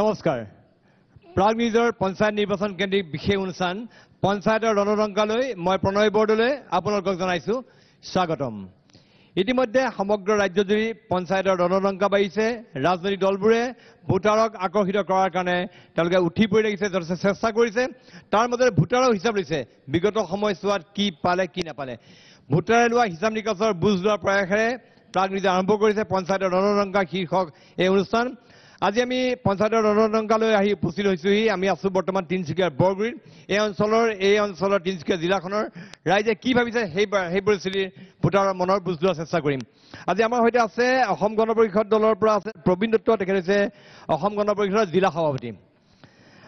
নমস্কাৰ প্ৰাগ নিউজৰ পঞ্চায়ত নিৰ্বাচন কেন্দ্ৰিক বিশেষ অনুষ্ঠান পঞ্চায়তৰ ৰণৰংকালৈ মই প্ৰণয় বৰদলৈ আপোনালোকক জনাইছোঁ স্বাগতম ইতিমধ্যে সমগ্ৰ ৰাজ্যজুৰি পঞ্চায়তৰ ৰণৰংকা বাঢ়িছে ৰাজনৈতিক দলবোৰে ভোটাৰক আকৰ্ষিত কৰাৰ কাৰণে তেওঁলোকে উঠি পৰি লাগিছে যথেষ্ট চেষ্টা কৰিছে তাৰ মাজতে ভোটাৰক হিচাপ লৈছে বিগত সময়ছোৱাত কি পালে কি নাপালে ভোটাৰে লোৱা হিচাপ নিকাচৰ বুজ লোৱাৰ প্ৰয়াসেৰে প্ৰাগ নিউজে আৰম্ভ কৰিছে পঞ্চায়তৰ ৰণৰংকা শীৰ্ষক এই অনুষ্ঠান আজি আমি পঞ্চায়তৰ ৰণৰংকালৈ আহি উপস্থিত হৈছোঁহি আমি আছোঁ বৰ্তমান তিনিচুকীয়াৰ বৰগুৰিত এই অঞ্চলৰ এই অঞ্চলৰ তিনিচুকীয়া জিলাখনৰ ৰাইজে কি ভাবিছে সেই সেই পৰিস্থিতি ভোটাৰৰ মনৰ বুজ লোৱাৰ চেষ্টা কৰিম আজি আমাৰ সৈতে আছে অসম গণ পৰিষদ দলৰ পৰা আছে প্ৰবীণ দত্ত তেখেত হৈছে অসম গণ পৰিষদৰ জিলা সভাপতি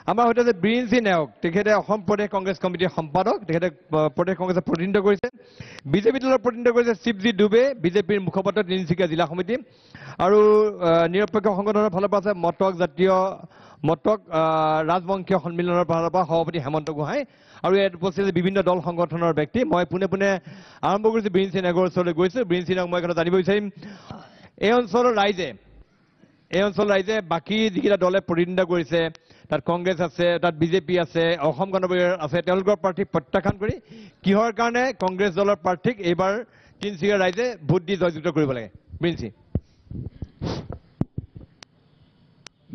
আমাৰ সৈতে যে বীৰঞ্জি নায়ক তেখেতে অসম প্ৰদেশ কংগ্ৰেছ কমিটিৰ সম্পাদক তেখেতে প্ৰদেশ কংগ্ৰেছে প্ৰতিনিধিত্ব কৰিছে বিজেপি দলৰ প্ৰতিনিধিত্ব কৰিছে শিৱজি ডুবে বিজেপিৰ মুখপাত্ৰ তিনিচুকীয়া জিলা সমিতি আৰু নিৰপেক্ষ সংগঠনৰ ফালৰ পৰা আছে মটক জাতীয় মটক ৰাজবংশীয় সন্মিলনৰ ফালৰ পৰা সভাপতি হেমন্ত গোহাঁই আৰু ইয়াত উপস্থিত আছে বিভিন্ন দল সংগঠনৰ ব্যক্তি মই পোনে পোনে আৰম্ভ কৰিছোঁ বীৰঞ্জি নায়কৰ ওচৰলৈ গৈছোঁ বীৰঞ্জি নায়ক মই এইখন জানিব বিচাৰিম এই অঞ্চলৰ ৰাইজে এই অঞ্চলৰ ৰাইজে বাকী যিকেইটা দলে প্ৰতিনিধিত্ব কৰিছে তাত কংগ্ৰেছ আছে তাত বিজেপি আছে অসম গণ আছে তেওঁলোকৰ প্ৰাৰ্থীক প্ৰত্যাখ্যান কৰি কিহৰ কাৰণে কংগ্ৰেছ দলৰ প্ৰাৰ্থীক এইবাৰ তিনিচুকীয়া ৰাইজে ভোট দি জয়যুক্ত কৰিব লাগে বিনচি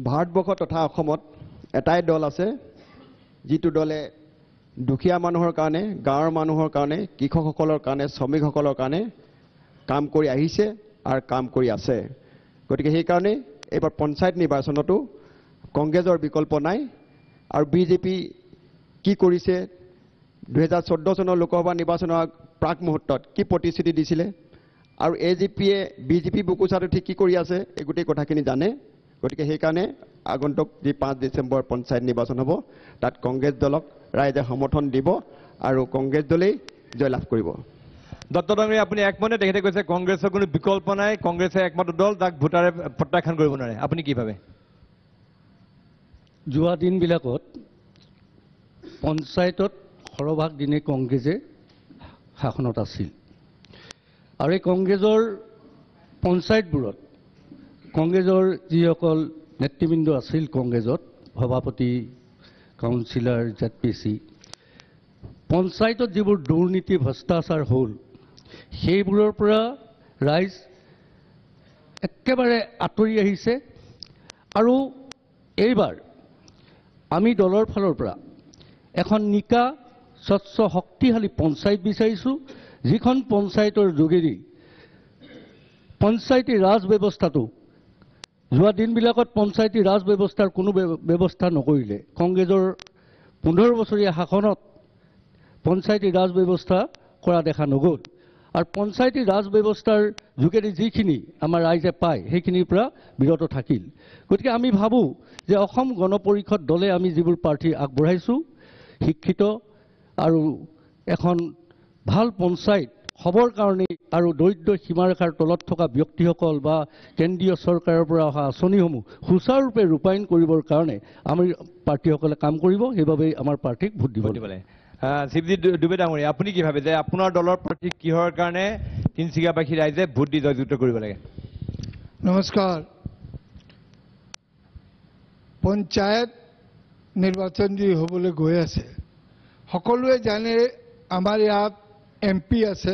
ভাৰতবৰ্ষ তথা অসমত এটাই দল আছে যিটো দলে দুখীয়া মানুহৰ কাৰণে গাঁৱৰ মানুহৰ কাৰণে কৃষকসকলৰ কাৰণে শ্ৰমিকসকলৰ কাৰণে কাম কৰি আহিছে আৰু কাম কৰি আছে গতিকে সেইকাৰণেই এইবাৰ পঞ্চায়ত নিৰ্বাচনতো কংগ্ৰেছৰ বিকল্প নাই আৰু বিজেপি কি কৰিছে দুহেজাৰ চৈধ্য চনৰ লোকসভা নিৰ্বাচনৰ প্ৰাক মুহূৰ্তত কি প্ৰতিশ্ৰুতি দিছিলে আৰু এ জি পিয়ে বিজেপি বুকুচাটো ঠিক কি কৰি আছে এই গোটেই কথাখিনি জানে গতিকে সেইকাৰণে আগন্তুক যি পাঁচ ডিচেম্বৰ পঞ্চায়ত নিৰ্বাচন হ'ব তাত কংগ্ৰেছ দলক ৰাইজে সমৰ্থন দিব আৰু কংগ্ৰেছ দলেই জয়লাভ কৰিব দত্ত ডাঙৰী আপুনি একমতে তেখেতে কৈছে কংগ্ৰেছৰ কোনো বিকল্প নাই কংগ্ৰেছে একমাত্ৰ দল যাক ভোটাৰে প্ৰত্যাখ্যান কৰিব নোৱাৰে আপুনি কি ভাবে যোৱা দিনবিলাকত পঞ্চায়তত সৰহভাগ দিনে কংগ্ৰেছে শাসনত আছিল আৰু এই কংগ্ৰেছৰ পঞ্চায়তবোৰত কংগ্ৰেছৰ যিসকল নেতৃবৃন্দ আছিল কংগ্ৰেছত সভাপতি কাউঞ্চিলাৰ জেড পি চি পঞ্চায়তত যিবোৰ দুৰ্নীতি ভ্ৰষ্টাচাৰ হ'ল সেইবোৰৰ পৰা ৰাইজ একেবাৰে আঁতৰি আহিছে আৰু এইবাৰ আমি দলৰ ফালৰ পৰা এখন নিকা স্বচ্ছ শক্তিশালী পঞ্চায়ত বিচাৰিছোঁ যিখন পঞ্চায়তৰ যোগেদি পঞ্চায়তী ৰাজ ব্যৱস্থাটো যোৱা দিনবিলাকত পঞ্চায়তী ৰাজ ব্যৱস্থাৰ কোনো ব্যৱস্থা নকৰিলে কংগ্ৰেছৰ পোন্ধৰ বছৰীয়া শাসনত পঞ্চায়তী ৰাজ ব্যৱস্থা কৰা দেখা নগ'ল আৰু পঞ্চায়তী ৰাজ ব্যৱস্থাৰ যোগেদি যিখিনি আমাৰ ৰাইজে পায় সেইখিনিৰ পৰা বিৰত থাকিল গতিকে আমি ভাবোঁ যে অসম গণ পৰিষদ দলে আমি যিবোৰ প্ৰাৰ্থী আগবঢ়াইছোঁ শিক্ষিত আৰু এখন ভাল পঞ্চায়ত হ'বৰ কাৰণে আৰু দৰিদ্ৰ সীমাৰেখাৰ তলত থকা ব্যক্তিসকল বা কেন্দ্ৰীয় চৰকাৰৰ পৰা অহা আঁচনিসমূহ সুচাৰুৰূপে ৰূপায়ণ কৰিবৰ কাৰণে কাৰণে আমি প্ৰাৰ্থী কাম কৰিব সেইবাবেই আমাৰ প্ৰাৰ্থীক ভোট দিব দিবলে শিৱজিৎ ডুবে ডাঙৰীয়া আপুনি কি ভাবে যে আপোনাৰ দলৰ প্ৰতি কিহৰ কাৰণে তিনিচুকীয়াবাসী ৰাইজে ভোট দি জয়যুক্ত কৰিব লাগে নমস্কাৰ পঞ্চায়ত নিৰ্বাচন যি হ'বলৈ গৈ আছে সকলোৱে জানে আমাৰ ইয়াত এম পি আছে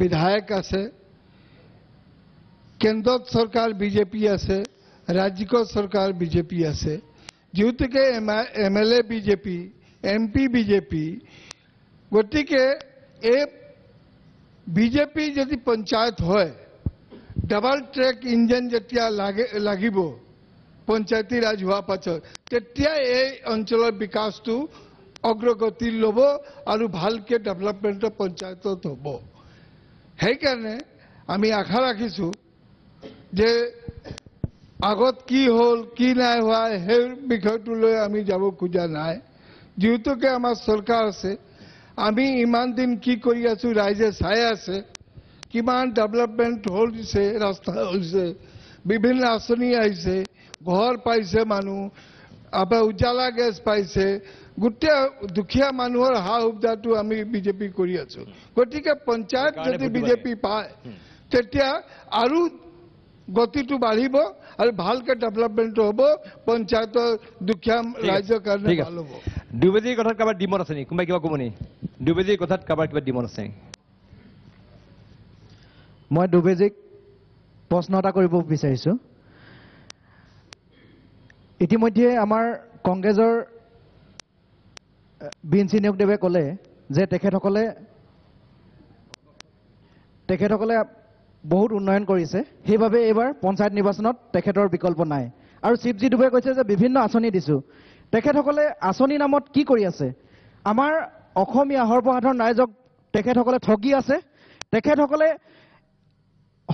বিধায়ক আছে কেন্দ্ৰত চৰকাৰ বি জে পি আছে ৰাজ্যিক চৰকাৰ বি জে পি আছে যিহেতুকে M L A B J P MP BJP গতিকে এই বিজেপি যদি পঞ্চায়ত হয় ডাবল ট্ৰেক ইঞ্জিন যেতিয়া লাগে লাগিব পঞ্চায়তী ৰাজ হোৱা পাছত তেতিয়া এই অঞ্চলৰ বিকাশটো অগ্ৰগতি ল'ব আৰু ভালকৈ ডেভেলপমেণ্টৰ পঞ্চায়তত হ'ব সেইকাৰণে আমি আশা ৰাখিছোঁ যে আগত কি হ'ল কি নাই হোৱা সেই বিষয়টো লৈ আমি যাব খোজা নাই যিহেতুকে আমাৰ চৰকাৰ আছে আমি ইমান দিন কি কৰি আছো ৰাইজে চাই আছে কিমান ডেভেলপমেন্ট হয়েছে ৰাস্তা হৈছে বিভিন্ন আঁচনি আহিছে ঘৰ পাইছে মানুহ আপোনাৰ উজ্জ্বলা গেছ পাইছে গোটেই দুখীয়া মানুহৰ সা সুবিধাটো আমি বিজেপি কৰি আছো গতিকে পঞ্চায়ত যদি বিজেপি পায় তেতিয়া আৰু গতিটো বাঢ়িব আৰু ভালকৈ ডেভেলপমেন্ট হব পঞ্চায়তৰ দুখীয়া ৰাইজৰ কাৰণে ভাল হব দুবেজীৰ কথা কাবাৰ ডিমন আছে নি কোনবাই কিবা কমনি দুবেজীৰ কথা কাবাৰ কিবা ডিমন আছে মই দুবেজীক প্ৰশ্নটা কৰিব বিচাৰিছো ইতিমধ্যে আমাৰ কংগ্ৰেছৰ বিন চি নিয়োগদেবে কলে যে তেখেতসকলে তেখেতসকলে বহুত উন্নয়ন কৰিছে সেইবাবে এইবাৰ পঞ্চায়ত নিৰ্বাচনত তেখেতৰ বিকল্প নাই আৰু শিৱজী ডুবে কৈছে যে বিভিন্ন আঁচনি দিছো তেখেতসকলে আঁচনি নামত কি কৰি আছে আমাৰ অসমীয়া সৰ্বসাধাৰণ ৰাইজক তেখেতসকলে ঠগি আছে তেখেতসকলে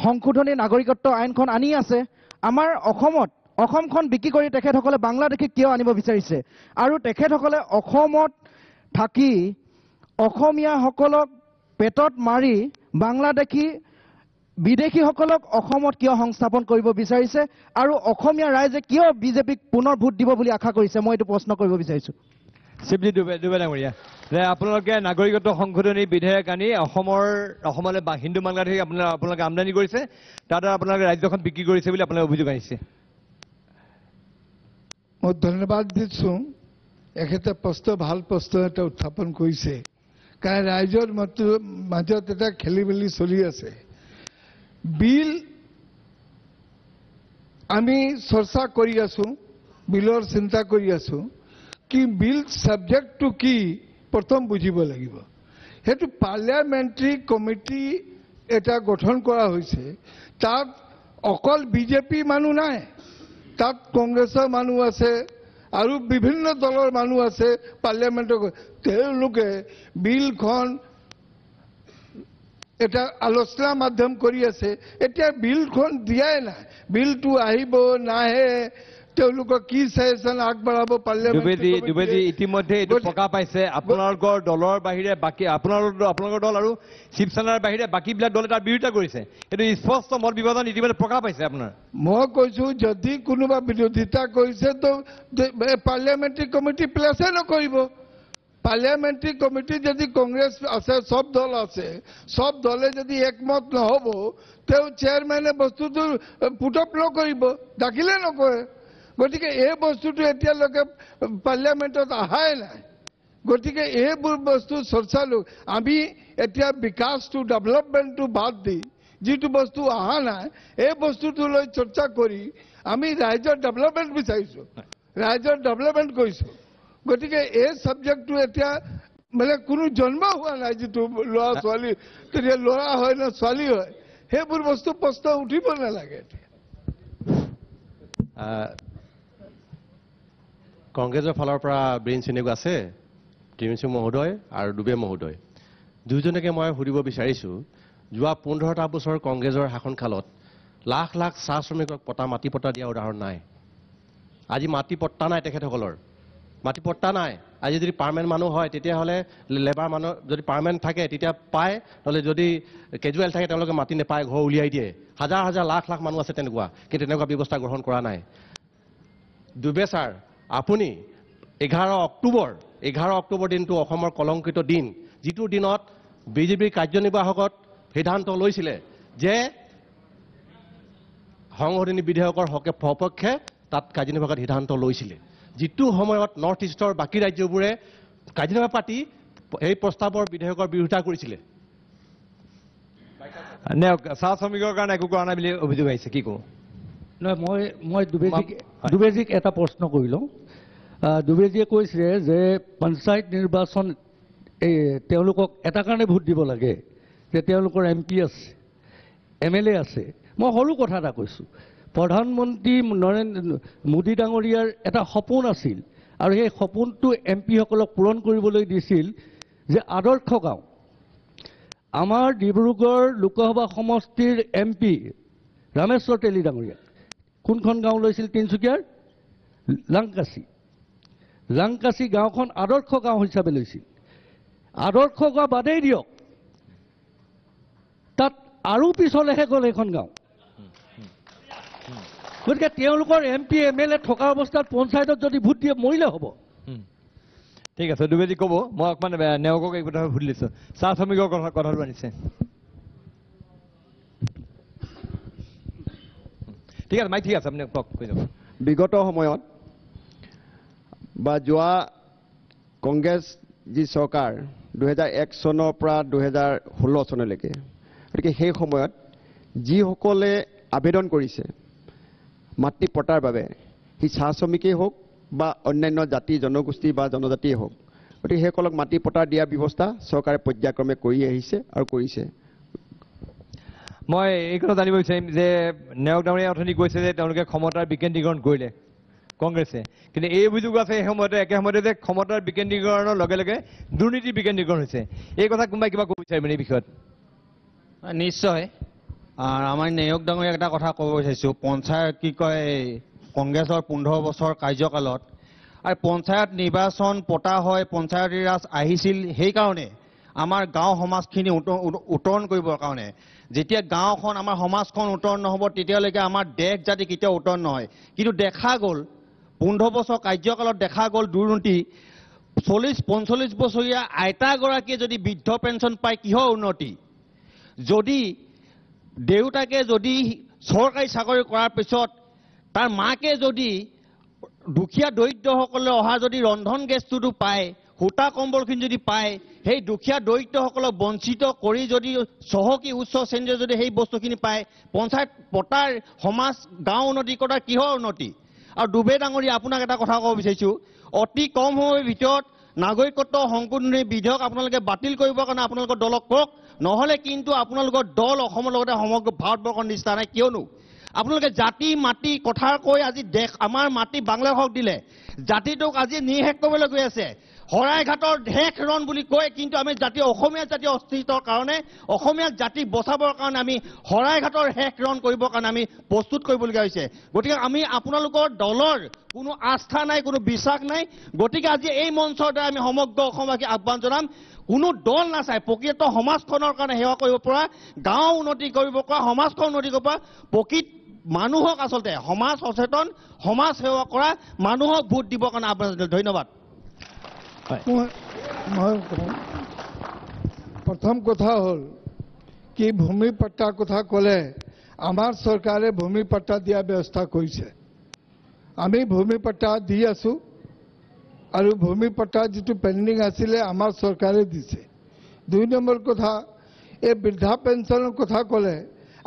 সংশোধনী নাগৰিকত্ব আইনখন আনি আছে আমাৰ অসমত অসমখন বিক্ৰী কৰি তেখেতসকলে বাংলাদেশী কিয় আনিব বিচাৰিছে আৰু তেখেতসকলে অসমত থাকি অসমীয়াসকলক পেটত মাৰি বাংলাদেশী বিদেশীসকলক অসমত কিয় সংস্থাপন কৰিব বিচাৰিছে আৰু অসমীয়া ৰাইজে কিয় বিজেপিক পুনৰ ভোট দিব বুলি আশা কৰিছে মই এইটো প্ৰশ্ন কৰিব বিচাৰিছোঁ শিৱজি ডুবে ডুবে ডাঙৰীয়া যে আপোনালোকে নাগৰিকত্ব সংশোধনী বিধেয়ক আনি অসমৰ অসমলৈ বা হিন্দু মাংগাধি আপোনাৰ আপোনালোকে আমদানি কৰিছে তাৰ দ্বাৰা আপোনালোকে ৰাজ্যখন বিক্ৰী কৰিছে বুলি আপোনালোকে অভিযোগ আহিছে মই ধন্যবাদ দিছোঁ এখেতে প্ৰশ্ন ভাল প্ৰশ্ন এটা উত্থাপন কৰিছে কাৰণ ৰাইজৰ মাজত এটা খেলি মেলি চলি আছে বিল আমি চৰ্চা কৰি আছোঁ বিলৰ চিন্তা কৰি আছোঁ কি বিল ছাবজেক্টটো কি প্ৰথম বুজিব লাগিব সেইটো পাৰ্লিয়ামেণ্টাৰী কমিটি এটা গঠন কৰা হৈছে তাত অকল বিজেপি মানুহ নাই তাত কংগ্ৰেছৰ মানুহ আছে আৰু বিভিন্ন দলৰ মানুহ আছে পাৰ্লিয়ামেণ্টৰ তেওঁলোকে বিলখন এটা আলোচনা মাধ্যম কৰি আছে এতিয়া বিলখন দিয়াই নাই বিলটো আহিব নাহে তেওঁলোকক কি চাজেশ্যন আগবঢ়াব পাৰিলে দ্বিবেদী দ্বিবেদী ইতিমধ্যে এইটো প্ৰকাশ পাইছে আপোনালোকৰ দলৰ বাহিৰে বাকী আপোনালোকৰ আপোনালোকৰ দল আৰু শিৱসেনাৰ বাহিৰে বাকীবিলাক দলে তাৰ বিৰোধিতা কৰিছে এইটো স্পষ্ট মত বিভাজন ইতিমধ্যে প্ৰকাশ পাইছে আপোনাৰ মই কৈছো যদি কোনোবা বিৰোধিতা কৰিছে তো পাৰ্লিয়ামেণ্টাৰী কমিটি প্লেছে নকৰিব পার্লিয়ামেন্টারি কমিটি যদি কংগ্রেস আছে সব দল আছে সব দলে যদি একমত নহব তেও চেয়াৰমেনে বস্তুটো পুট আপ নকৰিব দাখিলে নকৰে গতিকে এই বস্তুটো এতিয়ালৈকে পাৰ্লিয়ামেণ্টত অহাই নাই গতিকে এইবোৰ বস্তু চৰ্চালো আমি এতিয়া বিকাশটো ডেভেলপমেণ্টটো বাদ দি যিটো বস্তু অহা নাই এই বস্তুটো লৈ চৰ্চা কৰি আমি ৰাইজৰ ডেভেলপমেণ্ট বিচাৰিছোঁ ৰাইজৰ ডেভেলপমেণ্ট কৰিছোঁ গতিকে এই চাবজেক্টটো এতিয়া মানে কোনো জন্ম হোৱা নাই যিটো ল'ৰা ছোৱালী তেতিয়া ল'ৰা হয় নে ছোৱালী হয় সেইবোৰ বস্তু প্ৰশ্ন উঠিব নালাগে কংগ্ৰেছৰ ফালৰ পৰা ব্ৰেইন চিনেগু আছে ত্ৰিমিন সিং মহোদয় আৰু ডুবে মহোদয় দুয়োজনকে মই সুধিব বিচাৰিছোঁ যোৱা পোন্ধৰটা বছৰ কংগ্ৰেছৰ শাসনকালত লাখ লাখ চাহ শ্ৰমিকক পতা মাটি পতা দিয়া উদাহৰণ নাই আজি মাটি পট্টা নাই তেখেতসকলৰ মাটি পট্টা নাই আজি যদি পাৰ্মেন্ট মানুহ হয় তেতিয়াহ'লে লেবাৰ মানুহ যদি পাৰ্মেন্ট থাকে তেতিয়া পায় নহ'লে যদি কেজুৱেল থাকে তেওঁলোকে মাটি নেপায় ঘৰ উলিয়াই দিয়ে হাজাৰ হাজাৰ লাখ লাখ মানুহ আছে তেনেকুৱা কিন্তু তেনেকুৱা ব্যৱস্থা গ্ৰহণ কৰা নাই দুবে ছাৰ আপুনি এঘাৰ অক্টোবৰ এঘাৰ অক্টোবৰ দিনটো অসমৰ কলঙ্কিত দিন যিটো দিনত বিজেপি কাৰ্যনিৰ্বাহকত সিদ্ধান্ত লৈছিলে যে সংশোধনী বিধেয়কৰ হকে সপক্ষে তাত কাৰ্যনিৰ্বাহকত সিদ্ধান্ত লৈছিলে যিটো সময়ত নৰ্থ ইষ্টৰ বাকী ৰাজ্যবোৰে কাজিনামা পাতি এই প্ৰস্তাৱৰ বিধেয়কৰ বিৰোধিতা কৰিছিলে চাহ শ্ৰমিকৰ কাৰণে একো কৰা নাই বুলি অভিযোগ আহিছে কি কওঁ নহয় মই মই দুবেজীক দুবেজীক এটা প্ৰশ্ন কৰি লওঁ দুবেজীয়ে কৈছে যে পঞ্চায়ত নিৰ্বাচন এই তেওঁলোকক এটা কাৰণে ভোট দিব লাগে যে তেওঁলোকৰ এম পি আছে এম এল এ আছে মই সৰু কথা এটা কৈছোঁ প্ৰধানমন্ত্ৰী নৰেন্দ্ৰ মোদী ডাঙৰীয়াৰ এটা সপোন আছিল আৰু সেই সপোনটো এম পিসকলক পূৰণ কৰিবলৈ দিছিল যে আদৰ্শ গাঁও আমাৰ ডিব্ৰুগড় লোকসভা সমষ্টিৰ এম পি ৰামেশ্বৰ তেলী ডাঙৰীয়াক কোনখন গাঁও লৈছিল তিনিচুকীয়াৰ লাংকাচি লাংকাচি গাঁওখন আদৰ্শ গাঁও হিচাপে লৈছিল আদৰ্শ গাঁও বাদেই দিয়ক তাত আৰু পিছলৈহে গ'ল সেইখন গাঁও গতিকে তেওঁলোকৰ M P M L A থকা অৱস্থাত পঞ্চায়তত যদি ভোট দিয়ে মৰিলে হ'ব ঠিক আছে দুবেদী ক'ব মই অকণমান নেওকক এই কথা সুধিছোঁ চাহ শ্ৰমিকৰ কথা কথাটো আনিছে ঠিক আছে মাই ঠিক আছে আপুনি কওক কৈ যাব বিগত সময়ত বা যোৱা কংগ্ৰেছ যি চৰকাৰ দুহেজাৰ এক চনৰ পৰা দুহেজাৰ ষোল্ল চনলৈকে গতিকে সেই সময়ত যিসকলে আবেদন কৰিছে মাটি পতাৰ বাবে সি চাহ শ্ৰমিকেই হওক বা অন্যান্য জাতি জনগোষ্ঠী বা জনজাতিয়েই হওক গতিকে সেইসকলক মাটি পতাৰ দিয়াৰ ব্যৱস্থা চৰকাৰে পৰ্যায়ক্ৰমে কৰি আহিছে আৰু কৰিছে মই এই কথা জানিব বিচাৰিম যে নেওক ডাঙৰীয়া অথনি কৈছে যে তেওঁলোকে ক্ষমতাৰ বিকেন্দ্ৰীকৰণ কৰিলে কংগ্ৰেছে কিন্তু এই অভিযোগো আছে সেই সময়তে একে সময়তে যে ক্ষমতাৰ বিকেন্দ্ৰীকৰণৰ লগে লগে দুৰ্নীতি বিকেন্দ্ৰীকৰণ হৈছে এই কথা কোনোবাই কিবা ক'ব বিচাৰিব এই বিষয়ত নিশ্চয় আৰ আমাৰ নায়ক ডৰিয়া একটা কথা কব বিচাৰ পঞ্চায়ত কি কয় কংগ্ৰেছৰ পোন্ধৰ বছৰ কাৰ্যকালত আৰু পঞ্চায়ত নিৰ্বাচন পতা হয় পঞ্চায়ত ৰাজ আহিছিল সেইকাৰণে আমাৰ আমাৰ গাঁও সমাজখিন উত্তৰণ কৰিবৰ কাৰণে যেতিয়া গাঁওখন আমাৰ সমাজখন উত্তৰণ নহব তেতিয়ালৈকে আমাৰ দেশ জাতি কেতিয়াও উত্তৰণ নহয় কিন্তু দেখা গল পোন্ধৰ বছৰ কাৰ্যকালত দেখা গল দুৰ্নীতি চল্লিছ পঞ্চল্লিছ বছৰীয়া আইতাগৰাকীয়ে যদি বৃদ্ধ পেঞ্চন পায় কিহৰ উন্নতি যদি দেউতাকে যদি চৰকাৰী চাকৰি কৰাৰ পিছত তাৰ মাকে যদি দুখীয়া দৰিদ্ৰসকলে অহা যদি ৰন্ধন গেছটোতো পায় সূতা কম্বলখিনি যদি পায় সেই দুখীয়া দৰিদ্ৰসকলক বঞ্চিত কৰি যদি চহকী উচ্চ শ্ৰেণীয়ে যদি সেই বস্তুখিনি পায় পঞ্চায়ত পতাৰ সমাজ গাঁও উন্নতি কৰাৰ কিহৰ উন্নতি আৰু ডুবে ডাঙৰি আপোনাক এটা কথা ক'ব বিচাৰিছোঁ অতি কম সময়ৰ ভিতৰত নাগৰিকত্ব সংশোধনী বিধেয়ক আপোনালোকে বাতিল কৰিবৰ কাৰণে আপোনালোকৰ দলক কওক নহলে কিন্তু আপোনালোকৰ দল অসমৰ লগতে সমগ্ৰ ভাৰতবৰ্ষৰ নিষ্ঠা নাই কিয়নো আপোনালোকে জাতি মাটি কথা কৈ আজি দেশ আমাৰ মাটি বাংলাদেশক দিলে জাতিটোক আজি নিঃশেষ কৰিবলৈ গৈ আছে শৰাইঘাটৰ ঢেক ৰণ বুলি কয় কিন্তু আমি জাতি অসমীয়া জাতি অস্তিত্বৰ কাৰণে অসমীয়া জাতি বচাবৰ কাৰণে আমি শৰাইঘাটৰ শেষ ৰণ কৰিবৰ কাৰণে আমি প্ৰস্তুত কৰিবলগীয়া হৈছে গতিকে আমি আপোনালোকৰ দলৰ কোনো আস্থা নাই কোনো বিশ্বাস নাই গতিকে আজি এই মঞ্চৰ দ্বাৰা আমি সমগ্ৰ অসমবাসীক আহ্বান জনাম কোনো দল নাচাই প্ৰকৃত সমাজখনৰ কাৰণে সেৱা কৰিব পৰা গাঁও উন্নতি কৰিব পৰা সমাজখন উন্নতি কৰিব পৰা প্ৰকৃত মানুহক আচলতে সমাজ সচেতন সমাজ সেৱা কৰা মানুহক ভোট দিবৰ কাৰণে আহ্বান জনাইছিলোঁ ধন্যবাদ प्रथम कथा हल कि भूमि पट्टा कथा কলে আমার সরকারে ভূমি পট্টা দিয়া ব্যবস্থা কৰিছে আমি ভূমি পট্টা দি আছো আৰু ভূমি পট্টা যিটো পেণ্ডিং আছিলে আমাৰ চৰকাৰে দিছে দুই নম্বৰ কথা এই বৃদ্ধা পেঞ্চনৰ কথা ক'লে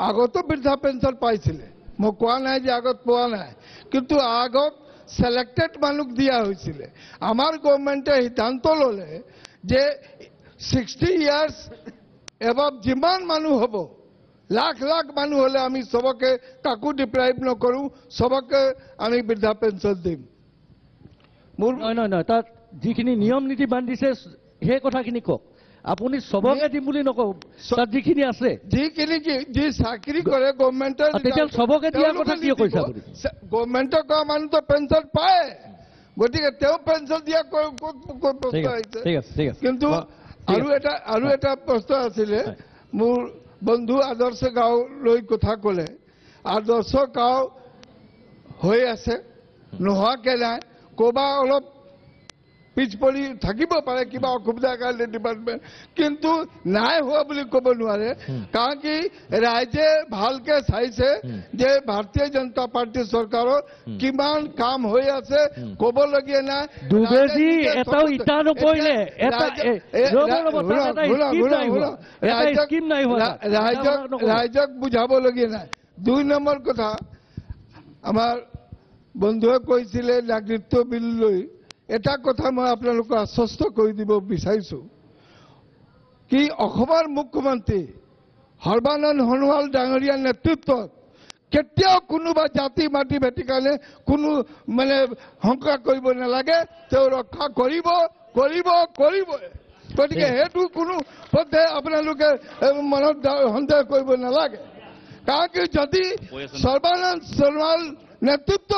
আগতো বৃদ্ধা পেঞ্চন পাইছিলে মই কোৱা নাই যে আগত পোৱা নাই কিন্তু আগত সিলেক্টেড মানুষ দিয়া হয়েছিল আমার গভর্নমেন্টে সিদ্ধান্ত ললে যে সিক্সটি ইয়ার্স এবাব যিমান মানুষ হব লাখ লাখ মানুষ হলে আমি সবকে কাকু ডিপ্রাইভ নকরো সবকে আমি বৃদ্ধা পেঞ্চন দিম মোৰ নহয় নহয় তাত যিখিনি নিয়ম নীতি বান্ধিছে সেই কথাখিনি কওক আপুনি সবকে দিম বুলি নক স্যার যিখিনি আছে যিখিনি যি চাকরি করে গভর্নমেন্টের তেতিয়া সবকে দিয়া কথা কি কৈছে আপুনি গভর্নমেন্টে কয় মানুষ তো পেনশন পায় গতিকে তেও পেনশন দিয়া কৈ কৈ ঠিক আছে ঠিক আছে কিন্তু আৰু এটা আৰু এটা প্ৰশ্ন আছিলে মোৰ বন্ধু আদৰ্শ গাঁও লৈ কথা ক'লে আদৰ্শ গাঁও হৈ আছে নোহোৱাকৈ নাই ক'বা অলপ পিছ পৰি থাকিব পাৰে কিবা অসুবিধাৰ কাৰণে ডিপাৰ্টমেণ্ট কিন্তু নাই হোৱা বুলি ক'ব নোৱাৰে কাৰণ কি ৰাইজে ভালকে চাইছে যে ভাৰতীয় জনতা পাৰ্টী চৰকাৰৰ কিমান কাম হৈ আছে ক'বলগীয়া নাই দুবেজী এটাও ৰাইজক ৰাইজক বুজাবলগীয়া নাই দুই নম্বৰ কথা আমাৰ বন্ধুৱে কৈছিলে নাগৰিকত্ব বিল লৈ এটা কথা মই আপোনালোকক আশ্বস্ত কৰি দিব বিচাৰিছোঁ কি অসমৰ মুখ্যমন্ত্ৰী সৰ্বানন্দ সোণোৱাল ডাঙৰীয়া নেতৃত্বত কেতিয়াও কোনোবা জাতি মাটি ভেটি কাৰণে কোনো মানে শংকা কৰিব নালাগে তেওঁ ৰক্ষা কৰিব কৰিব কৰিবই গতিকে সেইটো কোনো পথে আপোনালোকে মনত সন্দেহ কৰিব নালাগে কাৰণ কি যদি সৰ্বানন্দ সোণোৱাল নেতৃত্ব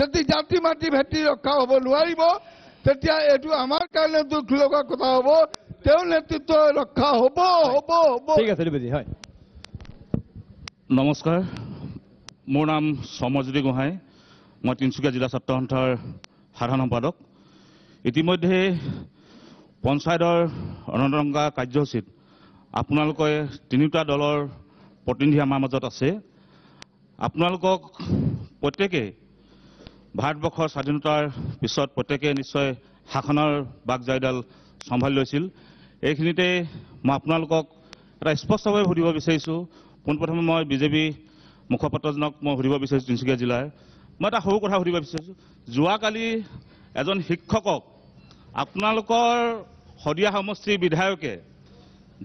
যদি জাতি মাটি ভেটি ৰক্ষা হ'ব নোৱাৰিব তেতিয়া এইটো আমাৰ কাৰণে দুখ লগা কথা হ'ব তেওঁৰ নেতৃত্ব ৰক্ষা হ'ব হ'ব হ'ব ঠিক আছে ধ্ৰুৱজী হয় নমস্কাৰ মোৰ নাম শৰ্মজ্যোতি গোহাঁই মই তিনিচুকীয়া জিলা ছাত্ৰ সন্থাৰ সাধাৰণ সম্পাদক ইতিমধ্যে পঞ্চায়তৰ অনন্তংগা কাৰ্যসূচীত আপোনালোকে তিনিটা দলৰ প্ৰতিনিধি আমাৰ মাজত আছে আপোনালোকক প্ৰত্যেকেই ভাৰতবৰ্ষৰ স্বাধীনতাৰ পিছত প্ৰত্যেকে নিশ্চয় শাসনৰ বাকজাইডাল চম্ভালি লৈছিল এইখিনিতে মই আপোনালোকক এটা স্পষ্টভাৱে সুধিব বিচাৰিছোঁ পোনপ্ৰথমে মই বিজেপি মুখপাত্ৰজনক মই সুধিব বিচাৰিছোঁ তিনিচুকীয়া জিলাৰ মই এটা সৰু কথা সুধিব বিচাৰিছোঁ যোৱাকালি এজন শিক্ষকক আপোনালোকৰ শদিয়া সমষ্টিৰ বিধায়কে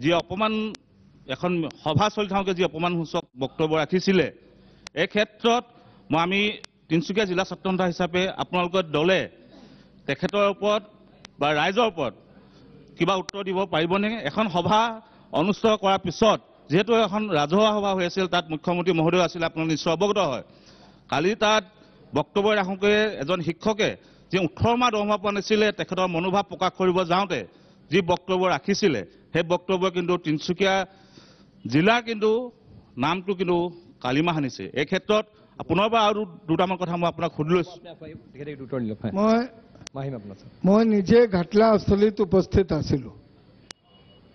যি অপমান এখন সভা চলি থাকোঁতে যি অপমানসূচক বক্তব্য ৰাখিছিলে এই ক্ষেত্ৰত মই আমি তিনিচুকীয়া জিলা ছাত্ৰ হিচাপে আপোনালোকৰ দলে তেখেতৰ ওপৰত বা ৰাইজৰ ওপৰত কিবা উত্তৰ দিব পাৰিবনে এখন সভা অনুষ্ঠিত কৰাৰ পিছত যিহেতু এখন ৰাজহুৱা সভা হৈ আছিল তাত মুখ্যমন্ত্ৰী মহোদয় আছিল আপোনালোক নিশ্চয় অৱগত হয় কালি তাত বক্তব্য ৰাখোঁতে এজন শিক্ষকে যি ওঠৰ মাহ দৰমহা পোৱা নাছিলে তেখেতৰ মনোভাৱ প্ৰকাশ কৰিব যাওঁতে যি বক্তব্য ৰাখিছিলে সেই বক্তব্য কিন্তু তিনিচুকীয়া জিলাৰ কিন্তু নামটো কিন্তু কালিমাহ আনিছে এই ক্ষেত্ৰত আপোনাৰ পৰা আৰু দুটামান কথা মই আপোনাক সুধি লৈছো মই নিজে ঘাটলা অঞ্চলীত উপস্থিত আছিলোঁ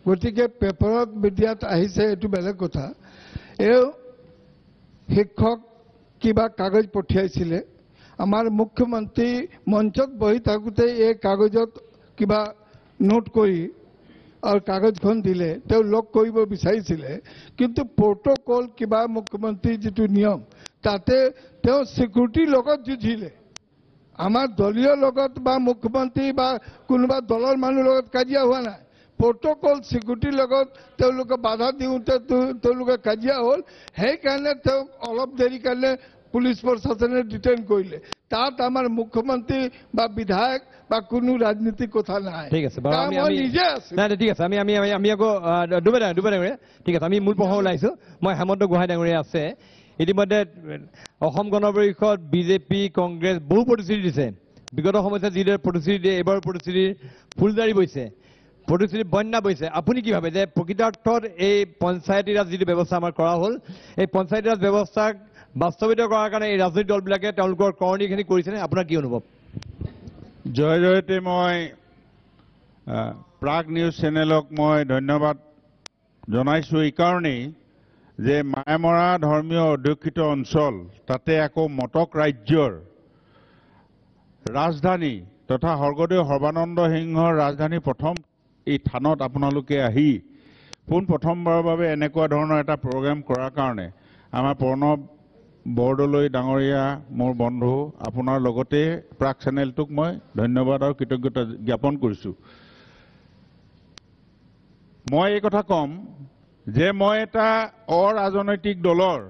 গতিকে পেপাৰত মিডিয়াত আহিছে এইটো বেলেগ কথা এই শিক্ষক কিবা কাগজ পঠিয়াইছিলে আমাৰ মুখ্যমন্ত্ৰী মঞ্চত বহি থাকোঁতে এই কাগজত কিবা নোট কৰি আৰু কাগজখন দিলে তেওঁ লগ কৰিব বিচাৰিছিলে কিন্তু প্ৰট'কল কিবা মুখ্যমন্ত্ৰীৰ যিটো নিয়ম তাতে তেওঁ চিকিউৰিটিৰ লগত যুঁজিলে আমাৰ দলীয় লগত বা মুখ্যমন্ত্ৰী বা কোনোবা দলৰ মানুহৰ লগত কাজিয়া হোৱা নাই প্ৰটকল চিকিউৰিটিৰ লগত তেওঁলোকে বাধা দিওঁতে তেওঁলোকে কাজিয়া হ'ল সেইকাৰণে তেওঁক অলপ দেৰি কাৰণে পুলিচ প্ৰশাসনে ডিটেইন কৰিলে তাত আমাৰ মুখ্যমন্ত্ৰী বা বিধায়ক বা কোনো ৰাজনীতিৰ কথা নাই ঠিক আছে ঠিক আছে আমি আমি আমি আকৌ ডুবে ডুবে ঠিক আছে আমি মূল প্ৰশ্ন ওলাইছোঁ মই হেমন্ত গোহাঁই ডাঙৰীয়া আছে ইতিমধ্যে অসম গণ পৰিষদ বিজেপি কংগ্ৰেছ বহু প্ৰতিশ্ৰুতি দিছে বিগত সময়ছোৱাত যিদৰে প্ৰতিশ্ৰুতি দিয়ে এইবাৰ প্ৰতিশ্ৰুতি ফুলজাৰি বৈছে প্ৰতিশ্ৰুতি বন্যা বৈছে আপুনি কি ভাবে যে প্ৰকৃতাৰ্থত এই পঞ্চায়তী ৰাজ যিটো ব্যৱস্থা আমাৰ কৰা হ'ল এই পঞ্চায়তী ৰাজ ব্যৱস্থাক বাস্তৱিত কৰাৰ কাৰণে এই ৰাজনৈতিক দলবিলাকে তেওঁলোকৰ কৰণীখিনি কৰিছেনে আপোনাৰ কি অনুভৱ জয় জয়তে মই প্ৰাগ নিউজ চেনেলক মই ধন্যবাদ জনাইছোঁ এইকাৰণেই যে মায়ামৰা ধৰ্মীয় অধ্যক্ষিত অঞ্চল তাতে আকৌ মটক ৰাজ্যৰ ৰাজধানী তথা স্বৰ্গদেউ সৰ্বানন্দ সিংহৰ ৰাজধানী প্ৰথম এই থানত আপোনালোকে আহি পোনপ্ৰথমবাৰৰ বাবে এনেকুৱা ধৰণৰ এটা প্ৰগ্ৰেম কৰাৰ কাৰণে আমাৰ প্ৰণৱ বৰদলৈ ডাঙৰীয়া মোৰ বন্ধু আপোনাৰ লগতে প্ৰাক চেনেলটোক মই ধন্যবাদ আৰু কৃতজ্ঞতা জ্ঞাপন কৰিছোঁ মই এই কথা ক'ম যে মই এটা অৰাজনৈতিক দলৰ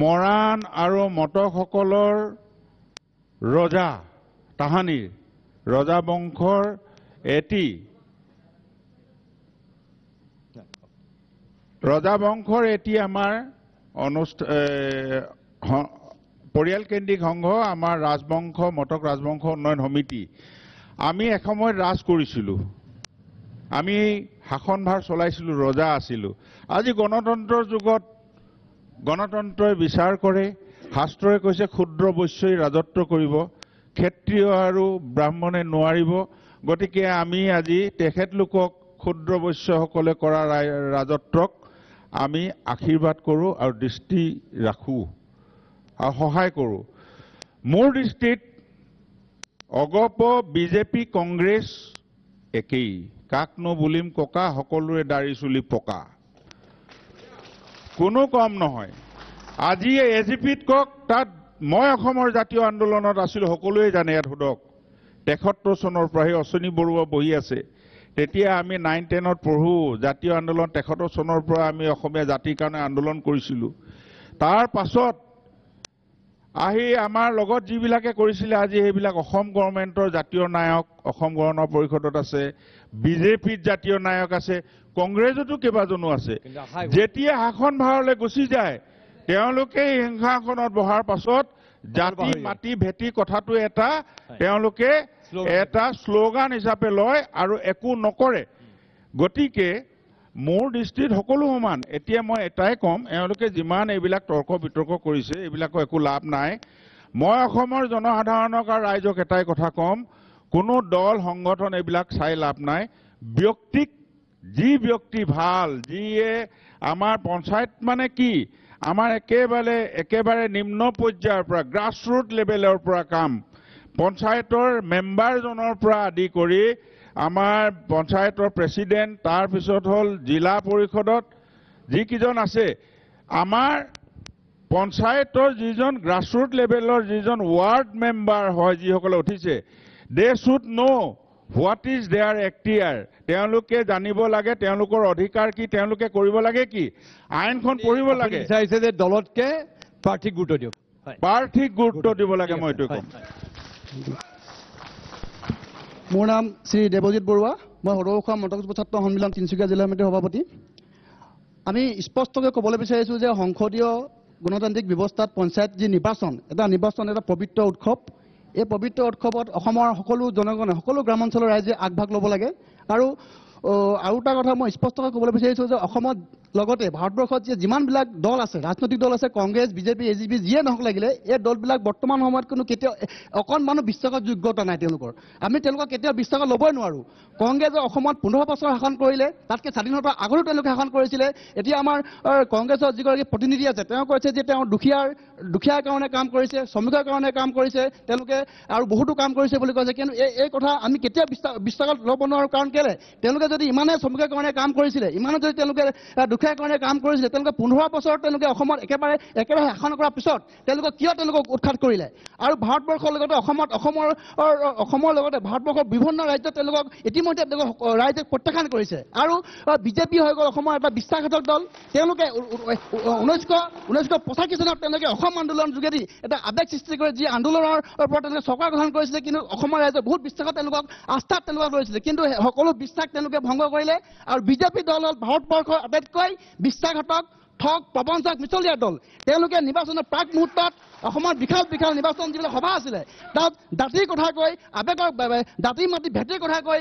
মৰাণ আৰু মটকসকলৰ ৰজা তাহানিৰ ৰজা বংশৰ এটি ৰজা বংশৰ এটি আমাৰ অনুষ্ঠান পৰিয়ালকেন্দ্ৰিক সংঘ আমাৰ ৰাজবংশ মটক ৰাজবংশ উন্নয়ন সমিতি আমি এসময়ত ৰাজ কৰিছিলোঁ আমি শাসনভাৰ চলাইছিলোঁ ৰজা আছিলোঁ আজি গণতন্ত্ৰৰ যুগত গণতন্ত্ৰই বিচাৰ কৰে শাস্ত্ৰই কৈছে ক্ষুদ্ৰ বৈশ্যই ৰাজত্ব কৰিব ক্ষেত্ৰীয় আৰু ব্ৰাহ্মণে নোৱাৰিব গতিকে আমি আজি তেখেতলোকক ক্ষুদ্ৰ বৈশ্যসকলে কৰা ৰাজত্বক আমি আশীৰ্বাদ কৰোঁ আৰু দৃষ্টি ৰাখোঁ আৰু সহায় কৰোঁ মোৰ দৃষ্টিত অগপ বিজেপি কংগ্ৰেছ একেই কাক নো বুলিম ককা সকলোৰে দাড়ি চুলি পকা কোনো কম নহয় আজি এ জি পিত কওক তাত মই অসমৰ জাতীয় আন্দোলনত আছিলোঁ সকলোৱে জানে ইয়াত সোধক তেসত্তৰ চনৰ পৰা সেই অশ্বিনী বৰুৱা বহি আছে তেতিয়া আমি নাইন টেনত পঢ়োঁ জাতীয় আন্দোলন তেসত্তৰ চনৰ পৰা আমি অসমীয়া জাতিৰ কাৰণে আন্দোলন কৰিছিলোঁ তাৰ পাছত আহি আমাৰ লগত যিবিলাকে কৰিছিলে আজি সেইবিলাক অসম গভৰ্ণমেণ্টৰ জাতীয় নায়ক অসম গণ পৰিষদত আছে বিজেপিত জাতীয় নায়ক আছে কংগ্ৰেছতো কেইবাজনো আছে যেতিয়া শাসন ভাৰলৈ গুচি যায় তেওঁলোকে হিংসাসনত বহাৰ পাছত জাতি মাটি ভেটি কথাটো এটা তেওঁলোকে এটা শ্লোগান হিচাপে লয় আৰু একো নকৰে গতিকে মোৰ দৃষ্টিত সকলো সমান এতিয়া মই এটাই কম এওঁলোকে যিমান এইবিলাক তৰ্ক বিতৰ্ক কৰিছে এইবিলাকৰ একো লাভ নাই মই অসমৰ জনসাধাৰণক আৰু ৰাইজক এটাই কথা ক'ম কোনো দল সংগঠন এইবিলাক চাই লাভ নাই ব্যক্তিক যি ব্যক্তি ভাল যিয়ে আমাৰ পঞ্চায়ত মানে কি আমাৰ একেবাৰে একেবাৰে নিম্ন পৰ্যায়ৰ পৰা গ্ৰাছৰুট লেভেলৰ পৰা কাম পঞ্চায়তৰ মেম্বাৰজনৰ পৰা আদি কৰি আমাৰ পঞ্চায়তৰ প্ৰেচিডেণ্ট তাৰপিছত হ'ল জিলা পৰিষদত যিকেইজন আছে আমাৰ পঞ্চায়তৰ যিজন গ্ৰাছৰুট লেভেলৰ যিজন ৱাৰ্ড মেম্বাৰ হয় যিসকলে উঠিছে they should know what is their এক্টিয়াৰ তেওঁলোকে জানিব লাগে তেওঁলোকৰ অধিকাৰ কি তেওঁলোকে কৰিব লাগে কি আইনখন পঢ়িব লাগে বিচাৰিছে যে দলতকে প্ৰাৰ্থীক গুৰুত্ব দিয়ক প্ৰাৰ্থীক গুৰুত্ব দিব লাগে মই এইটো ক'ম মোৰ নাম শ্ৰী দেৱজিৎ বৰুৱা মই সৰ্বসুৱা মন্তব্য ছাত্ৰ সন্মিলন তিনিচুকীয়া জিলা সমিতিৰ সভাপতি আমি স্পষ্টকৈ ক'বলৈ বিচাৰিছোঁ যে সংসদীয় গণতান্ত্ৰিক ব্যৱস্থাত পঞ্চায়ত যি নিৰ্বাচন এটা নিৰ্বাচন এটা পবিত্ৰ উৎসৱ এই পবিত্ৰ উৎসৱত অসমৰ সকলো জনগণে সকলো গ্ৰামাঞ্চলৰ ৰাইজে আগভাগ ল'ব লাগে আৰু আৰু এটা কথা মই স্পষ্টকৈ ক'বলৈ বিচাৰিছোঁ যে অসমত লগতে ভাৰতবৰ্ষত যে যিমানবিলাক দল আছে ৰাজনৈতিক দল আছে Congress BJP A G P যিয়ে নহওক লাগিলে এই দলবিলাক বৰ্তমান সময়ত কোনো কেতিয়াও অকণমানো বিশ্বাসত যোগ্যতা নাই তেওঁলোকৰ আমি তেওঁলোকক কেতিয়াও বিশ্বাসত ল'বই নোৱাৰোঁ কংগ্ৰেছে অসমত পোন্ধৰ বছৰ শাসন কৰিলে তাতকৈ স্বাধীনতাৰ আগতো তেওঁলোকে শাসন কৰিছিলে এতিয়া আমাৰ কংগ্ৰেছৰ যিগৰাকী প্ৰতিনিধি আছে তেওঁ কৈছে যে তেওঁ দুখীয়াৰ দুখীয়াৰ কাৰণে কাম কৰিছে শ্ৰমিকৰ কাৰণে কাম কৰিছে তেওঁলোকে আৰু বহুতো কাম কৰিছে বুলি কৈছে কিন্তু এই এই কথা আমি কেতিয়া বিশ্বাস বিশ্বাসত ল'ব নোৱাৰোঁ কাৰণ কেলে তেওঁলোকে যদি ইমানে শ্ৰমিকৰ কাৰণে কাম কৰিছিলে ইমানে যদি তেওঁলোকে দুখীয়াৰ কাৰণে কাম কৰিছিলে তেওঁলোকে পোন্ধৰ বছৰ তেওঁলোকে অসমত একেবাৰে একেবাৰে শাসন কৰাৰ পিছত তেওঁলোকে কিয় তেওঁলোকক উৎখাত কৰিলে আৰু ভাৰতবৰ্ষৰ লগতে অসমত অসমৰ অসমৰ লগতে ভাৰতবৰ্ষৰ বিভিন্ন ৰাজ্যত তেওঁলোকক এতিয়া ইতিমধ্যে আপোনালোকক ৰাইজে প্ৰত্যাখ্যান কৰিছে আৰু বিজেপি হৈ গ'ল অসমৰ এটা বিশ্বাসঘাতক দল তেওঁলোকে ঊনৈছশ ঊনৈছশ পঁচাশী চনত তেওঁলোকে অসম আন্দোলন যোগেদি এটা আৱেগ সৃষ্টি কৰে যি আন্দোলনৰ ওপৰত তেওঁলোকে চৰকাৰ গ্ৰহণ কৰিছিলে কিন্তু অসমৰ ৰাইজে বহুত বিশ্বাসত তেওঁলোকক আস্থাত তেওঁলোকক লৈছিলে কিন্তু সকলো বিশ্বাস তেওঁলোকে ভংগ কৰিলে আৰু বিজেপি দল হ'ল ভাৰতবৰ্ষৰ আটাইতকৈ বিশ্বাসঘাতক ঠগ প্ৰবঞ্চক মিছলীয়া দল তেওঁলোকে নিৰ্বাচনৰ প্ৰাক মুহূৰ্তত অসমত বিশাল বিশাল নিৰ্বাচন যিবিলাক সভা আছিলে তাত দাঁতিৰ কথা কৈ আবেগৰ দাঁতি মাটি ভেটিৰ কথা কৈ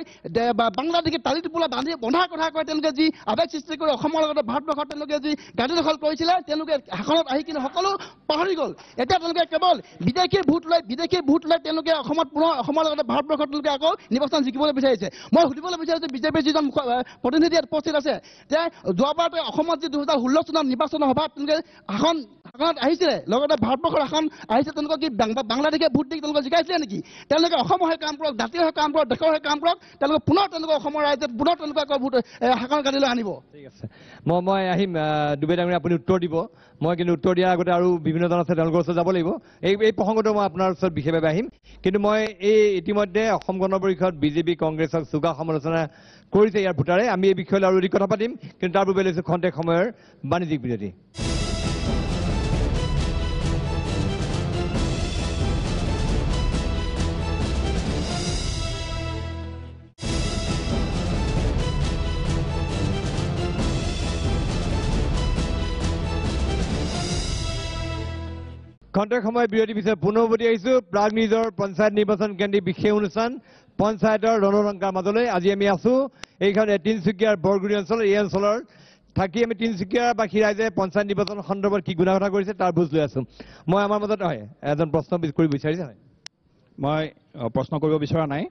বাংলাদেশী তালি টোপোলা বান্ধি বন্ধাৰ কথা কৈ তেওঁলোকে যি আবেগ সৃষ্টি কৰি অসমৰ লগতে ভাৰতবৰ্ষত তেওঁলোকে যি গাড়ী দখল কৰিছিলে তেওঁলোকে শাসনত আহি কিনে সকলো পাহৰি গ'ল এতিয়া তেওঁলোকে কেৱল বিদেশী ভোট লৈ বিদেশী ভোট লৈ তেওঁলোকে অসমত পুনৰ অসমৰ লগতে ভাৰতবৰ্ষত তেওঁলোকে আকৌ নিৰ্বাচন জিকিবলৈ বিচাৰিছে মই সুধিবলৈ বিচাৰিছোঁ বিজেপিৰ যিজন প্ৰতিনিধি উপস্থিত আছে যে যোৱাবাৰতে অসমত যি দুহেজাৰ ষোল্ল চনত নিৰ্বাচনৰ সভাত তেওঁলোকে শাসন শাসনত আহিছিলে লগতে ভাৰতবৰ্ষৰ শাসন আহিছে তেওঁলোকক কি বাংলাদেশে ভোট দি তেওঁলোকক জিকাইছিলে নেকি তেওঁলোকে অসমৰ হৈ কাম কৰক জাতিৰ হৈ কাম কৰক দেশৰ হৈ কাম কৰক তেওঁলোকে পুনৰ তেওঁলোকৰ অসমৰ ৰাইজে পুনৰ তেওঁলোকে আকৌ ভোট শাসন কাঢ়িলৈ আনিব ঠিক আছে মই মই আহিম ডুবে ডাঙৰী আপুনি উত্তৰ দিব মই কিন্তু উত্তৰ দিয়াৰ আগতে আৰু বিভিন্ন জন আছে তেওঁলোকৰ ওচৰত যাব লাগিব এই এই প্ৰসংগটো মই আপোনাৰ ওচৰত বিশেষভাৱে আহিম কিন্তু মই এই ইতিমধ্যে অসম গণ পৰিষদ বিজেপি কংগ্ৰেছক চোগা সমালোচনা কৰিছে ইয়াৰ ভোটাৰে আমি এই বিষয়লৈ আৰু অধিক কথা পাতিম কিন্তু তাৰ পূৰ্বে লৈছোঁ খন্তেক সময়ৰ বাণিজ্যিক বিৰতি কণ্টেক্ট সময় বিৰতি পিছত পুনৰবতী আহিছোঁ প্ৰাগ নিউজৰ পঞ্চায়ত নিৰ্বাচন কেন্দ্ৰিক বিশেষ অনুষ্ঠান পঞ্চায়তৰ ৰণৰংকাৰ মাজলৈ আজি আমি আছোঁ এইখন তিনিচুকীয়াৰ বৰগুৰি অঞ্চল এই অঞ্চলৰ থাকি আমি তিনিচুকীয়াবাসী ৰাইজে পঞ্চায়ত নিৰ্বাচন সন্দৰ্ভত কি গুণা কথা কৰিছে তাৰ বুজ লৈ আছোঁ মই আমাৰ মাজত হয় এজন প্ৰশ্ন কৰিব বিচাৰিছে হয় মই প্ৰশ্ন কৰিব বিচৰা নাই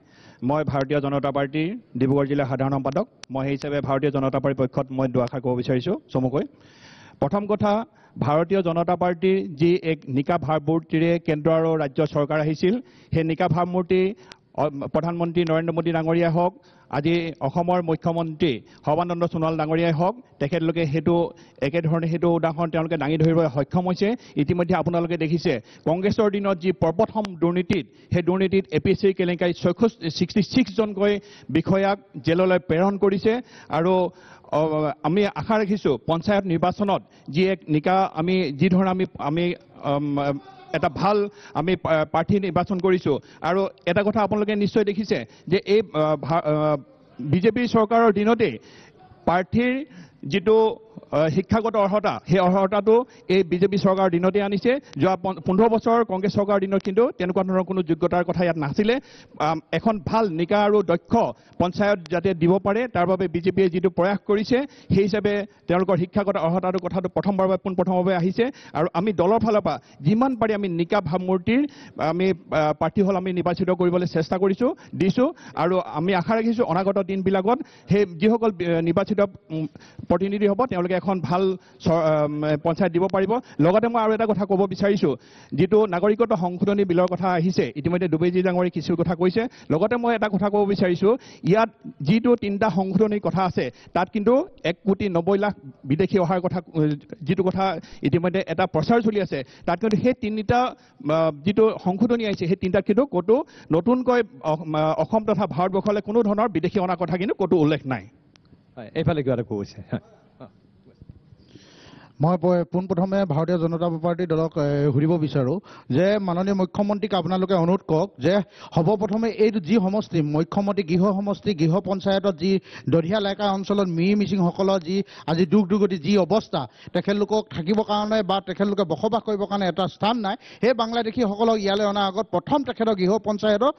মই ভাৰতীয় জনতা পাৰ্টীৰ ডিব্ৰুগড় জিলাৰ সাধাৰণ সম্পাদক মই সেই হিচাপে ভাৰতীয় জনতা পাৰ্টীৰ পক্ষত মই দুআষাৰ ক'ব বিচাৰিছোঁ চমুকৈ প্ৰথম কথা ভাৰতীয় জনতা পাৰ্টীৰ যি এক নিকা ভাৱমূৰ্তিৰে কেন্দ্ৰ আৰু ৰাজ্য চৰকাৰ আহিছিল সেই নিকা ভাৱমূৰ্তি প্ৰধানমন্ত্ৰী নৰেন্দ্ৰ মোদী ডাঙৰীয়াই হওক আজি অসমৰ মুখ্যমন্ত্ৰী সৰ্বানন্দ সোণোৱাল ডাঙৰীয়াই হওক তেখেতলোকে সেইটো একেধৰণে সেইটো উদাহৰণ তেওঁলোকে দাঙি ধৰিবলৈ সক্ষম হৈছে ইতিমধ্যে আপোনালোকে দেখিছে কংগ্ৰেছৰ দিনত যি প্ৰপ্ৰথম দুৰ্নীতিত সেই দুৰ্নীতিত এ পি চি কেলেংকাৰী ছয়ষষ্ঠি ছিক্সটি ছিক্সজনকৈ বিষয়াক জেললৈ প্ৰেৰণ কৰিছে আৰু আমি আশা ৰাখিছোঁ পঞ্চায়ত নিৰ্বাচনত যি এক নিকা আমি যিধৰণে আমি আমি এটা ভাল আমি প্ৰাৰ্থী নিৰ্বাচন কৰিছোঁ আৰু এটা কথা আপোনালোকে নিশ্চয় দেখিছে যে এই বিজেপি চৰকাৰৰ দিনতেই প্ৰাৰ্থীৰ যিটো শিক্ষাগত অৰ্হতা সেই অৰ্হতাটো এই বিজেপি চৰকাৰৰ দিনতে আনিছে যোৱা পোন্ধৰ বছৰ কংগ্ৰেছ চৰকাৰৰ দিনত কিন্তু তেনেকুৱা ধৰণৰ কোনো যোগ্যতাৰ কথা ইয়াত নাছিলে এখন ভাল নিকা আৰু দক্ষ পঞ্চায়ত যাতে দিব পাৰে তাৰ বাবে বিজেপিয়ে যিটো প্ৰয়াস কৰিছে সেই হিচাপে তেওঁলোকৰ শিক্ষাগত অৰ্হতাটো কথাটো প্ৰথমবাৰৰ বাবে পোনপ্ৰথমভাৱে আহিছে আৰু আমি দলৰ ফালৰ পৰা যিমান পাৰি আমি নিকা ভাৱমূৰ্তিৰ আমি প্ৰাৰ্থী হ'ল আমি নিৰ্বাচিত কৰিবলৈ চেষ্টা কৰিছোঁ দিছোঁ আৰু আমি আশা ৰাখিছোঁ অনাগত দিনবিলাকত সেই যিসকল নিৰ্বাচিত প্ৰতিনিধি হ'ব তেওঁলোকে এখন ভাল পঞ্চায়ত দিব পাৰিব লগতে মই আৰু এটা কথা ক'ব বিচাৰিছোঁ যিটো নাগৰিকত্ব সংশোধনী বিলৰ কথা আহিছে ইতিমধ্যে ডুবেজী ডাঙৰে কিছু কথা কৈছে লগতে মই এটা কথা ক'ব বিচাৰিছোঁ ইয়াত যিটো তিনিটা সংশোধনীৰ কথা আছে তাত কিন্তু এক কোটি নব্বৈ লাখ বিদেশী অহাৰ কথা যিটো কথা ইতিমধ্যে এটা প্ৰচাৰ চলি আছে তাত কিন্তু সেই তিনিটা যিটো সংশোধনী আহিছে সেই তিনিটাত কিন্তু ক'তো নতুনকৈ অসম তথা ভাৰতবৰ্ষলৈ কোনো ধৰণৰ বিদেশী অনাৰ কথা কিন্তু ক'তো উল্লেখ নাই হয় এইফালে কিবা এটা কৈছে মই পোনপ্ৰথমে ভাৰতীয় জনতা পাৰ্টীৰ দলক সুধিব বিচাৰোঁ যে মাননীয় মুখ্যমন্ত্ৰীক আপোনালোকে অনুৰোধ কৰক যে হ'ব প্ৰথমে এইটো যি সমষ্টি মুখ্যমন্ত্ৰী গৃহ সমষ্টি গৃহ পঞ্চায়তত যি দধিয়া লেকা অঞ্চলত মিৰি মিচিংসকলৰ যি আজি দুখ দুৰ্গতি যি অৱস্থা তেখেতলোকক থাকিবৰ কাৰণে বা তেখেতলোকে বসবাস কৰিবৰ কাৰণে এটা স্থান নাই সেই বাংলাদেশীসকলক ইয়ালৈ অনাৰ আগত প্ৰথম তেখেতৰ গৃহ পঞ্চায়তৰ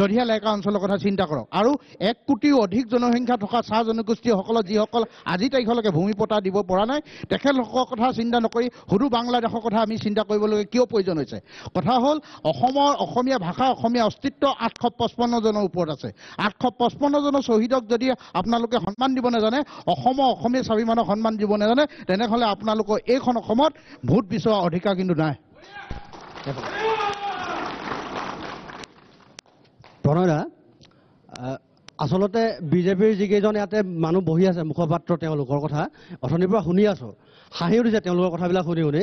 দধিয়া লেকা অঞ্চলৰ কথা চিন্তা কৰক আৰু এক কোটিও অধিক জনসংখ্যা থকা চাহ জনগোষ্ঠীসকলৰ যিসকল আজি তাৰিখলৈকে ভূমি পতা দিব পৰা নাই তেখেতলোকৰ কথা চিন্তা নকৰি সুদু বাংলাদেশৰ কথা আমি চিন্তা কৰিবলৈ কিয় প্ৰয়োজন হৈছে কথা হ'ল অসমৰ অসমীয়া ভাষা অসমীয়া অস্তিত্ব আঠশ পঁচপন্নজনৰ ওপৰত আছে আঠশ পঁচপন্নজনৰ শ্বহীদক যদি আপোনালোকে সন্মান দিব নাজানে অসমৰ অসমীয়া স্বাভিমানক সন্মান দিব নাজানে তেনেহ'লে আপোনালোকৰ এইখন অসমত ভোট বিচৰা অধিকাৰ কিন্তু নাই প্ৰণয়া আচলতে বিজেপিৰ যিকেইজন ইয়াতে মানুহ বহি আছে মুখপাত্ৰ তেওঁলোকৰ কথা অথনিৰ পৰা শুনি আছোঁ হাঁহি উঠিছে তেওঁলোকৰ কথাবিলাক শুনি শুনি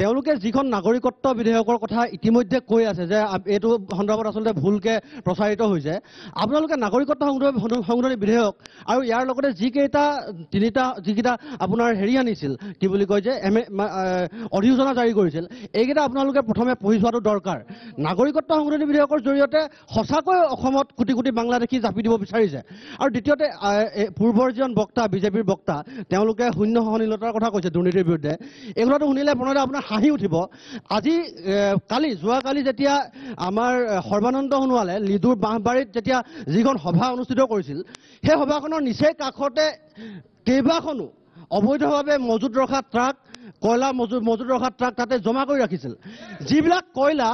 তেওঁলোকে যিখন নাগৰিকত্ব বিধেয়কৰ কথা ইতিমধ্যে কৈ আছে যে এইটো সন্দৰ্ভত আচলতে ভুলকৈ প্ৰচাৰিত হৈছে আপোনালোকে নাগৰিকত্ব সংশোধনী সংশোধনী বিধেয়ক আৰু ইয়াৰ লগতে যিকেইটা তিনিটা যিকেইটা আপোনাৰ হেৰি আনিছিল কি বুলি কয় যে এম এ অধিসূচনা জাৰি কৰিছিল এইকেইটা আপোনালোকে প্ৰথমে পঢ়ি চোৱাটো দৰকাৰ নাগৰিকত্ব সংশোধনী বিধেয়কৰ জৰিয়তে সঁচাকৈ অসমত কোটি কোটি বাংলাদেশী জাপি দিব বিচাৰিছে আৰু দ্বিতীয়তে পূৰ্বৰ যিজন বক্তা বিজেপিৰ বক্তা তেওঁলোকে শূন্য সহনীলতাৰ কথা কৈছে দুৰ্নীতিৰ বিৰুদ্ধে এই কথাটো শুনিলে প্ৰণয়দা আপোনাৰ হাঁহি উঠিব আজি কালি যোৱাকালি যেতিয়া আমাৰ সৰ্বানন্দ সোণোৱালে লিডুৰ বাঁহবাৰীত যেতিয়া যিখন সভা অনুষ্ঠিত কৰিছিল সেই সভাখনৰ নিচেই কাষতে কেইবাখনো অবৈধভাৱে মজুত ৰখা ট্ৰাক কয়লা মজুৰ মজুত ৰখা ট্ৰাক তাতে জমা কৰি ৰাখিছিল যিবিলাক কয়লা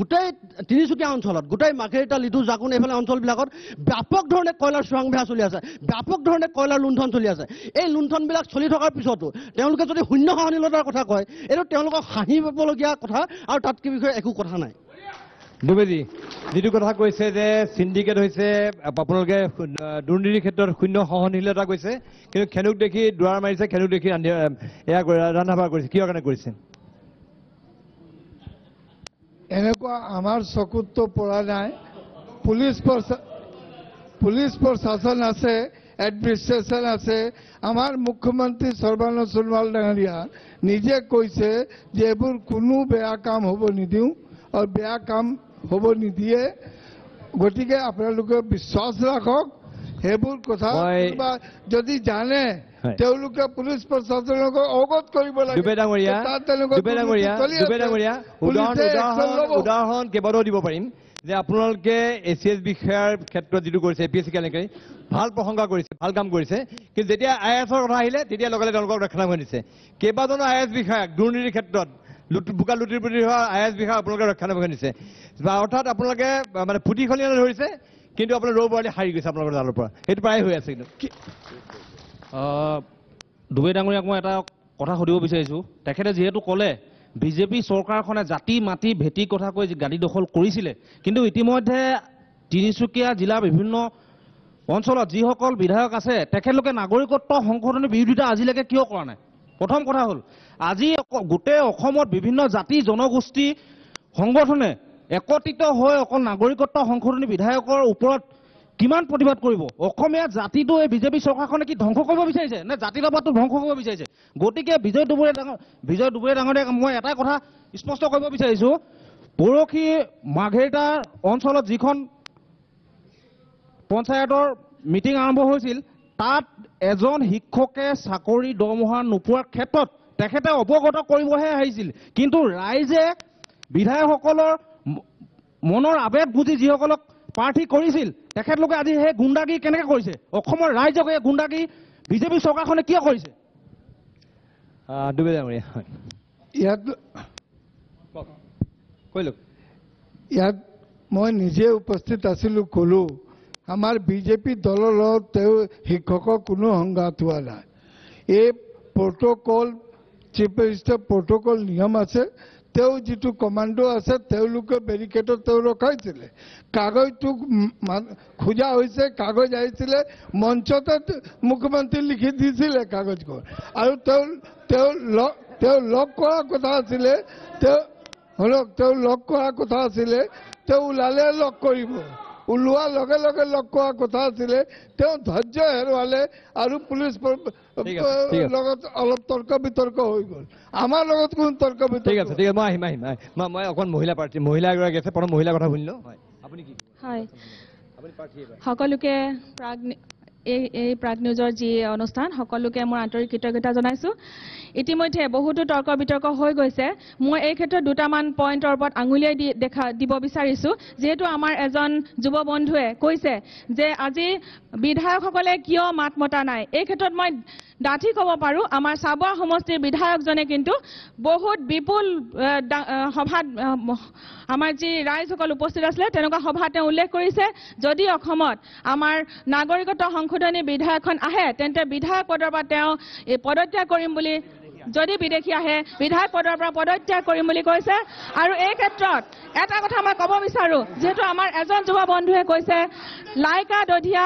গোটেই তিনিচুকীয়া অঞ্চলত গোটেই মাঘেৰিটা লিডু জাকোন এইফালে অঞ্চলবিলাকত ব্যাপক ধৰণে কয়লাৰ চোৰাং ভেয়া চলি আছে ব্যাপক ধৰণে কয়লাৰ লুণ্ঠন চলি আছে এই লুণ্ঠনবিলাক চলি থকাৰ পিছতো তেওঁলোকে যদি শূন্য সহনীলতাৰ কথা কয় এইটো তেওঁলোকক হাঁহি পাবলগীয়া কথা আৰু তাতকৈ বিষয়ে একো কথা নাই দুবেদী যিটো কথা কৈছে যে চিণ্ডিকেট হৈছে আপোনালোকে দুৰ্নীতিৰ ক্ষেত্ৰত শূন্য সহনশীলতা কৈছে কিন্তু খেনুক দেখি দুৱাৰ মাৰিছে খেনুক দেখি এয়া ৰান্ধা বঢ়া কৰিছে কিয় কাৰণে কৰিছে এনেকুৱা আমাৰ চকুততো পৰা নাই পুলিচ পুলিচ প্ৰশাসন আছে এডমিনিষ্ট্ৰেশ্যন আছে আমাৰ মুখ্যমন্ত্ৰী সৰ্বানন্দ সোণোৱাল ডাঙৰীয়া নিজে কৈছে যে এইবোৰ কোনো বেয়া কাম হ'ব নিদিওঁ আৰু বেয়া কাম হ'ব নিদিয়ে গতিকে আপোনালোকে বিশ্বাস ৰাখক সেইবোৰ কথা যদি জানে তেওঁলোকে পুলিচ প্ৰশাসনক অৱগত কৰিব লাগে উদাহৰণ কেইবাটাও দিব পাৰিম যে আপোনালোকে এ চি এছ বিষয়াৰ ক্ষেত্ৰত যিটো কৰিছে এ পি এছ চি কেনেকৈ ভাল প্ৰশংসা কৰিছে ভাল কাম কৰিছে কিন্তু যেতিয়া আই এ এছৰ কথা আহিলে তেতিয়া লগে লগে তেওঁলোকক ৰক্ষণাবেক্ষণ দিছে কেইবাজনো আই এছ বিষয়াক দুৰ্নীতিৰ ক্ষেত্ৰত বোকা লুটিৰ প্ৰতি হোৱা আই এছ বিষয়া আপোনালোকে ৰক্ষণাবেক্ষণ দিছে বা অৰ্থাৎ আপোনালোকে মানে ফুটি খনি ধৰিছে কিন্তু আপোনাৰ ৰৌ বৰালি হাৰি গৈছে আপোনালোকৰ জালৰ পৰা সেইটো প্ৰায় হৈ আছে কিন্তু ডুবে ডাঙৰীয়াক মই এটা কথা সুধিব বিচাৰিছোঁ তেখেতে যিহেতু ক'লে বিজেপি চৰকাৰখনে জাতি মাটি ভেটি কথা কৈ গাদী দখল কৰিছিলে কিন্তু ইতিমধ্যে তিনিচুকীয়া জিলাৰ বিভিন্ন অঞ্চলত যিসকল বিধায়ক আছে তেখেতলোকে নাগৰিকত্ব সংশোধনী বিৰোধিতা আজিলৈকে কিয় কৰা নাই প্ৰথম কথা হ'ল আজি গোটেই অসমত বিভিন্ন জাতি জনগোষ্ঠী সংগঠনে একত্ৰিত হৈ অকল নাগৰিকত্ব সংশোধনী বিধায়কৰ ওপৰত কিমান প্ৰতিবাদ কৰিব অসমীয়া জাতিটো এই বিজেপি চৰকাৰখনে কি ধ্বংস কৰিব বিচাৰিছে নে জাতিলাবাদটো ধ্বংস কৰিব বিচাৰিছে গতিকে বিজয় ডুবুৰীয়া ডাঙৰ বিজয় ডুবুৰীয়া ডাঙৰীয়াক মই এটাই কথা স্পষ্ট কৰিব বিচাৰিছোঁ পৰহি মাঘেৰিটাৰ অঞ্চলত যিখন পঞ্চায়তৰ মিটিং আৰম্ভ হৈছিল তাত এজন শিক্ষকে চাকৰি দৰমহা নোপোৱাৰ ক্ষেত্ৰত তেখেতে অৱগত কৰিবহে আহিছিল কিন্তু ৰাইজে বিধায়কসকলৰ মনৰ আবেগ বুজি যিসকলক প্ৰাৰ্থী কৰিছিল তেখেতলোকে আজি সেই গুণ্ডাগী কেনেকৈ কৰিছে অসমৰ ৰাইজক এই গুণ্ডাগিৰি বিজেপি চৰকাৰখনে কিয় কৰিছে ইয়াত ইয়াত মই নিজে উপস্থিত আছিলোঁ ক'লোঁ আমাৰ বিজেপি দলৰ লগত তেওঁ শিক্ষকক কোনো সংঘাত হোৱা নাই এই প্ৰট'কল চিফ মিনিষ্টাৰ প্ৰট'কল নিয়ম আছে তেওঁ যিটো কমাণ্ডো আছে তেওঁলোকে বেৰিকেডত তেওঁ ৰখাইছিলে কাগজটোক মানে খোজা হৈছে কাগজ আহিছিলে মঞ্চতে মুখ্যমন্ত্ৰী লিখি দিছিলে কাগজখন আৰু তেওঁ তেওঁ লগ তেওঁ লগ কৰা কথা আছিলে তেওঁ শুনক তেওঁ লগ কৰা কথা আছিলে তেওঁ ওলালে লগ কৰিব ওলোৱাৰ লগে লগে লগ কৰা কথা আছিলে তেওঁ ধৈৰ্য হেৰুৱালে আৰু পুলিচ লগত অলপ তৰ্ক বিতৰ্ক হৈ গল আমাৰ লগত কোন তৰ্ক বিতৰ্ক ঠিক আছে মই আহিম আহিম মই অকণ মহিলা প্ৰাৰ্থী মহিলা এগৰাকী আছে প্ৰথম মহিলাৰ কথা শুনিলো হয় আপুনি কি হয় সকলোকে প্ৰাগ এই এই প্ৰাগ নিউজৰ যি অনুষ্ঠান সকলোকে মোৰ আন্তৰিক কৃতজ্ঞতা জনাইছোঁ ইতিমধ্যে বহুতো তৰ্ক বিতৰ্ক হৈ গৈছে মই এই ক্ষেত্ৰত দুটামান পইণ্টৰ ওপৰত আঙুলিয়াই দি দেখা দিব বিচাৰিছোঁ যিহেতু আমাৰ এজন যুৱ বন্ধুৱে কৈছে যে আজি বিধায়কসকলে কিয় মাত মতা নাই এই ক্ষেত্ৰত মই ডাঠি ক'ব পাৰোঁ আমাৰ চাবুৱা সমষ্টিৰ বিধায়কজনে কিন্তু বহুত বিপুল সভাত আমাৰ যি ৰাইজসকল উপস্থিত আছিলে তেনেকুৱা সভাত তেওঁ উল্লেখ কৰিছে যদি অসমত আমাৰ নাগৰিকত্ব সংশোধনী বিধেয়কখন আহে তেন্তে বিধায়ক পদৰ পৰা তেওঁ পদত্যাগ কৰিম বুলি যদি বিদেশী আহে বিধায়ক পদৰ পৰা পদত্যাগ কৰিম বুলি কৈছে আৰু এই ক্ষেত্ৰত এটা কথা মই ক'ব বিচাৰোঁ যিহেতু আমাৰ এজন যুৱ বন্ধুৱে কৈছে লাইকা দধিয়া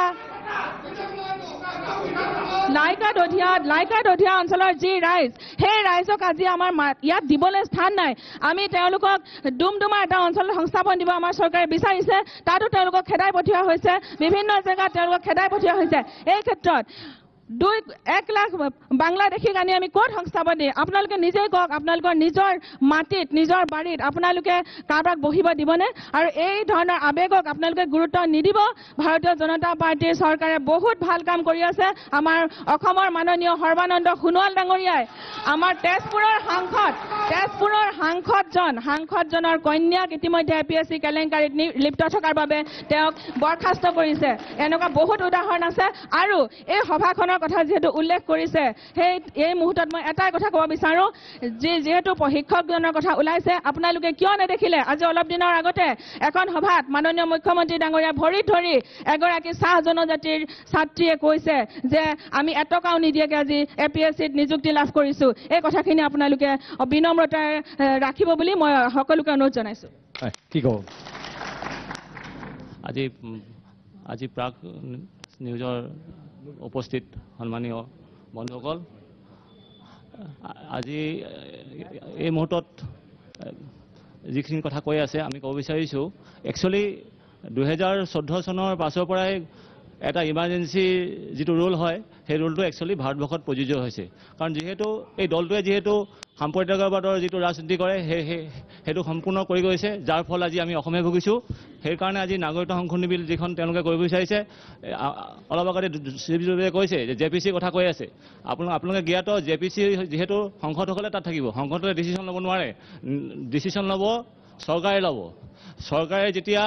লাইকা দধিয়া লাইকা দধিয়া অঞ্চলৰ যি ৰাইজ সেই ৰাইজক আজি আমাৰ ইয়াত দিবলৈ স্থান নাই আমি তেওঁলোকক ডুমডুমা এটা অঞ্চলত সংস্থাপন দিব আমাৰ চৰকাৰে বিচাৰিছে তাতো তেওঁলোকক খেদাই পঠিওৱা হৈছে বিভিন্ন জেগাত তেওঁলোকক খেদাই পঠিওৱা হৈছে এই ক্ষেত্ৰত দুই এক লাখ বাংলাদেশী আনি আমি ক'ত সংস্থাপন দিম আপোনালোকে নিজেই কওক আপোনালোকৰ নিজৰ মাটিত নিজৰ বাৰীত আপোনালোকে কাৰোবাক বহিব দিবনে আৰু এই ধৰণৰ আৱেগক আপোনালোকে গুৰুত্ব নিদিব ভাৰতীয় জনতা পাৰ্টীৰ চৰকাৰে বহুত ভাল কাম কৰি আছে আমাৰ অসমৰ মাননীয় সৰ্বানন্দ সোণোৱাল ডাঙৰীয়াই আমাৰ তেজপুৰৰ সাংসদ তেজপুৰৰ সাংসদজন সাংসদজনৰ কন্যাক ইতিমধ্যে এ পি এছ চি কেলেংকাৰীত লিপ্ত থকাৰ বাবে তেওঁক বৰখাস্ত কৰিছে এনেকুৱা বহুত উদাহৰণ আছে আৰু এই সভাখনৰ শিক্ষাৰ কথা যিহেতু উল্লেখ কৰিছে সেই এই মুহূৰ্তত মই এটাই কথা ক'ব বিচাৰোঁ যি যিহেতু প্ৰশিক্ষকজনৰ কথা ওলাইছে আপোনালোকে কিয় নেদেখিলে আজি অলপ দিনৰ আগতে এখন সভাত মাননীয় মুখ্যমন্ত্ৰী ডাঙৰীয়া ভৰি ধৰি এগৰাকী চাহ জনজাতিৰ ছাত্ৰীয়ে কৈছে যে আমি এটকাও নিদিয়াকৈ আজি এ পি এছ চিত নিযুক্তি লাভ কৰিছোঁ এই কথাখিনি আপোনালোকে বিনম্ৰতাৰে ৰাখিব বুলি মই সকলোকে অনুৰোধ জনাইছোঁ কি ক'ব আজি আজি প্ৰাগ নিউজৰ উপস্থিত সন্মানীয় বন্ধুসকল আজি এই মুহূৰ্তত যিখিনি কথা কৈ আছে আমি ক'ব বিচাৰিছোঁ একচুৱেলি দুহেজাৰ চৈধ্য চনৰ পাছৰ পৰাই এটা ইমাৰ্জেঞ্চি যিটো ৰোল হয় সেই ৰোলটো একচুৱেলি ভাৰতবৰ্ষত প্ৰযোজ্য হৈছে কাৰণ যিহেতু এই দলটোৱে যিহেতু সাম্প্ৰদায়িকবাদৰ যিটো ৰাজনীতি কৰে সেই সেই সেইটো সম্পূৰ্ণ কৰি গৈছে যাৰ ফল আজি আমি অসমে ভুগিছোঁ সেইকাৰণে আজি নাগৰিকত্ব সংশোধনী বিল যিখন তেওঁলোকে কৰিব বিচাৰিছে অলপ আগতে শ্ৰীজুৱে কৈছে যে জে পি চিৰ কথা কৈ আছে আপোনাক আপোনালোকে জ্ঞাত জে পি চি যিহেতু সংসদসকলে তাত থাকিব সংসদসকলে ডিচিশ্যন ল'ব নোৱাৰে ডিচিশ্যন ল'ব চৰকাৰে ল'ব চৰকাৰে যেতিয়া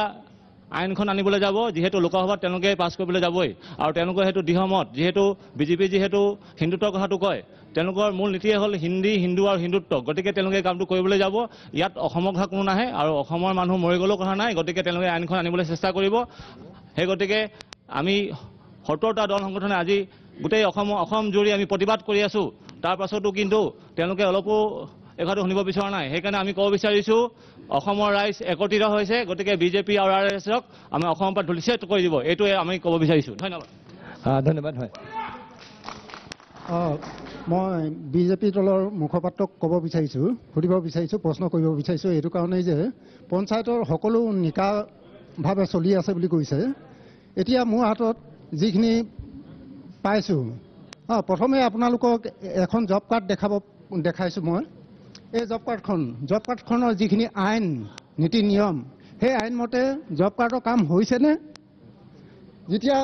আইনখন আনিবলৈ যাব যিহেতু লোকসভাত তেওঁলোকে পাছ কৰিবলৈ যাবই আৰু তেওঁলোকৰ সেইটো দৃঢ়মত যিহেতু বিজেপি যিহেতু হিন্দুত্বৰ কথাটো কয় তেওঁলোকৰ মূল নীতিয়ে হ'ল হিন্দী হিন্দু আৰু হিন্দুত্ব গতিকে তেওঁলোকে কামটো কৰিবলৈ যাব ইয়াত অসমৰ কথা কোনো নাহে আৰু অসমৰ মানুহ মৰি গ'লেও কথা নাই গতিকে তেওঁলোকে আইনখন আনিবলৈ চেষ্টা কৰিব সেই গতিকে আমি সত্তৰটা দল সংগঠনে আজি গোটেই অসম অসম জুৰি আমি প্ৰতিবাদ কৰি আছোঁ তাৰপাছতো কিন্তু তেওঁলোকে অলপো এইটো শুনিব বিচৰা নাই সেইকাৰণে আমি ক'ব বিচাৰিছোঁ অসমৰ ৰাইজ একত্ৰিত হৈছে গতিকে বিজেপি আৰু আৰ এছ এছক আমি অসমৰ পৰা ধুলিচেট কৰি দিব এইটো আমি ক'ব বিচাৰিছোঁ ধন্যবাদ ধন্যবাদ হয় মই বিজেপি দলৰ মুখপাত্ৰক ক'ব বিচাৰিছোঁ সুধিব বিচাৰিছোঁ প্ৰশ্ন কৰিব বিচাৰিছোঁ এইটো কাৰণেই যে পঞ্চায়তৰ সকলো নিকাভাৱে চলি আছে বুলি কৈছে এতিয়া মোৰ হাতত যিখিনি পাইছোঁ অঁ প্ৰথমে আপোনালোকক এখন জব কাৰ্ড দেখাব দেখাইছোঁ মই এই জব কাৰ্ডখন জব কাৰ্ডখনৰ যিখিনি আইন নীতি নিয়ম সেই আইনমতে জব কাৰ্ডৰ কাম হৈছেনে যেতিয়া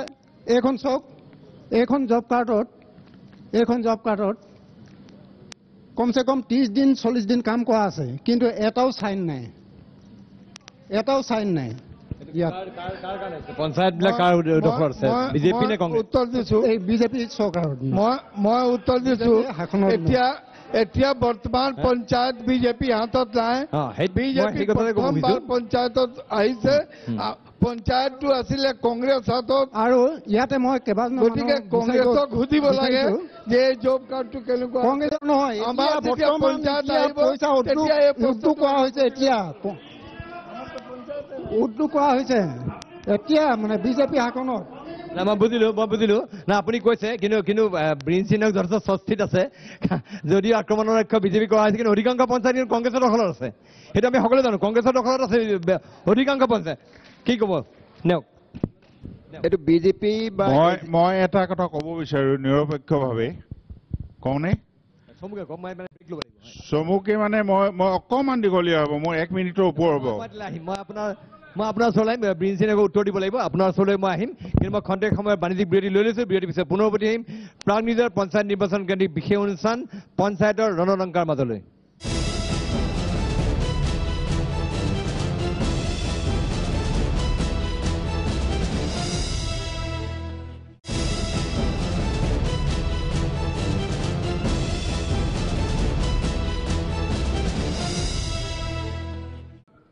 এইখন চাওক এইখন জব কাৰ্ডত এইখন জব কাৰ্ডত কমচে কম ত্ৰিছ দিন চল্লিছ দিন কাম কৰা আছে কিন্তু এটাও চাইন নাই এটাও চাইন নাই উত্তৰ দিছো বিজেপি চৰকাৰ মই উত্তৰ দিছো এতিয়া এতিয়া বৰ্তমান পঞ্চায়ত বিজেপি হাতত নাই বিজেপি প্ৰথম বাৰ পঞ্চায়েত আহিছে পঞ্চায়তটো আছিলে কংগ্ৰেছ হাতত আৰু ইয়াতে মই কেবা গতি কংগ্ৰেসক সুদিব লাগে যে এই জব কাৰ্ডটো কেনেকুৱা কংগ্ৰেছ নহয় আমাৰ বৰ্তমান পঞ্চায়েত আহিব এতিয়া এই প্ৰশ্ন কোৱা হৈছে এতিয়া উদ্যোগ কোৱা হৈছে এতিয়া মানে বিজেপি শাসনত না মই বুজিলোঁ মই বুজিলোঁ না আপুনি কৈছে কিন্তু কিন্তু ব্ৰীন চিহ্নক যথেষ্ট স্বস্তিত আছে যদিও আক্ৰমণৰ লক্ষ্য বিজেপি কৰা হৈছে কিন্তু অধিকাংশ পঞ্চায়ত কিন্তু কংগ্ৰেছৰ দখলত আছে সেইটো আমি সকলোৱে জানো কংগ্ৰেছৰ দখলত আছে অধিকাংশ পঞ্চায়ত কি ক'ব নেওক এইটো বিজেপি মই এটা কথা ক'ব বিচাৰোঁ নিৰপেক্ষভাৱে কওঁনে চমুকে মানে মই মই অকণমান দীঘলীয়া হ'ব মই এক মিনিটৰ ওপৰ হ'ব মই আপোনাৰ ওচৰলৈ বিৰিণ সিং উত্তৰ দিব লাগিব আপোনাৰ ওচৰলৈ মই আহিম কিন্তু মই খন্তেক সময়ত বাণিজ্যিক বিৰতি লৈ লৈছোঁ বিৰতি পিছত পুনৰ উভতি আহিম প্ৰাগ নিউজৰ পঞ্চায়ত নিৰ্বাচন কেন্দ্ৰিক বিশেষ অনুষ্ঠান পঞ্চায়তৰ ৰণলংকাৰ মাজলৈ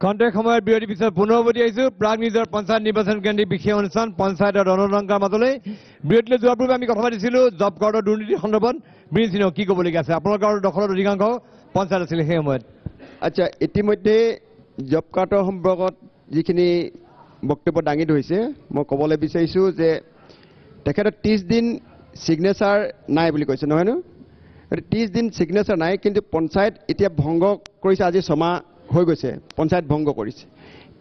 কণ্টেক্ট সময়ত বিৰতিৰ পিছত পুনৰ উভতি আহিছোঁ প্ৰাগ নিউজৰ পঞ্চায়ত নিৰ্বাচন কেন্দ্ৰিক বিশেষ অনুষ্ঠান পঞ্চায়তৰ ৰণৰংকাৰ মাজলৈ বিৰতিলৈ যোৱাৰ পূৰ্বে আমি কথা পাতিছিলোঁ জব কাৰ্ডৰ দুৰ্নীতি সন্দৰ্ভত বিৰিচিনক কি ক'বলগীয়া আছে আপোনালোকৰ দখলত অধিকাংশ পঞ্চায়ত আছিলে সেই সময়ত আচ্ছা ইতিমধ্যে জব কাৰ্ডৰ সম্পৰ্কত যিখিনি বক্তব্য দাঙি ধৰিছে মই ক'বলৈ বিচাৰিছোঁ যে তেখেতৰ ত্ৰিছ দিন ছিগনেচাৰ নাই বুলি কৈছে নহয়নো গতিকে ত্ৰিছ দিন ছিগনেচাৰ নাই কিন্তু পঞ্চায়ত এতিয়া ভংগ কৰিছে আজি ছমাহ হৈ গৈছে পঞ্চায়ত ভংগ কৰিছে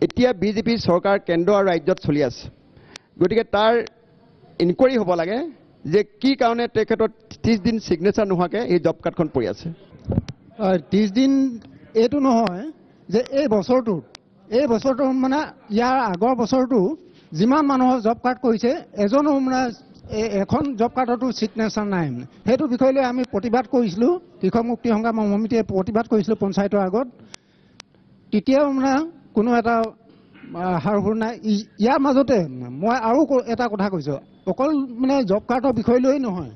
এতিয়া বিজেপি চৰকাৰ কেন্দ্ৰ আৰু ৰাজ্যত চলি আছে গতিকে তাৰ ইনকুৱাৰী হ'ব লাগে যে কি কাৰণে তেখেতৰ ত্ৰিছ দিন ছিগনেচাৰ নোহোৱাকৈ এই জব কাৰ্ডখন পৰি আছে ত্ৰিছ দিন এইটো নহয় যে এই বছৰটোত এই বছৰটো মানে ইয়াৰ আগৰ বছৰটো যিমান মানুহৰ জব কাৰ্ড কৰিছে এজনো মানে এখন জব কাৰ্ডতো ছিগনেচাৰ নাই মানে সেইটো বিষয় লৈ আমি প্ৰতিবাদ কৰিছিলোঁ কৃষক মুক্তি সংগ্ৰাম সমিতিয়ে প্ৰতিবাদ কৰিছিলোঁ পঞ্চায়তৰ আগত তেতিয়াও মানে কোনো এটা সাৰ সুৰ নাই ইয়াৰ মাজতে মই আৰু এটা কথা কৈছো অকল মানে জব কাৰ্ডৰ বিষয় লৈ নহয়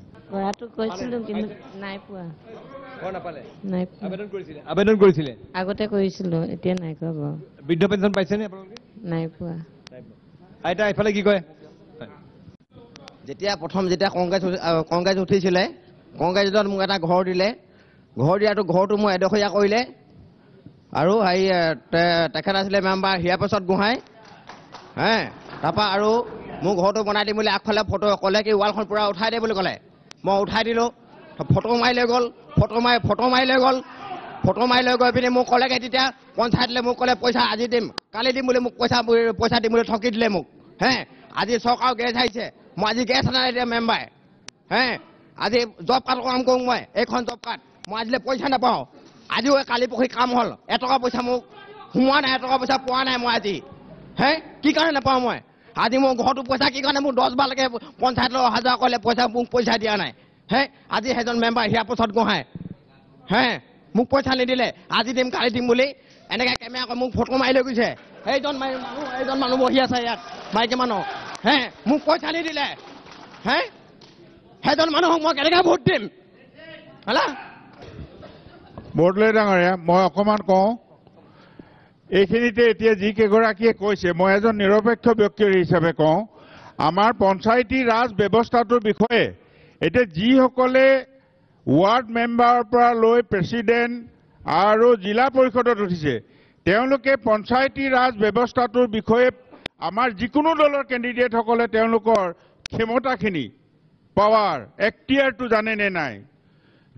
যেতিয়া প্ৰথম যেতিয়া কংগ্ৰেছ কংগ্ৰেছ উঠিছিলে কংগ্ৰেছত মোক এটা ঘৰ দিলে ঘৰ দিয়াটো ঘৰটো মই এডোখৰীয়া কৰিলে আৰু হেৰি তেখেত আছিলে মেম্বাৰ হিয়াপাছত গোহাঁই হে তাৰপৰা আৰু মোৰ ঘৰটো বনাই দিম বুলি আগফালে ফটো ক'লে কি ৱালখন পূৰা উঠাই দে বুলি ক'লে মই উঠাই দিলোঁ ফটো মাৰি লৈ গ'ল ফটো মাৰি ফটো মাৰি লৈ গ'ল ফটো মাৰি লৈ গৈ পিনি মোক ক'লেগৈ তেতিয়া পঞ্চায়তলৈ মোক ক'লে পইচা আজি দিম কালি দিম বুলি মোক পইচা পইচা দিম বুলি ঠকি দিলে মোক হেঁ আজি চৰকাৰ গেছ আহিছে মই আজি গেছ আনা এতিয়া মেম্বাৰে হেঁ আজি জব কাৰ্ড কাম কৰোঁ মই এইখন জব কাৰ্ড মই আজিলৈ পইচা নাপাওঁ আজিও কালি পৰহি কাম হ'ল এটকা পইচা মোক সোমোৱা নাই এটকা পইচা পোৱা নাই মই আজি হে কি কাৰণে নাপাওঁ মই আজি মোৰ ঘৰতো পইচা কি কাৰণে মোৰ দহ বাৰলৈকে পঞ্চায়তলৈ অহা যোৱা কৰিলে পইচা মোক পইচা দিয়া নাই হে আজি সেইজন মেম্বাৰ হিয়া পথত গোহাই হে মোক পইচা নিদিলে আজি দিম কালি দিম বুলি এনেকৈ কেমেৰা মোক ফটো মাৰি লৈ গৈছে সেইজন মানুহ এইজন মানুহ বহি আছে ইয়াত মাইকী মানুহ হে মোক পইচা নিদিলে হে সেইজন মানুহক মই কেনেকৈ ভোট দিম হেলা বৰদলৈ ডাঙৰীয়া মই অকণমান কওঁ এইখিনিতে এতিয়া যিকেইগৰাকীয়ে কৈছে মই এজন নিৰপেক্ষ ব্যক্তি হিচাপে কওঁ আমাৰ পঞ্চায়তী ৰাজ ব্যৱস্থাটোৰ বিষয়ে এতিয়া যিসকলে ৱাৰ্ড মেম্বাৰৰ পৰা লৈ প্ৰেচিডেণ্ট আৰু জিলা পৰিষদত উঠিছে তেওঁলোকে পঞ্চায়তী ৰাজ ব্যৱস্থাটোৰ বিষয়ে আমাৰ যিকোনো দলৰ কেণ্ডিডেটসকলে তেওঁলোকৰ ক্ষমতাখিনি পাৱাৰ এক্তিয়াৰটো জানেনে নাই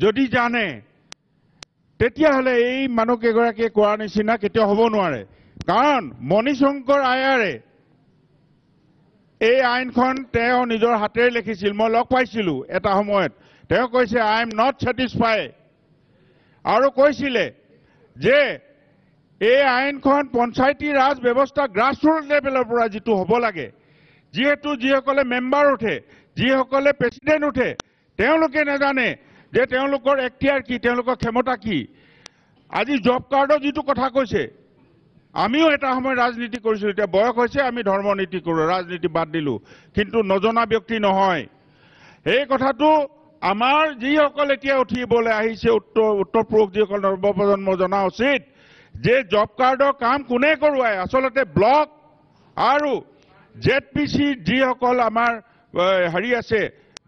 যদি জানে তেতিয়াহ'লে এই মানুহকেইগৰাকীয়ে কোৱাৰ নিচিনা কেতিয়াও হ'ব নোৱাৰে কাৰণ মণিশংকৰ আয়াৰে এই আইনখন তেওঁ নিজৰ হাতেৰে লিখিছিল মই লগ পাইছিলোঁ এটা সময়ত তেওঁ কৈছে আই এম নট ছেটিছফাই আৰু কৈছিলে যে এই আইনখন পঞ্চায়তী ৰাজ ব্যৱস্থা গ্ৰাছৰুট লেভেলৰ পৰা যিটো হ'ব লাগে যিহেতু যিসকলে মেম্বাৰ উঠে যিসকলে প্ৰেচিডেণ্ট উঠে তেওঁলোকে নাজানে যে তেওঁলোকৰ এক্তিয়াৰ কি তেওঁলোকৰ ক্ষমতা কি আজি জব কাৰ্ডৰ যিটো কথা কৈছে আমিও এটা সময় ৰাজনীতি কৰিছিলোঁ এতিয়া বয়স হৈছে আমি ধৰ্মনীতি কৰোঁ ৰাজনীতি বাদ দিলোঁ কিন্তু নজনা ব্যক্তি নহয় এই কথাটো আমাৰ যিসকল এতিয়া উঠিবলৈ আহিছে উত্তৰ উত্তৰ পূৰ্ব যিসকল নৱপ্ৰজন্ম জনা উচিত যে জব কাৰ্ডৰ কাম কোনে কৰোৱাই আচলতে ব্লক আৰু জেড পি চি যিসকল আমাৰ হেৰি আছে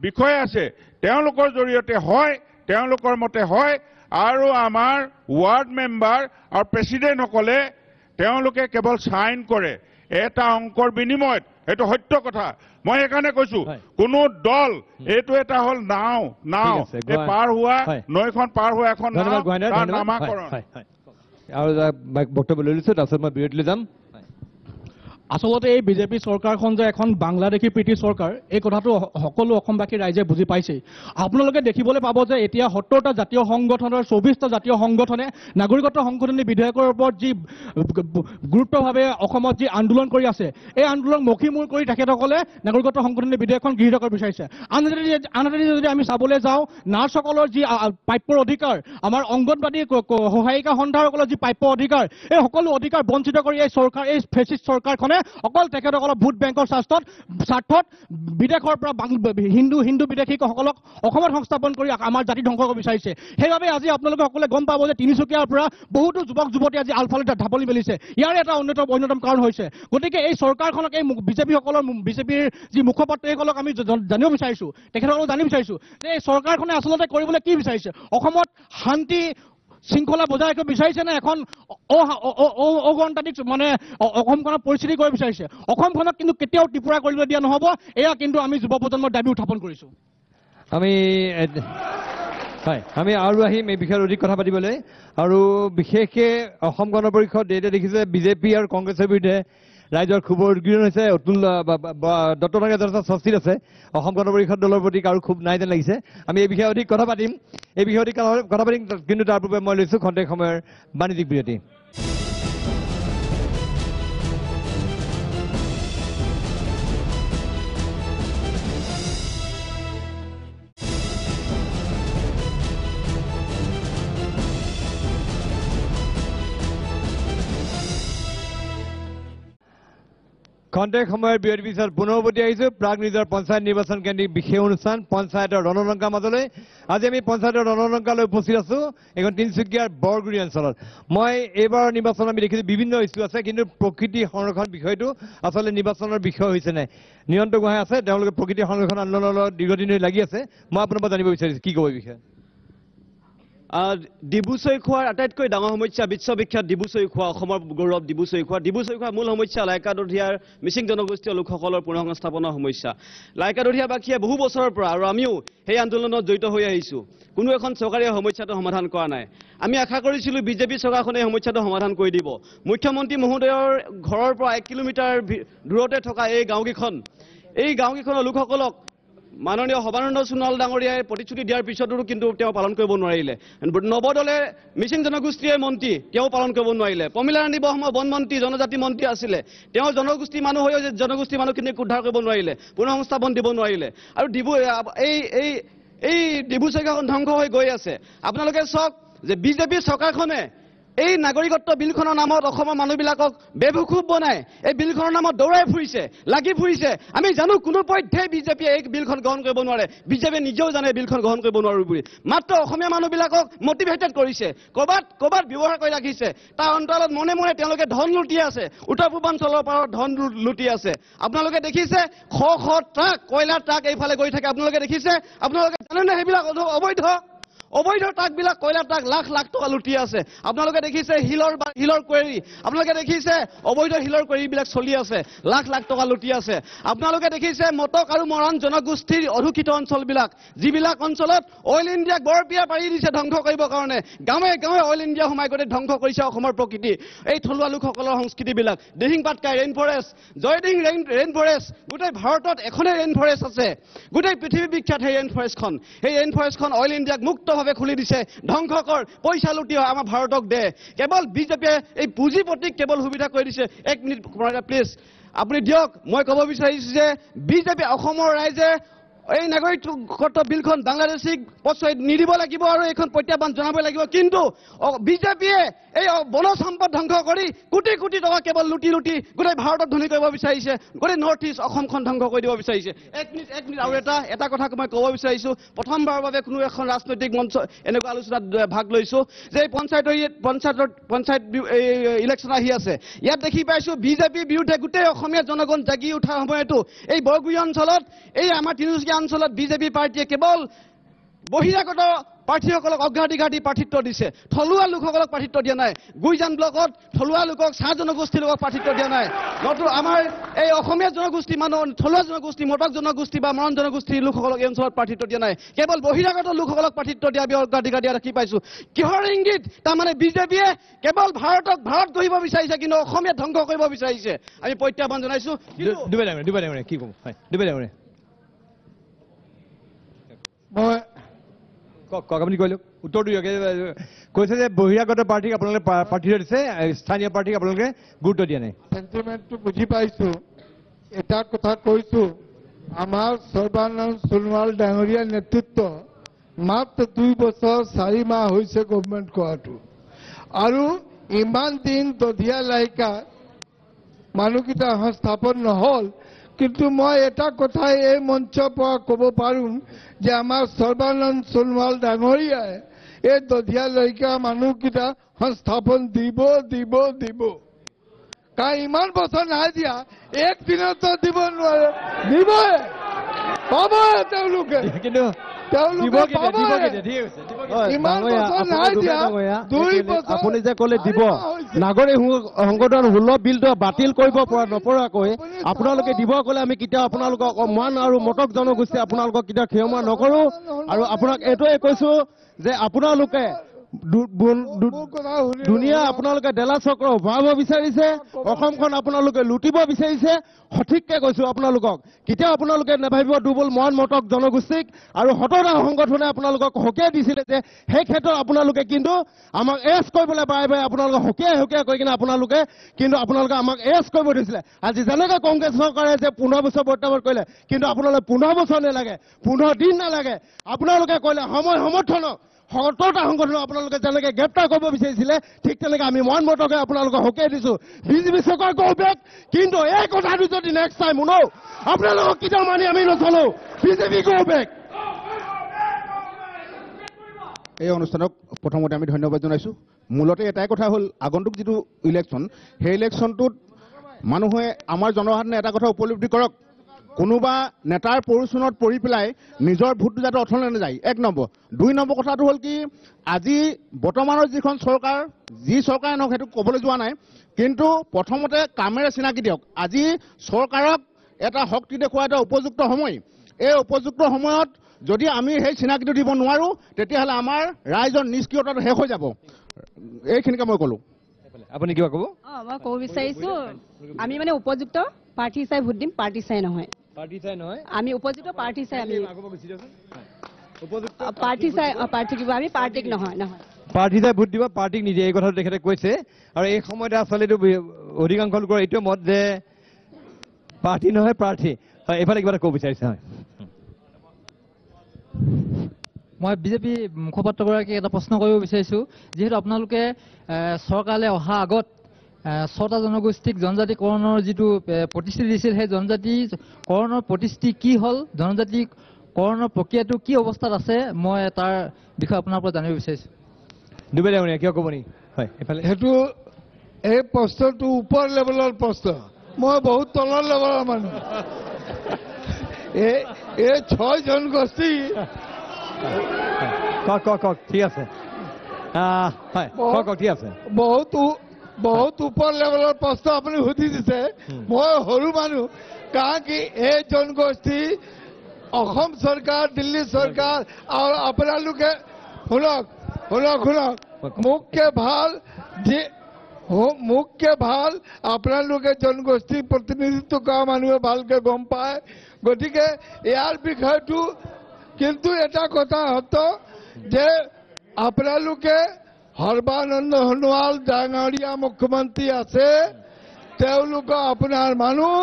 বিষয় আছে তেওঁলোকৰ জৰিয়তে হয় তেওঁলোকৰ মতে হয় আৰু আমাৰ ৱাৰ্ড মেম্বাৰ আৰু প্ৰেচিডেণ্টসকলে তেওঁলোকে কেৱল চাইন কৰে এটা অংকৰ বিনিময়ত সেইটো সত্য কথা মই সেইকাৰণে কৈছো কোনো দল এইটো এটা হল নাও নাও পাৰ হোৱা নৈখন পাৰ হোৱা এখন আৰু বক্তব্য লৈ লৈছো তাৰপিছত মই বিৰতিলৈ যাম আচলতে এই বিজেপি চৰকাৰখন যে এখন বাংলাদেশী প্ৰীতি চৰকাৰ এই কথাটো সকলো অসমবাসী ৰাইজে বুজি পাইছেই আপোনালোকে দেখিবলৈ পাব যে এতিয়া সত্তৰটা জাতীয় সংগঠনৰ চৌবিছটা জাতীয় সংগঠনে নাগৰিকত্ব সংশোধনী বিধেয়কৰ ওপৰত যি গুৰুত্বভাৱে অসমত যি আন্দোলন কৰি আছে এই আন্দোলন মখিমূৰ কৰি তেখেতসকলে নাগৰিকত্ব সংশোধনী বিধেয়কখন গৃহীত কৰিব বিচাৰিছে আনহাতে আনহাতে যদি আমি চাবলৈ যাওঁ নাৰ্ছসকলৰ যি প্ৰাপ্যৰ অধিকাৰ আমাৰ অংগনবাদী সহায়িকা সন্থাসকলৰ যি প্ৰাপ্য অধিকাৰ এই সকলো অধিকাৰ বঞ্চিত কৰি এই চৰকাৰ এই ফেচিষ্ট চৰকাৰখনে অকল তেখেতসকলক ভোট বেংকৰ স্বাস্থ্যত স্বাৰ্থত বিদেশৰ পৰা হিন্দু হিন্দু বিদেশীসকলক অসমত সংস্থাপন কৰি আমাৰ জাতি ধ্বংস কৰিব বিচাৰিছে সেইবাবে আজি আপোনালোকে সকলোৱে গম পাব যে তিনিচুকীয়াৰ পৰা বহুতো যুৱক যুৱতী আজি আলফালে ঢাপলি মেলিছে ইয়াৰে এটা অন্যতম অন্যতম কাৰণ হৈছে গতিকে এই চৰকাৰখনক এই বিজেপিসকলৰ বিজেপিৰ যি মুখপাত্ৰসকলক আমি জানিব বিচাৰিছোঁ তেখেতসকলক জানিব বিচাৰিছোঁ যে এই চৰকাৰখনে আচলতে কৰিবলৈ কি বিচাৰিছে অসমত শান্তি শৃংখলা বজাই ৰাখিব বিচাৰিছে নে এখন অগণতান্ত্ৰিক মানে অসমখনক পৰিস্থিতি কৰিব বিচাৰিছে অসমখনক কিন্তু কেতিয়াও ত্ৰিপুৰা কৰিবলৈ দিয়া নহ'ব এয়া কিন্তু আমি যুৱ প্ৰজন্মৰ দাবী উত্থাপন কৰিছো আমি হয় আমি আৰু আহিম এই বিষয়ে অধিক কথা পাতিবলৈ আৰু বিশেষকৈ অসম গণ পৰিষদ এতিয়া দেখিছে বিজেপি আৰু কংগ্ৰেছৰ বিৰুদ্ধে ৰাইজৰ খুবৰ গৃহ হৈছে অতুল দত্তনাগে যথেষ্ট স্বস্তিত আছে অসম গণ পৰিষদ দলৰ প্ৰতি কাৰো খুব নাই যেন লাগিছে আমি এই বিষয়ে অধিক কথা পাতিম এই বিষয়ে অধিক কথা পাতিম কিন্তু তাৰ পূৰ্বে মই লৈছোঁ খন্তেক সময়ৰ বাণিজ্যিক বিৰতি খন্তেক সময়ৰ বিৰতিৰ পিছত পুনৰ উভতি আহিছোঁ প্ৰাগ নিজৰ পঞ্চায়ত নিৰ্বাচন কেন্দ্ৰিক বিশেষ অনুষ্ঠান পঞ্চায়তৰ ৰণলংকাৰ মাজলৈ আজি আমি পঞ্চায়তৰ ৰণলংকালৈ উপস্থিত আছোঁ এইখন তিনিচুকীয়াৰ বৰগুৰি অঞ্চলত মই এইবাৰৰ নিৰ্বাচন আমি দেখিছোঁ বিভিন্ন ইছ্যু আছে কিন্তু প্ৰকৃতি সংৰক্ষণ বিষয়টো আচলতে নিৰ্বাচনৰ বিষয় হৈছে নাই নিয়ন্ত্ৰ গোহাঁই আছে তেওঁলোকে প্ৰকৃতি সংৰক্ষণ আন্দোলনৰ লগত দীৰ্ঘদিনে লাগি আছে মই আপোনাৰ পৰা জানিব বিচাৰিছোঁ কি ক'ব বিষয়ে ডিবু চৈখোৱাৰ আটাইতকৈ ডাঙৰ সমস্যা বিশ্ববিখ্যাত ডিবু চৈখোৱা অসমৰ গৌৰৱ ডিবু চৈখোৱা ডিবু চৈখোৱা মূল সমস্যা লাইকাদধিয়াৰ মিচিং জনগোষ্ঠীয় লোকসকলৰ পুনৰ সংস্থাপনৰ সমস্যা লাইকাদধিয়াবাসীয়ে বহু বছৰৰ পৰা আৰু আমিও সেই আন্দোলনত জড়িত হৈ আহিছোঁ কোনো এখন চৰকাৰে সমস্যাটো সমাধান কৰা নাই আমি আশা কৰিছিলোঁ বিজেপি চৰকাৰখনে এই সমস্যাটো সমাধান কৰি দিব মুখ্যমন্ত্ৰী মহোদয়ৰ ঘৰৰ পৰা এক কিলোমিটাৰ দূৰতে থকা এই গাঁওকেইখন এই গাঁওকেইখনৰ লোকসকলক মাননীয় সৰ্বানন্দ সোণোৱাল ডাঙৰীয়াই প্ৰতিশ্ৰুতি দিয়াৰ পিছতো কিন্তু তেওঁ পালন কৰিব নোৱাৰিলে নৱদলে মিচিং জনগোষ্ঠীৰ মন্ত্ৰী তেওঁ পালন কৰিব নোৱাৰিলে পমিলাৰাণী বহমৰ বনমন্ত্ৰী জনজাতি মন্ত্ৰী আছিলে তেওঁ জনগোষ্ঠী মানুহ হৈও জনগোষ্ঠীৰ মানুহখিনিক উদ্ধাৰ কৰিব নোৱাৰিলে পুনঃসংস্থাপন দিব নোৱাৰিলে আৰু ডিব্ৰু এই এই এই ডিব্ৰু চৈখাখন ধ্বংস হৈ গৈ আছে আপোনালোকে চাওক যে বিজেপি চৰকাৰখনে এই নাগৰিকত্ব বিলখনৰ নামত অসমৰ মানুহবিলাকক বেভুকুব বনাই এই বিলখনৰ নামত দৌৰাই ফুৰিছে লাগি ফুৰিছে আমি জানো কোনো পধ্যেই বিজেপিয়ে এই বিলখন গ্ৰহণ কৰিব নোৱাৰে বিজেপিয়ে নিজেও জানে বিলখন গ্ৰহণ কৰিব নোৱাৰো বুলি মাত্ৰ অসমীয়া মানুহবিলাকক মটিভেটেড কৰিছে ক'ৰবাত ক'ৰবাত ব্যৱহাৰ কৰি ৰাখিছে তাৰ অন্তৰালত মনে মনে তেওঁলোকে ধন লুটি আছে উত্তৰ পূৰ্বাঞ্চলৰ পৰাও ধন লুটি আছে আপোনালোকে দেখিছে শ শ ট্ৰাক কয়লাৰ ট্ৰাক এইফালে গৈ থাকে আপোনালোকে দেখিছে আপোনালোকে জানেনে সেইবিলাক অবৈধ অবৈধ ট্ৰাকবিলাক কয়লা টাক লাখ লাখ টকা লুটি আছে আপোনালোকে দেখিছে শিলৰ শিলৰ কুৱেৰী আপোনালোকে দেখিছে অবৈধ শিলৰ কুৱেৰীবিলাক চলি আছে লাখ লাখ টকা লুটি আছে আপোনালোকে দেখিছে মটক আৰু মৰাণ জনগোষ্ঠীৰ অধিকৃত অঞ্চলবিলাক যিবিলাক অঞ্চলত অইল ইণ্ডিয়াক বৰপিয়া পাৰি দিছে ধ্বংস কৰিবৰ কাৰণে গাঁৱে গাঁৱে অইল ইণ্ডিয়া সোমাই কৰি ধ্বংস কৰিছে অসমৰ প্ৰকৃতি এই থলুৱা লোকসকলৰ সংস্কৃতিবিলাক দিহিং পাটকাই ৰেইন ফৰেষ্ট জয়দিং ৰেইন ৰেইন ফৰেষ্ট গোটেই ভাৰতত এখনেই ৰেইন ফৰেষ্ট আছে গোটেই পৃথিৱী বিখ্যাত সেই ৰেইন ফৰেষ্টখন সেই ৰেইন ফৰেষ্টখন অইল ইণ্ডিয়াক মুক্ত অবৈধভাৱে খুলি দিছে ধ্বংস কৰ পইচা লুটি আমাৰ ভাৰতক দে কেৱল বিজেপিয়ে এই পুঁজিপতিক কেৱল সুবিধা কৰি দিছে এক মিনিট প্লিজ আপুনি দিয়ক মই ক'ব বিচাৰিছো যে বিজেপি অসমৰ ৰাইজে এই নাগৰিক নাগৰিকত্ব বিলখন বাংলাদেশীক পশ্চয় নিদিব লাগিব আৰু এইখন প্ৰত্যাহ্বান জনাব লাগিব কিন্তু বিজেপিয়ে এই বন সম্পদ ধ্বংস কৰি কোটি কোটি টকা কেৱল লুটি লুটি গোটেই ভাৰত ধনী কৰিব বিচাৰিছে গোটেই নৰ্থ ইষ্ট অসমখন ধ্বংস কৰি দিব বিচাৰিছে এক মিনিট এক মিনিট আৰু এটা এটা কথা মই কব বিচাৰিছো বাবে কোনো এখন ৰাজনৈতিক মঞ্চ এনেকুৱা আলোচনাত ভাগ লৈছো যে এই পঞ্চায়েত পঞ্চায়তত পঞ্চায়ত ইলেকশ্যন আহি আছে ইয়াত দেখি পাইছো বিজেপিৰ বিৰুদ্ধে গোটেই অসমীয়া জনগণ জাগি উঠা সময়তো এই বৰগুৰি অঞ্চলত এই আমাৰ তিনিচুকীয়া অঞ্চলত বিজেপি পাৰ্টীয়ে কেৱল বহিৰাগত প্ৰাৰ্থীসকলক অগ্ৰাধিকাৰ দি প্ৰাৰ্থিত্ব দিছে থলুৱা লোকসকলক প্ৰাৰ্থিত্ব দিয়া নাই গুইজান ব্লকত থলুৱা লোকক চাহ জনগোষ্ঠীৰ লোকক প্ৰাৰ্থিত্ব দিয়া নাই নতুন আমাৰ এই অসমীয়া জনগোষ্ঠীৰ মানুহ থলুৱা জনগোষ্ঠী মটক জনগোষ্ঠী বা মৰণ জনগোষ্ঠীৰ লোকসকলক এই অঞ্চলত প্ৰাৰ্থিত্ব দিয়া নাই কেৱল বহিৰাগত লোকসকলক প্ৰাৰ্থিত্ব দিয়া আমি অগ্ৰাধিকাৰ দিয়া দেখি পাইছো কিহৰ ইংগিত তাৰমানে বিজেপিয়ে কেৱল ভাৰতক ভাৰত গঢ়িব বিচাৰিছে কিন্তু অসমীয়া ধ্বংস কৰিব বিচাৰিছে আমি প্ৰত্যাহ্বান জনাইছোঁ কি ক'ম হয় কাকমণি কৈলো উত্তৰটো কৈছে যে বহিৰাগত পাৰ্টীক আপোনালোকে পাৰ্টি দিছে স্থানীয় পাৰ্টীক আপোনালোকে গুৰুত্ব দিয়া নাই চেণ্টিমেণ্টটো বুজি পাইছোঁ এটা কথা কৈছোঁ আমাৰ সৰ্বানন্দ সোণোৱাল ডাঙৰীয়াৰ নেতৃত্ব মাত্ৰ দুই বছৰ চাৰি মাহ হৈছে গভৰ্ণমেণ্ট কৰাটো আৰু ইমান দিন দধিয়া লাইকা মানুহকেইটা স্থাপন নহ'ল কিন্তু মই এটা কথাই এই মঞ্চৰ পৰা ক'ব পাৰো যে আমাৰ সৰ্বানন্দ সোণোৱাল ডাঙৰীয়াই এই দধিয়ালৈকা মানুহকেইটা সংস্থাপন দিব দিব দিব কাৰণ ইমান বছৰ নাই দিয়া এক দিনতো দিব নোৱাৰে দিবই পাবই তেওঁলোকে কিন্তু তেওঁলোকে পাবই আপুনি যে কলে দিব নাগৰিক সংগঠন সুলভ বিলটো বাতিল কৰিব পৰা নপৰাকৈ আপোনালোকে দিব ক'লে আমি কেতিয়াও আপোনালোকক অমান আৰু মটক জনগোষ্ঠী আপোনালোকক কেতিয়াও ক্ষমা নকৰোঁ আৰু আপোনাক এইটোৱে কৈছোঁ যে আপোনালোকে দুনিয়া আপোনালোকে ডেলা চক্ৰ ভৰাব বিচাৰিছে অসমখন আপোনালোকে লুটিব বিচাৰিছে সঠিককে কৈছো আপোনালোকক কেতিয়াও আপোনালোকে নাভাবিব দুৰ্বল মন মটক জনগোষ্ঠীক আৰু সততা সংগঠনে আপোনালোকক সকীয়াই দিছিলে যে সেই ক্ষেত্ৰত আপোনালোকে কিন্তু আমাক এচ কৰিবলৈ বাৰে বাৰে আপোনালোকে সকীয়াই সকীয়াই কৰি কিনে আপোনালোকে কিন্তু আপোনালোকে আমাক এচ কৰিব দিছিলে আজি যেনেকে কংগ্ৰেছ চৰকাৰে যে পোন্ধৰ বছৰ বৰ্তমান কৰিলে কিন্তু আপোনালোকে পোন্ধৰ বছৰ নালাগে পোন্ধৰ দিন নালাগে আপোনালোকে কৈলে সময় সমৰ্থনক সততা সংগঠন আপোনালোকে যেনেকে গ্ৰেপ্তাৰ কৰিব বিচাৰিছিলে ঠিক তেনেকে আমি মন মতকে আপোনালোকে সকীয়াই দিছো বিজেপি চৰকাৰ গৌবেগ কিন্তু এই কথাটো যদি নেক্সট টাইম শুনো আপোনালোকক কেতিয়াও মানি আমি নচলো বিজেপি গৌবেগ এই অনুষ্ঠানক প্ৰথমতে আমি ধন্যবাদ জনাইছোঁ মূলতে এটাই কথা হ'ল আগন্তুক যিটো ইলেকশ্যন সেই ইলেকশ্যনটোত মানুহে আমাৰ জনসাধাৰণে এটা কথা উপলব্ধি কৰক কোনোবা নেতাৰ পৰিচনত পৰি পেলাই নিজৰ ভোটটো যাতে অথলে নাযায় এক নম্বৰ দুই নম্বৰ কথাটো হ'ল কি আজি বৰ্তমানৰ যিখন চৰকাৰ যি চৰকাৰে নহওক সেইটো ক'বলৈ যোৱা নাই কিন্তু প্ৰথমতে কামেৰে চিনাকি দিয়ক আজি চৰকাৰক এটা শক্তি দেখুওৱা এটা উপযুক্ত সময় এই উপযুক্ত সময়ত যদি আমি সেই চিনাকিটো দিব নোৱাৰোঁ তেতিয়াহ'লে আমাৰ ৰাইজৰ নিষ্ক্ৰিয়তাটো শেষ হৈ যাব এইখিনিকে মই ক'লোঁ আপুনি কিবা ক'ব অঁ মই ক'ব বিচাৰিছোঁ আমি মানে উপযুক্ত প্ৰাৰ্থী চাই ভোট দিম পাৰ্টি চাই নহয় আমি চাই ভোট দিব পাৰ্টিক নিদিয়ে এই কথাটো তেখেতে কৈছে আৰু এই সময়তে আচলতে এইটো অধিকাংশ লোকৰ এইটো মত যে প্ৰাৰ্থী নহয় প্ৰাৰ্থী হয় এইফালে কিবা এটা ক'ব বিচাৰিছে হয় মই বিজেপি মুখপাত্ৰগৰাকীক এটা প্ৰশ্ন কৰিব বিচাৰিছোঁ যিহেতু আপোনালোকে চৰকাৰলৈ অহাৰ আগত ছটা জনগোষ্ঠীক জনজাতিকৰণৰ যিটো প্ৰতিশ্ৰুতি দিছিল সেই জনজাতিকৰণৰ প্ৰতিশ্ৰুতি কি হ'ল জনজাতিকৰণৰ প্ৰক্ৰিয়াটো কি অৱস্থাত আছে মই তাৰ বিষয়ে আপোনাৰ পৰা জানিব বিচাৰিছোঁ কিয় ক'ব নেকি হয় সেইটো এই প্ৰশ্নটো ওপৰ লেভেলৰ প্ৰশ্ন মই বহুত তলৰ লেভেলৰ মানুহ এই ছয় জনগোষ্ঠী কওক কওক কওক ঠিক আছে হয় বহুতো বহুত ওপৰ লেভেলৰ প্ৰশ্ন আপুনি সুধি দিছে মই সৰু মানুহ কাৰণ কি এই জনগোষ্ঠী অসম চৰকাৰ দিল্লী চৰকাৰ আৰু আপোনালোকে শুনক শুনক শুনক মোতকৈ ভাল যি মোতকৈ ভাল আপোনালোকে জনগোষ্ঠীৰ প্ৰতিনিধিত্ব কৰা মানুহে ভালকৈ গম পায় গতিকে ইয়াৰ বিষয়টো কিন্তু এটা কথা সত্য যে আপোনালোকে সৰ্বানন্দ সোণোৱাল ডাঙৰীয়া মুখ্যমন্ত্ৰী আছে তেওঁলোক আপোনাৰ মানুহ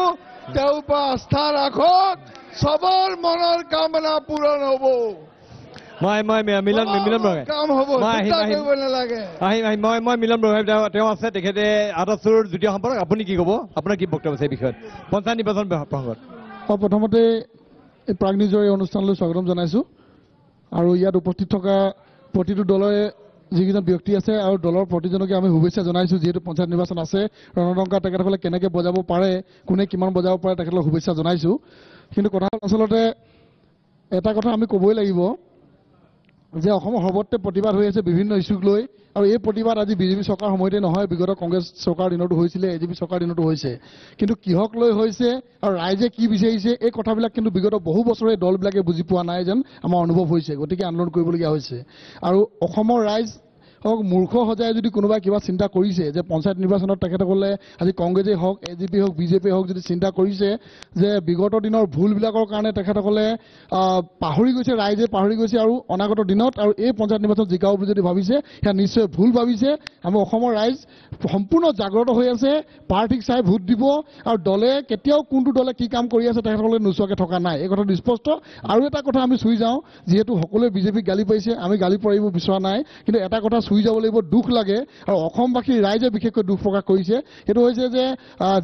তেওঁৰ পৰা আস্থা ৰাখক চবৰ মনৰ কামনা পূৰণ হ'ব তেওঁ আছে তেখেতে আটাচুৰ যুটীয়া সম্পাদক আপুনি কি ক'ব আপোনাৰ কি বক্তব্য বিষয়ত পঞ্চায়ত নিৰ্বাচন প্ৰসংগত মই প্ৰথমতে প্ৰাগনিজৰ এই অনুষ্ঠানলৈ স্বাগতম জনাইছো আৰু ইয়াত উপস্থিত থকা প্ৰতিটো দলৰে যিকেইজন ব্যক্তি আছে আৰু দলৰ প্ৰতিজনকে আমি শুভেচ্ছা জনাইছোঁ যিহেতু পঞ্চায়ত নিৰ্বাচন আছে ৰণতংকা তেখেতসকলে কেনেকৈ বজাব পাৰে কোনে কিমান বজাব পাৰে তেখেতলৈ শুভেচ্ছা জনাইছোঁ কিন্তু কথা আচলতে এটা কথা আমি ক'বই লাগিব যে অসমৰ সৰ্বত্ৰে প্ৰতিবাদ হৈ আছে বিভিন্ন ইছ্যুক লৈ আৰু এই প্ৰতিবাদ আজি বিজেপি চৰকাৰৰ সময়তে নহয় বিগত কংগ্ৰেছ চৰকাৰৰ দিনতো হৈছিলে এ জে পি চৰকাৰৰ দিনতো হৈছে কিন্তু কিহক লৈ হৈছে আৰু ৰাইজে কি বিচাৰিছে এই কথাবিলাক কিন্তু বিগত বহু বছৰে দলবিলাকে বুজি পোৱা নাই যেন আমাৰ অনুভৱ হৈছে গতিকে আন্দোলন কৰিবলগীয়া হৈছে আৰু অসমৰ ৰাইজ হওক মূৰ্খ সজাই যদি কোনোবাই কিবা চিন্তা কৰিছে যে পঞ্চায়ত নিৰ্বাচনত তেখেতসকলে আজি কংগ্ৰেছেই হওক এ জি পি হওক বিজেপিয়ে হওক যদি চিন্তা কৰিছে যে বিগত দিনৰ ভুলবিলাকৰ কাৰণে তেখেতসকলে পাহৰি গৈছে ৰাইজে পাহৰি গৈছে আৰু অনাগত দিনত আৰু এই পঞ্চায়ত নিৰ্বাচন জিকাব বুলি যদি ভাবিছে সেয়া নিশ্চয় ভুল ভাবিছে আমি অসমৰ ৰাইজ সম্পূৰ্ণ জাগ্ৰত হৈ আছে প্ৰাৰ্থীক চাই ভোট দিব আৰু দলে কেতিয়াও কোনটো দলে কি কাম কৰি আছে তেখেতসকলে নোচোৱাকৈ থকা নাই এই কথাটো স্পষ্ট আৰু এটা কথা আমি চুই যাওঁ যিহেতু সকলোৱে বিজেপিক গালি পাৰিছে আমি গালি পাৰিব বিচৰা নাই কিন্তু এটা কথা চুই যাব লাগিব দুখ লাগে আৰু অসমবাসী ৰাইজে বিশেষকৈ দুখ প্ৰকাশ কৰিছে সেইটো হৈছে যে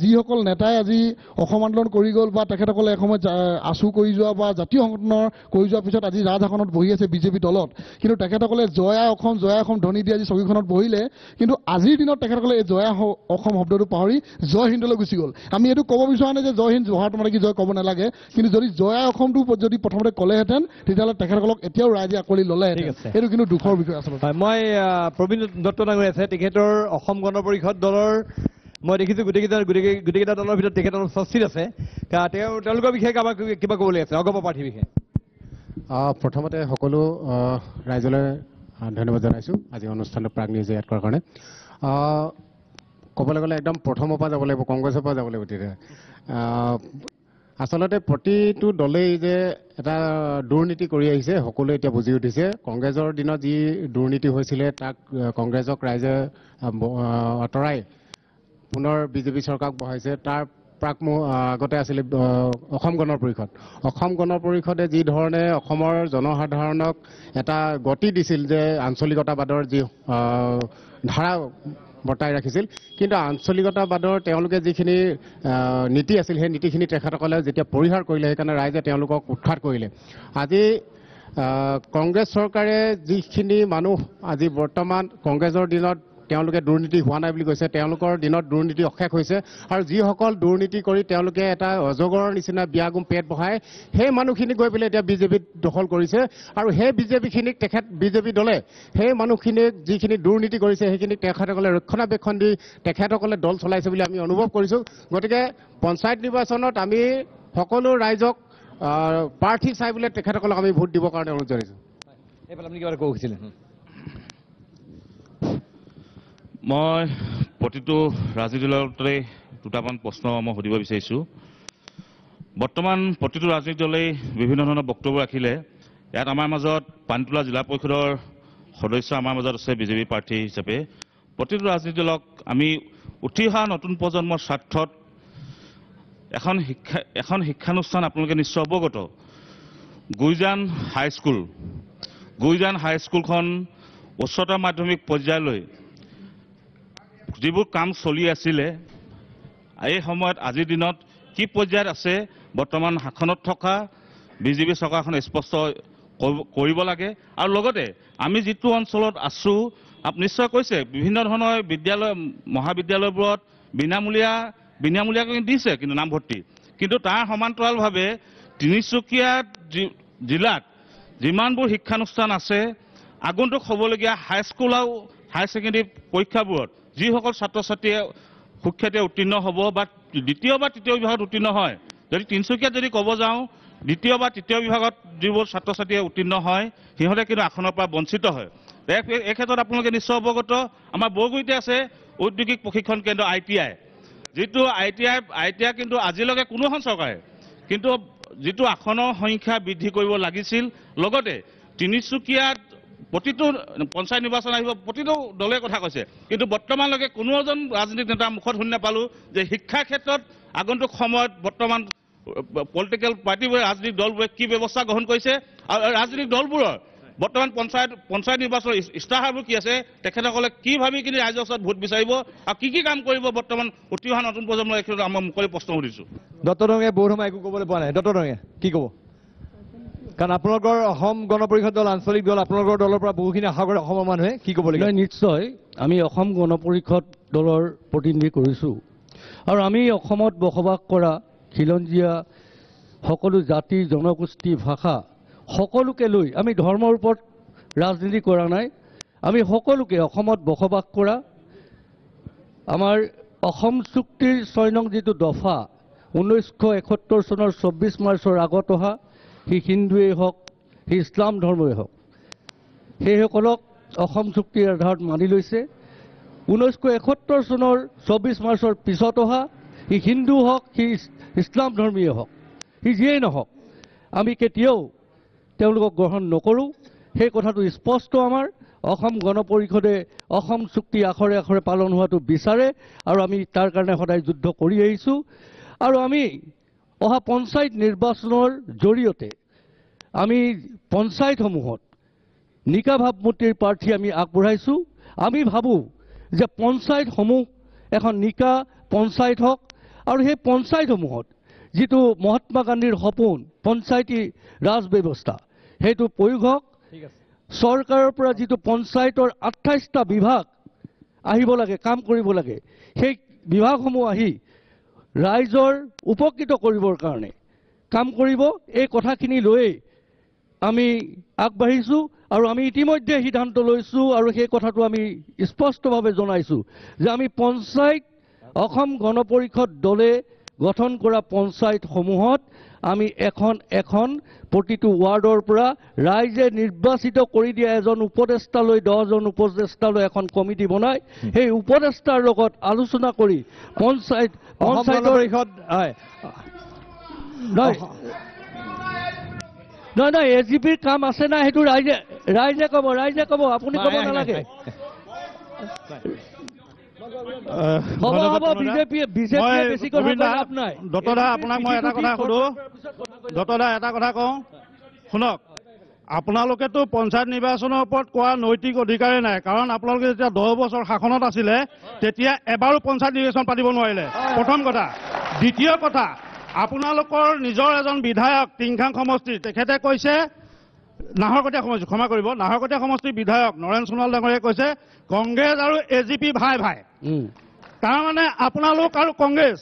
যিসকল নেতাই আজি অসম আন্দোলন কৰি গ'ল বা তেখেতসকলে এসময়ত আঁচু কৰি যোৱা বা জাতীয় সংগঠনৰ কৰি যোৱাৰ পিছত আজি ৰাজশাসনত বহি আছে বিজেপি দলত কিন্তু তেখেতসকলে জয়া অসম জয়া অসম ধনী দি আজি চকীখনত বহিলে কিন্তু আজিৰ দিনত তেখেতসকলে এই জয়া অসম শব্দটো পাহৰি জয় হিন্দলৈ গুচি গ'ল আমি এইটো ক'ব বিচৰা নাই যে জয় হিন্দ জহাৰ তোমালোকে জয় ক'ব নালাগে কিন্তু যদি জয়া অসমটো যদি প্ৰথমতে ক'লেহেঁতেন তেতিয়াহ'লে তেখেতসকলক এতিয়াও ৰাইজে আঁকোৱালি ল'লেহেঁতেন সেইটো কিন্তু দুখৰ বিষয় আচলতে মই প্ৰবীণ দত্ত ডাঙৰী আছে তেখেতৰ অসম গণ পৰিষদ দলৰ মই দেখিছোঁ গোটেইকেইটা গোটেই গোটেইকেইটা দলৰ ভিতৰত তেখেত উপস্থিত আছে তেওঁ তেওঁলোকৰ বিষয়ে কাৰোবাক কিবা ক'বলৈ আছে অগপ প্ৰাৰ্থীৰ বিষয়ে প্ৰথমতে সকলো ৰাইজলৈ ধন্যবাদ জনাইছোঁ আজি অনুষ্ঠানটো প্ৰাগ নিউজে ইয়াত কৰাৰ কাৰণে ক'বলৈ গ'লে একদম প্ৰথমৰ পৰা যাব লাগিব কংগ্ৰেছৰ পৰা যাব লাগিব তেতিয়া আচলতে প্ৰতিটো দলেই যে এটা দুৰ্নীতি কৰি আহিছে সকলোৱে এতিয়া বুজি উঠিছে কংগ্ৰেছৰ দিনত যি দুৰ্নীতি হৈছিলে তাক কংগ্ৰেছক ৰাইজে আঁতৰাই পুনৰ বিজেপি চৰকাৰক বহাইছে তাৰ প্ৰাক আগতে আছিলে অসম গণ পৰিষদ অসম গণ পৰিষদে যি ধৰণে অসমৰ জনসাধাৰণক এটা গতি দিছিল যে আঞ্চলিকতাবাদৰ যি ধাৰা বৰ্তাই ৰাখিছিল কিন্তু আঞ্চলিকতাবাদৰ তেওঁলোকে যিখিনি নীতি আছিল সেই নীতিখিনি তেখেতসকলে যেতিয়া পৰিহাৰ কৰিলে সেইকাৰণে ৰাইজে তেওঁলোকক উৎখাত কৰিলে আজি কংগ্ৰেছ চৰকাৰে যিখিনি মানুহ আজি বৰ্তমান কংগ্ৰেছৰ দিনত তেওঁলোকে দুৰ্নীতি হোৱা নাই বুলি কৈছে তেওঁলোকৰ দিনত দুৰ্নীতি অশেষ হৈছে আৰু যিসকল দুৰ্নীতি কৰি তেওঁলোকে এটা অজগৰৰ নিচিনা বিয়া গুম পেট বহাই সেই মানুহখিনি গৈ পেলাই এতিয়া বিজেপিত দখল কৰিছে আৰু সেই বিজেপিখিনিক তেখেত বিজেপি দলে সেই মানুহখিনিক যিখিনি দুৰ্নীতি কৰিছে সেইখিনিক তেখেতসকলে ৰক্ষণাবেক্ষণ দি তেখেতসকলে দল চলাইছে বুলি আমি অনুভৱ কৰিছোঁ গতিকে পঞ্চায়ত নিৰ্বাচনত আমি সকলো ৰাইজক প্ৰাৰ্থী চাই পেলাই তেখেতসকলক আমি ভোট দিবৰ কাৰণে অনুৰোধ জনাইছোঁ এইফালে মই প্ৰতিটো ৰাজনীতি দলতে দুটামান প্ৰশ্ন মই সুধিব বিচাৰিছোঁ বৰ্তমান প্ৰতিটো ৰাজনীতি দলেই বিভিন্ন ধৰণৰ বক্তব্য ৰাখিলে ইয়াত আমাৰ মাজত পানীতোলা জিলা পৰিষদৰ সদস্য আমাৰ মাজত আছে বিজেপি প্ৰাৰ্থী হিচাপে প্ৰতিটো ৰাজনীতি দলক আমি উঠি অহা নতুন প্ৰজন্মৰ স্বাৰ্থত এখন শিক্ষা এখন শিক্ষানুষ্ঠান আপোনালোকে নিশ্চয় অৱগত গুইজান হাইস্কুল গুইজান হাইস্কুলখন উচ্চতৰ মাধ্যমিক পৰ্যায়লৈ যিবোৰ কাম চলি আছিলে এই সময়ত আজিৰ দিনত কি পৰ্যায়ত আছে বৰ্তমান শাসনত থকা বিজেপি চৰকাৰখন স্পষ্ট কৰিব লাগে আৰু লগতে আমি যিটো অঞ্চলত আছোঁ আপুনি নিশ্চয় কৈছে বিভিন্ন ধৰণৰ বিদ্যালয় মহাবিদ্যালয়বোৰত বিনামূলীয়া বিনামূলীয়াকৈ দিছে কিন্তু নামভৰ্তি কিন্তু তাৰ সমান্তৰালভাৱে তিনিচুকীয়া জিলাত যিমানবোৰ শিক্ষানুষ্ঠান আছে আগন্তুক হ'বলগীয়া হাইস্কুল আৰু হায়াৰ ছেকেণ্ডেৰী পৰীক্ষাবোৰত যিসকল ছাত্ৰ ছাত্ৰীয়ে সুখ্যাতে উত্তীৰ্ণ হ'ব বা দ্বিতীয় বা তৃতীয় বিভাগত উত্তীৰ্ণ হয় যদি তিনিচুকীয়াত যদি ক'ব যাওঁ দ্বিতীয় বা তৃতীয় বিভাগত যিবোৰ ছাত্ৰ ছাত্ৰীয়ে উত্তীৰ্ণ হয় সিহঁতে কিন্তু আসনৰ পৰা বঞ্চিত হয় এই ক্ষেত্ৰত আপোনালোকে নিশ্চয় অৱগত আমাৰ বৰগুৰিতে আছে ঔদ্যোগিক প্ৰশিক্ষণ কেন্দ্ৰ আই টি আই যিটো I T I I T I কিন্তু আজিলৈকে কোনোখন চৰকাৰে কিন্তু যিটো আসনৰ সংখ্যা বৃদ্ধি কৰিব লাগিছিল লগতে তিনিচুকীয়াত প্ৰতিটো পঞ্চায়ত নিৰ্বাচন আহিব প্ৰতিটো দলে কথা কৈছে কিন্তু বৰ্তমানলৈকে কোনো এজন ৰাজনীতিক নেতাৰ মুখত শুনি নাপালোঁ যে শিক্ষাৰ ক্ষেত্ৰত আগন্তুক সময়ত বৰ্তমান পলিটিকেল পাৰ্টিবোৰে ৰাজনৈতিক দলবোৰে কি ব্যৱস্থা গ্ৰহণ কৰিছে আৰু ৰাজনৈতিক দলবোৰৰ বৰ্তমান পঞ্চায়ত পঞ্চায়ত নিৰ্বাচনৰ ইস্তাহাৰবোৰ কি আছে তেখেতসকলে কি ভাবি কিনি ৰাইজৰ ওচৰত ভোট বিচাৰিব আৰু কি কি কাম কৰিব বৰ্তমান উঠি অহা নতুন প্ৰজন্মৰ এই ক্ষেত্ৰত আমাৰ মুকলি প্ৰশ্ন সুধিছোঁ দত্তৰঙে বহুত সময় একো ক'বলৈ পোৱা নাই দত্তৰঙে কি ক'ব কাৰণ আপোনালোকৰ অসম গণ পৰিষদ দল আঞ্চলিক দল আপোনালোকৰ দলৰ পৰা বহুখিনি আশা কৰে অসমৰ মানুহে কি কব নিশ্চয় আমি অসম গণ পৰিষদ দলৰ প্ৰতিনিধি কৰছো আৰু আমি অসমত বসবাস কৰা খিলঞ্জীয়া সকলো জাতি জনগোষ্ঠী ভাষা সকলোকে লৈ আমি ধৰ্মৰ ওপৰত ৰাজনীতি কৰা নাই আমি সকলোকে অসমত বসবাস কৰা আমাৰ অসম চুক্তিৰ ছয় নং দফা ঊনৈছশ এক চনৰ চৌব্বিছ মাৰ্চৰ আগত অহা সি হিন্দুৱেই হওক সি ইছলাম ধৰ্মই হওক সেইসকলক অসম চুক্তিৰ আধাৰত মানি লৈছে ঊনৈছশ এসত্তৰ চনৰ চৌব্বিছ মাৰ্চৰ পিছত অহা সি হিন্দু হওক সি ইছলাম ধৰ্মীয় হওক সি যিয়েই নহওক আমি কেতিয়াও তেওঁলোকক গ্ৰহণ নকৰোঁ সেই কথাটো স্পষ্ট আমাৰ অসম গণ পৰিষদে অসম চুক্তি আখৰে আখৰে পালন হোৱাটো বিচাৰে আৰু আমি তাৰ কাৰণে সদায় যুদ্ধ কৰি আহিছোঁ আৰু আমি অহা পঞ্চায়ত নিৰ্বাচনৰ জৰিয়তে আমি পঞ্চায়তসমূহত নিকা ভাৱমূৰ্তিৰ প্ৰাৰ্থী আমি আগবঢ়াইছোঁ আমি ভাবোঁ যে পঞ্চায়তসমূহ এখন নিকা পঞ্চায়ত হওক আৰু সেই পঞ্চায়তসমূহত যিটো মহাত্মা গান্ধীৰ সপোন পঞ্চায়তী ৰাজ ব্যৱস্থা সেইটো প্ৰয়োগ হওক চৰকাৰৰ পৰা যিটো পঞ্চায়তৰ আঠাইছটা বিভাগ আহিব লাগে কাম কৰিব লাগে সেই বিভাগসমূহ আহি ৰাইজৰ উপকৃত কৰিবৰ কাৰণে কাম কৰিব এই কথাখিনি লৈয়ে আমি আগবাঢ়িছোঁ আৰু আমি ইতিমধ্যে সিদ্ধান্ত লৈছোঁ আৰু সেই কথাটো আমি স্পষ্টভাৱে জনাইছোঁ যে আমি পঞ্চায়ত অসম গণ পৰিষদ দলে গঠন কৰা পঞ্চায়েত সমূহত আমি এখন এখন প্ৰতিটো ৱাৰ্ডৰ পৰা ৰাইজে নিৰ্বাচিত কৰি দিয়া এজন উপদেষ্টালে দশজন উপদেষ্টালে এখন কমিটি বনাই সেই উপদেষ্টাৰ লগত আলোচনা কৰি পঞ্চায়ত পঞ্চায়েত নহয় নহয় এ জি পিৰ কাম আছে নাই সেইটো ৰাইজে ৰাইজে কব ৰাইজে কব আপুনি কব না দত্তদা আপোনাক মই এটা কথা সুধো দত্তদা এটা কথা কওঁ শুনক আপোনালোকেতো পঞ্চায়ত নিৰ্বাচনৰ ওপৰত কোৱা নৈতিক অধিকাৰে নাই কাৰণ আপোনালোকে যেতিয়া দহ বছৰ শাসনত আছিলে তেতিয়া এবাৰো পঞ্চায়ত নিৰ্বাচন পাতিব নোৱাৰিলে প্ৰথম কথা দ্বিতীয় কথা আপোনালোকৰ নিজৰ এজন বিধায়ক টিংখাং সমষ্টিৰ তেখেতে কৈছে নাহৰকটীয়া সমষ্টি ক্ষমা কৰিব নাহৰকটীয়া সমষ্টিৰ বিধায়ক নৰেন সোণোৱাল ডাঙৰীয়াই কৈছে কংগ্ৰেছ আৰু এ জি পি ভাই ভাই তাৰমানে আপোনালোক আৰু কংগ্ৰেছ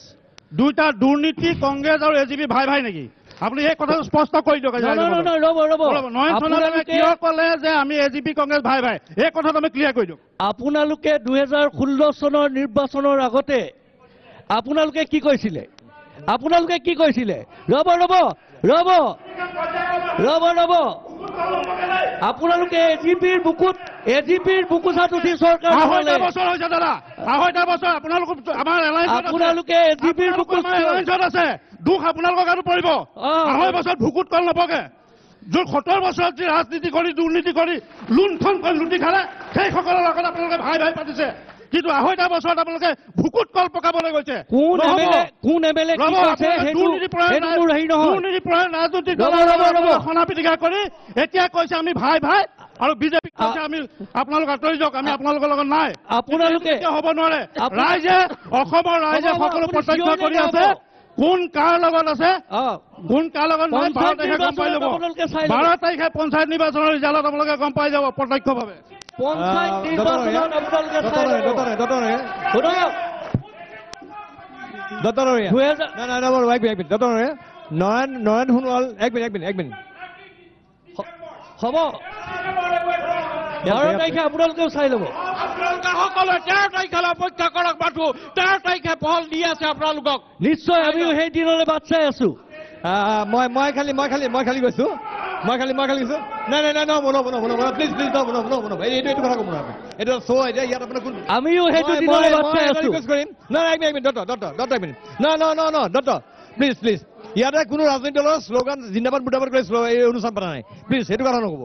দুইটা দুৰ্নীতি কংগ্ৰেছ আৰু এ জি পি ভাই ভাই নেকি আপুনি সেই কথাটো স্পষ্ট কৰি দিয়ক নৰেন সোণোৱালে কিয় ক'লে যে আমি এ জি পি কংগ্ৰেছ ভাই ভাই এই কথাটো আমি ক্লিয়াৰ কৰি দিওঁ আপোনালোকে দুহেজাৰ ষোল্ল চনৰ নিৰ্বাচনৰ আগতে আপোনালোকে কি কৈছিলে আপোনালোকে কি কৈছিলে ৰব ৰব ৰব ৰব ৰব আপোনালোকে এ জি পিৰ বুকুত এ জি পিৰ বুকু চাত উঠি আপোনালোকে দুখ আপোনালোকক আৰু পৰিব আঢ়ৈ বছৰ ভুকুত কল নপকে যোন সত্তৰ বছৰত যি ৰাজনীতি কৰি দুৰ্নীতি কৰি লুণ্ঠন কৰি লুটি খালে সেইসকলৰ লগত আপোনালোকে ভাই ভাই পাতিছে কিন্তু আঢ়ৈটা বছৰত আপোনালোকে ভুকুত কল পকাবলৈ গৈছে ৰাজনৈতিক দলৰ কৰি এতিয়া কৈছে আমি ভাই ভাই আৰু বিজেপি কৈছে আমি আপোনালোক আঁতৰি যাওক আমি আপোনালোকৰ লগত নাই আপোনালোকে হব নোৱাৰে ৰাইজে অসমৰ ৰাইজে সকলো প্ৰত্যক্ষ কৰি আছে কোন কাৰ লগত আছে কোন কাৰ লগত বাৰ তাৰিখে গম পাই যাব বাৰ তাৰিখে পঞ্চায়ত নিৰ্বাচনৰ ৰিজাল্ট আপোনালোকে গম পাই যাব প্ৰত্যক্ষভাৱে পঞ্চায়ত তাৰিখে আপোনালোকেও চাই ল'ব সকলোৱে তেৰ তাৰিখলৈ অপেক্ষা কৰক তেৰ তাৰিখে ফল দি আছে আপোনালোকক নিশ্চয় আমিও সেই দিনলৈ বাট চাই আছো মই মই খালি মই খালি মই খালি গৈছো মই খালি মই খালি গৈছোঁ নাই নাই নাই নহয় বনাব বনাব বনাব প্লিজ প্লিজ নহয় বনাব বনাব বনাব এইটো এইটো কথা ক'ব নোৱাৰে এইটো শ্ব' এতিয়া ইয়াত আপোনাৰ আমিও সেইটো মই ৰিকুৱেষ্ট কৰিম নহয় এক মিনিট দত্ত দত্ত দত্ত এক মিনিট নহয় নহয় নহয় নহয় দত্ত প্লিজ প্লিজ ইয়াতে কোনো ৰাজনৈতিক দলৰ শ্ল'গান জিন্দাবাদ বুটাবাদ কৰি এই অনুষ্ঠান পতা নাই প্লিজ সেইটো কথা নক'ব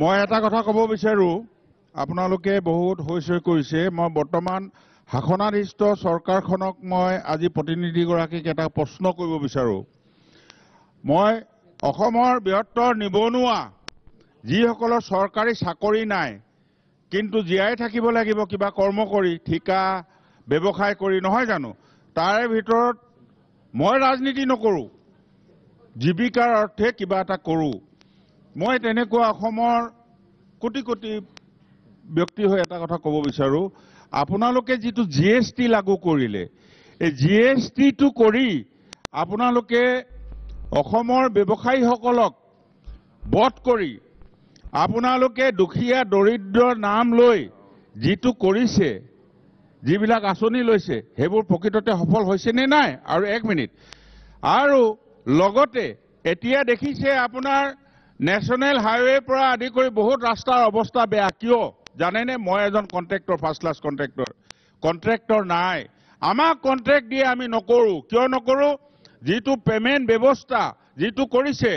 মই এটা কথা ক'ব বিচাৰো আপোনালোকে বহুত হৈ চৈ কৰিছে মই বৰ্তমান শাসনাধিষ্ট চৰকাৰখনক মই আজি প্ৰতিনিধিগৰাকীক এটা প্ৰশ্ন কৰিব বিচাৰোঁ মই অসমৰ বৃহত্তৰ নিবনুৱা যিসকলৰ চৰকাৰী চাকৰি নাই কিন্তু জীয়াই থাকিব লাগিব কিবা কৰ্ম কৰি ঠিকা ব্যৱসায় কৰি নহয় জানো তাৰে ভিতৰত মই ৰাজনীতি নকৰোঁ জীৱিকাৰ অৰ্থে কিবা এটা কৰোঁ মই তেনেকুৱা অসমৰ কোটি কোটি ব্যক্তি হৈ এটা কথা ক'ব বিচাৰোঁ আপোনালোকে যিটো জি এছ টি লাগু কৰিলে এই জি এছ টিটো কৰি আপোনালোকে অসমৰ ব্যৱসায়ীসকলক বধ কৰি আপোনালোকে দুখীয়া দৰিদ্ৰৰ নাম লৈ যিটো কৰিছে যিবিলাক আঁচনি লৈছে সেইবোৰ প্ৰকৃততে সফল হৈছেনে নাই আৰু এক মিনিট আৰু লগতে এতিয়া দেখিছে আপোনাৰ নেশ্যনেল হাইৱেৰ পৰা আদি কৰি বহুত ৰাস্তাৰ অৱস্থা বেয়া কিয় জানেনে মই এজন contractor first class contractor contractor নাই আমাক কণ্ট্ৰেক্ট দিয়ে আমি নকৰোঁ কিয় নকৰোঁ যিটো পে'মেণ্ট ব্যৱস্থা যিটো কৰিছে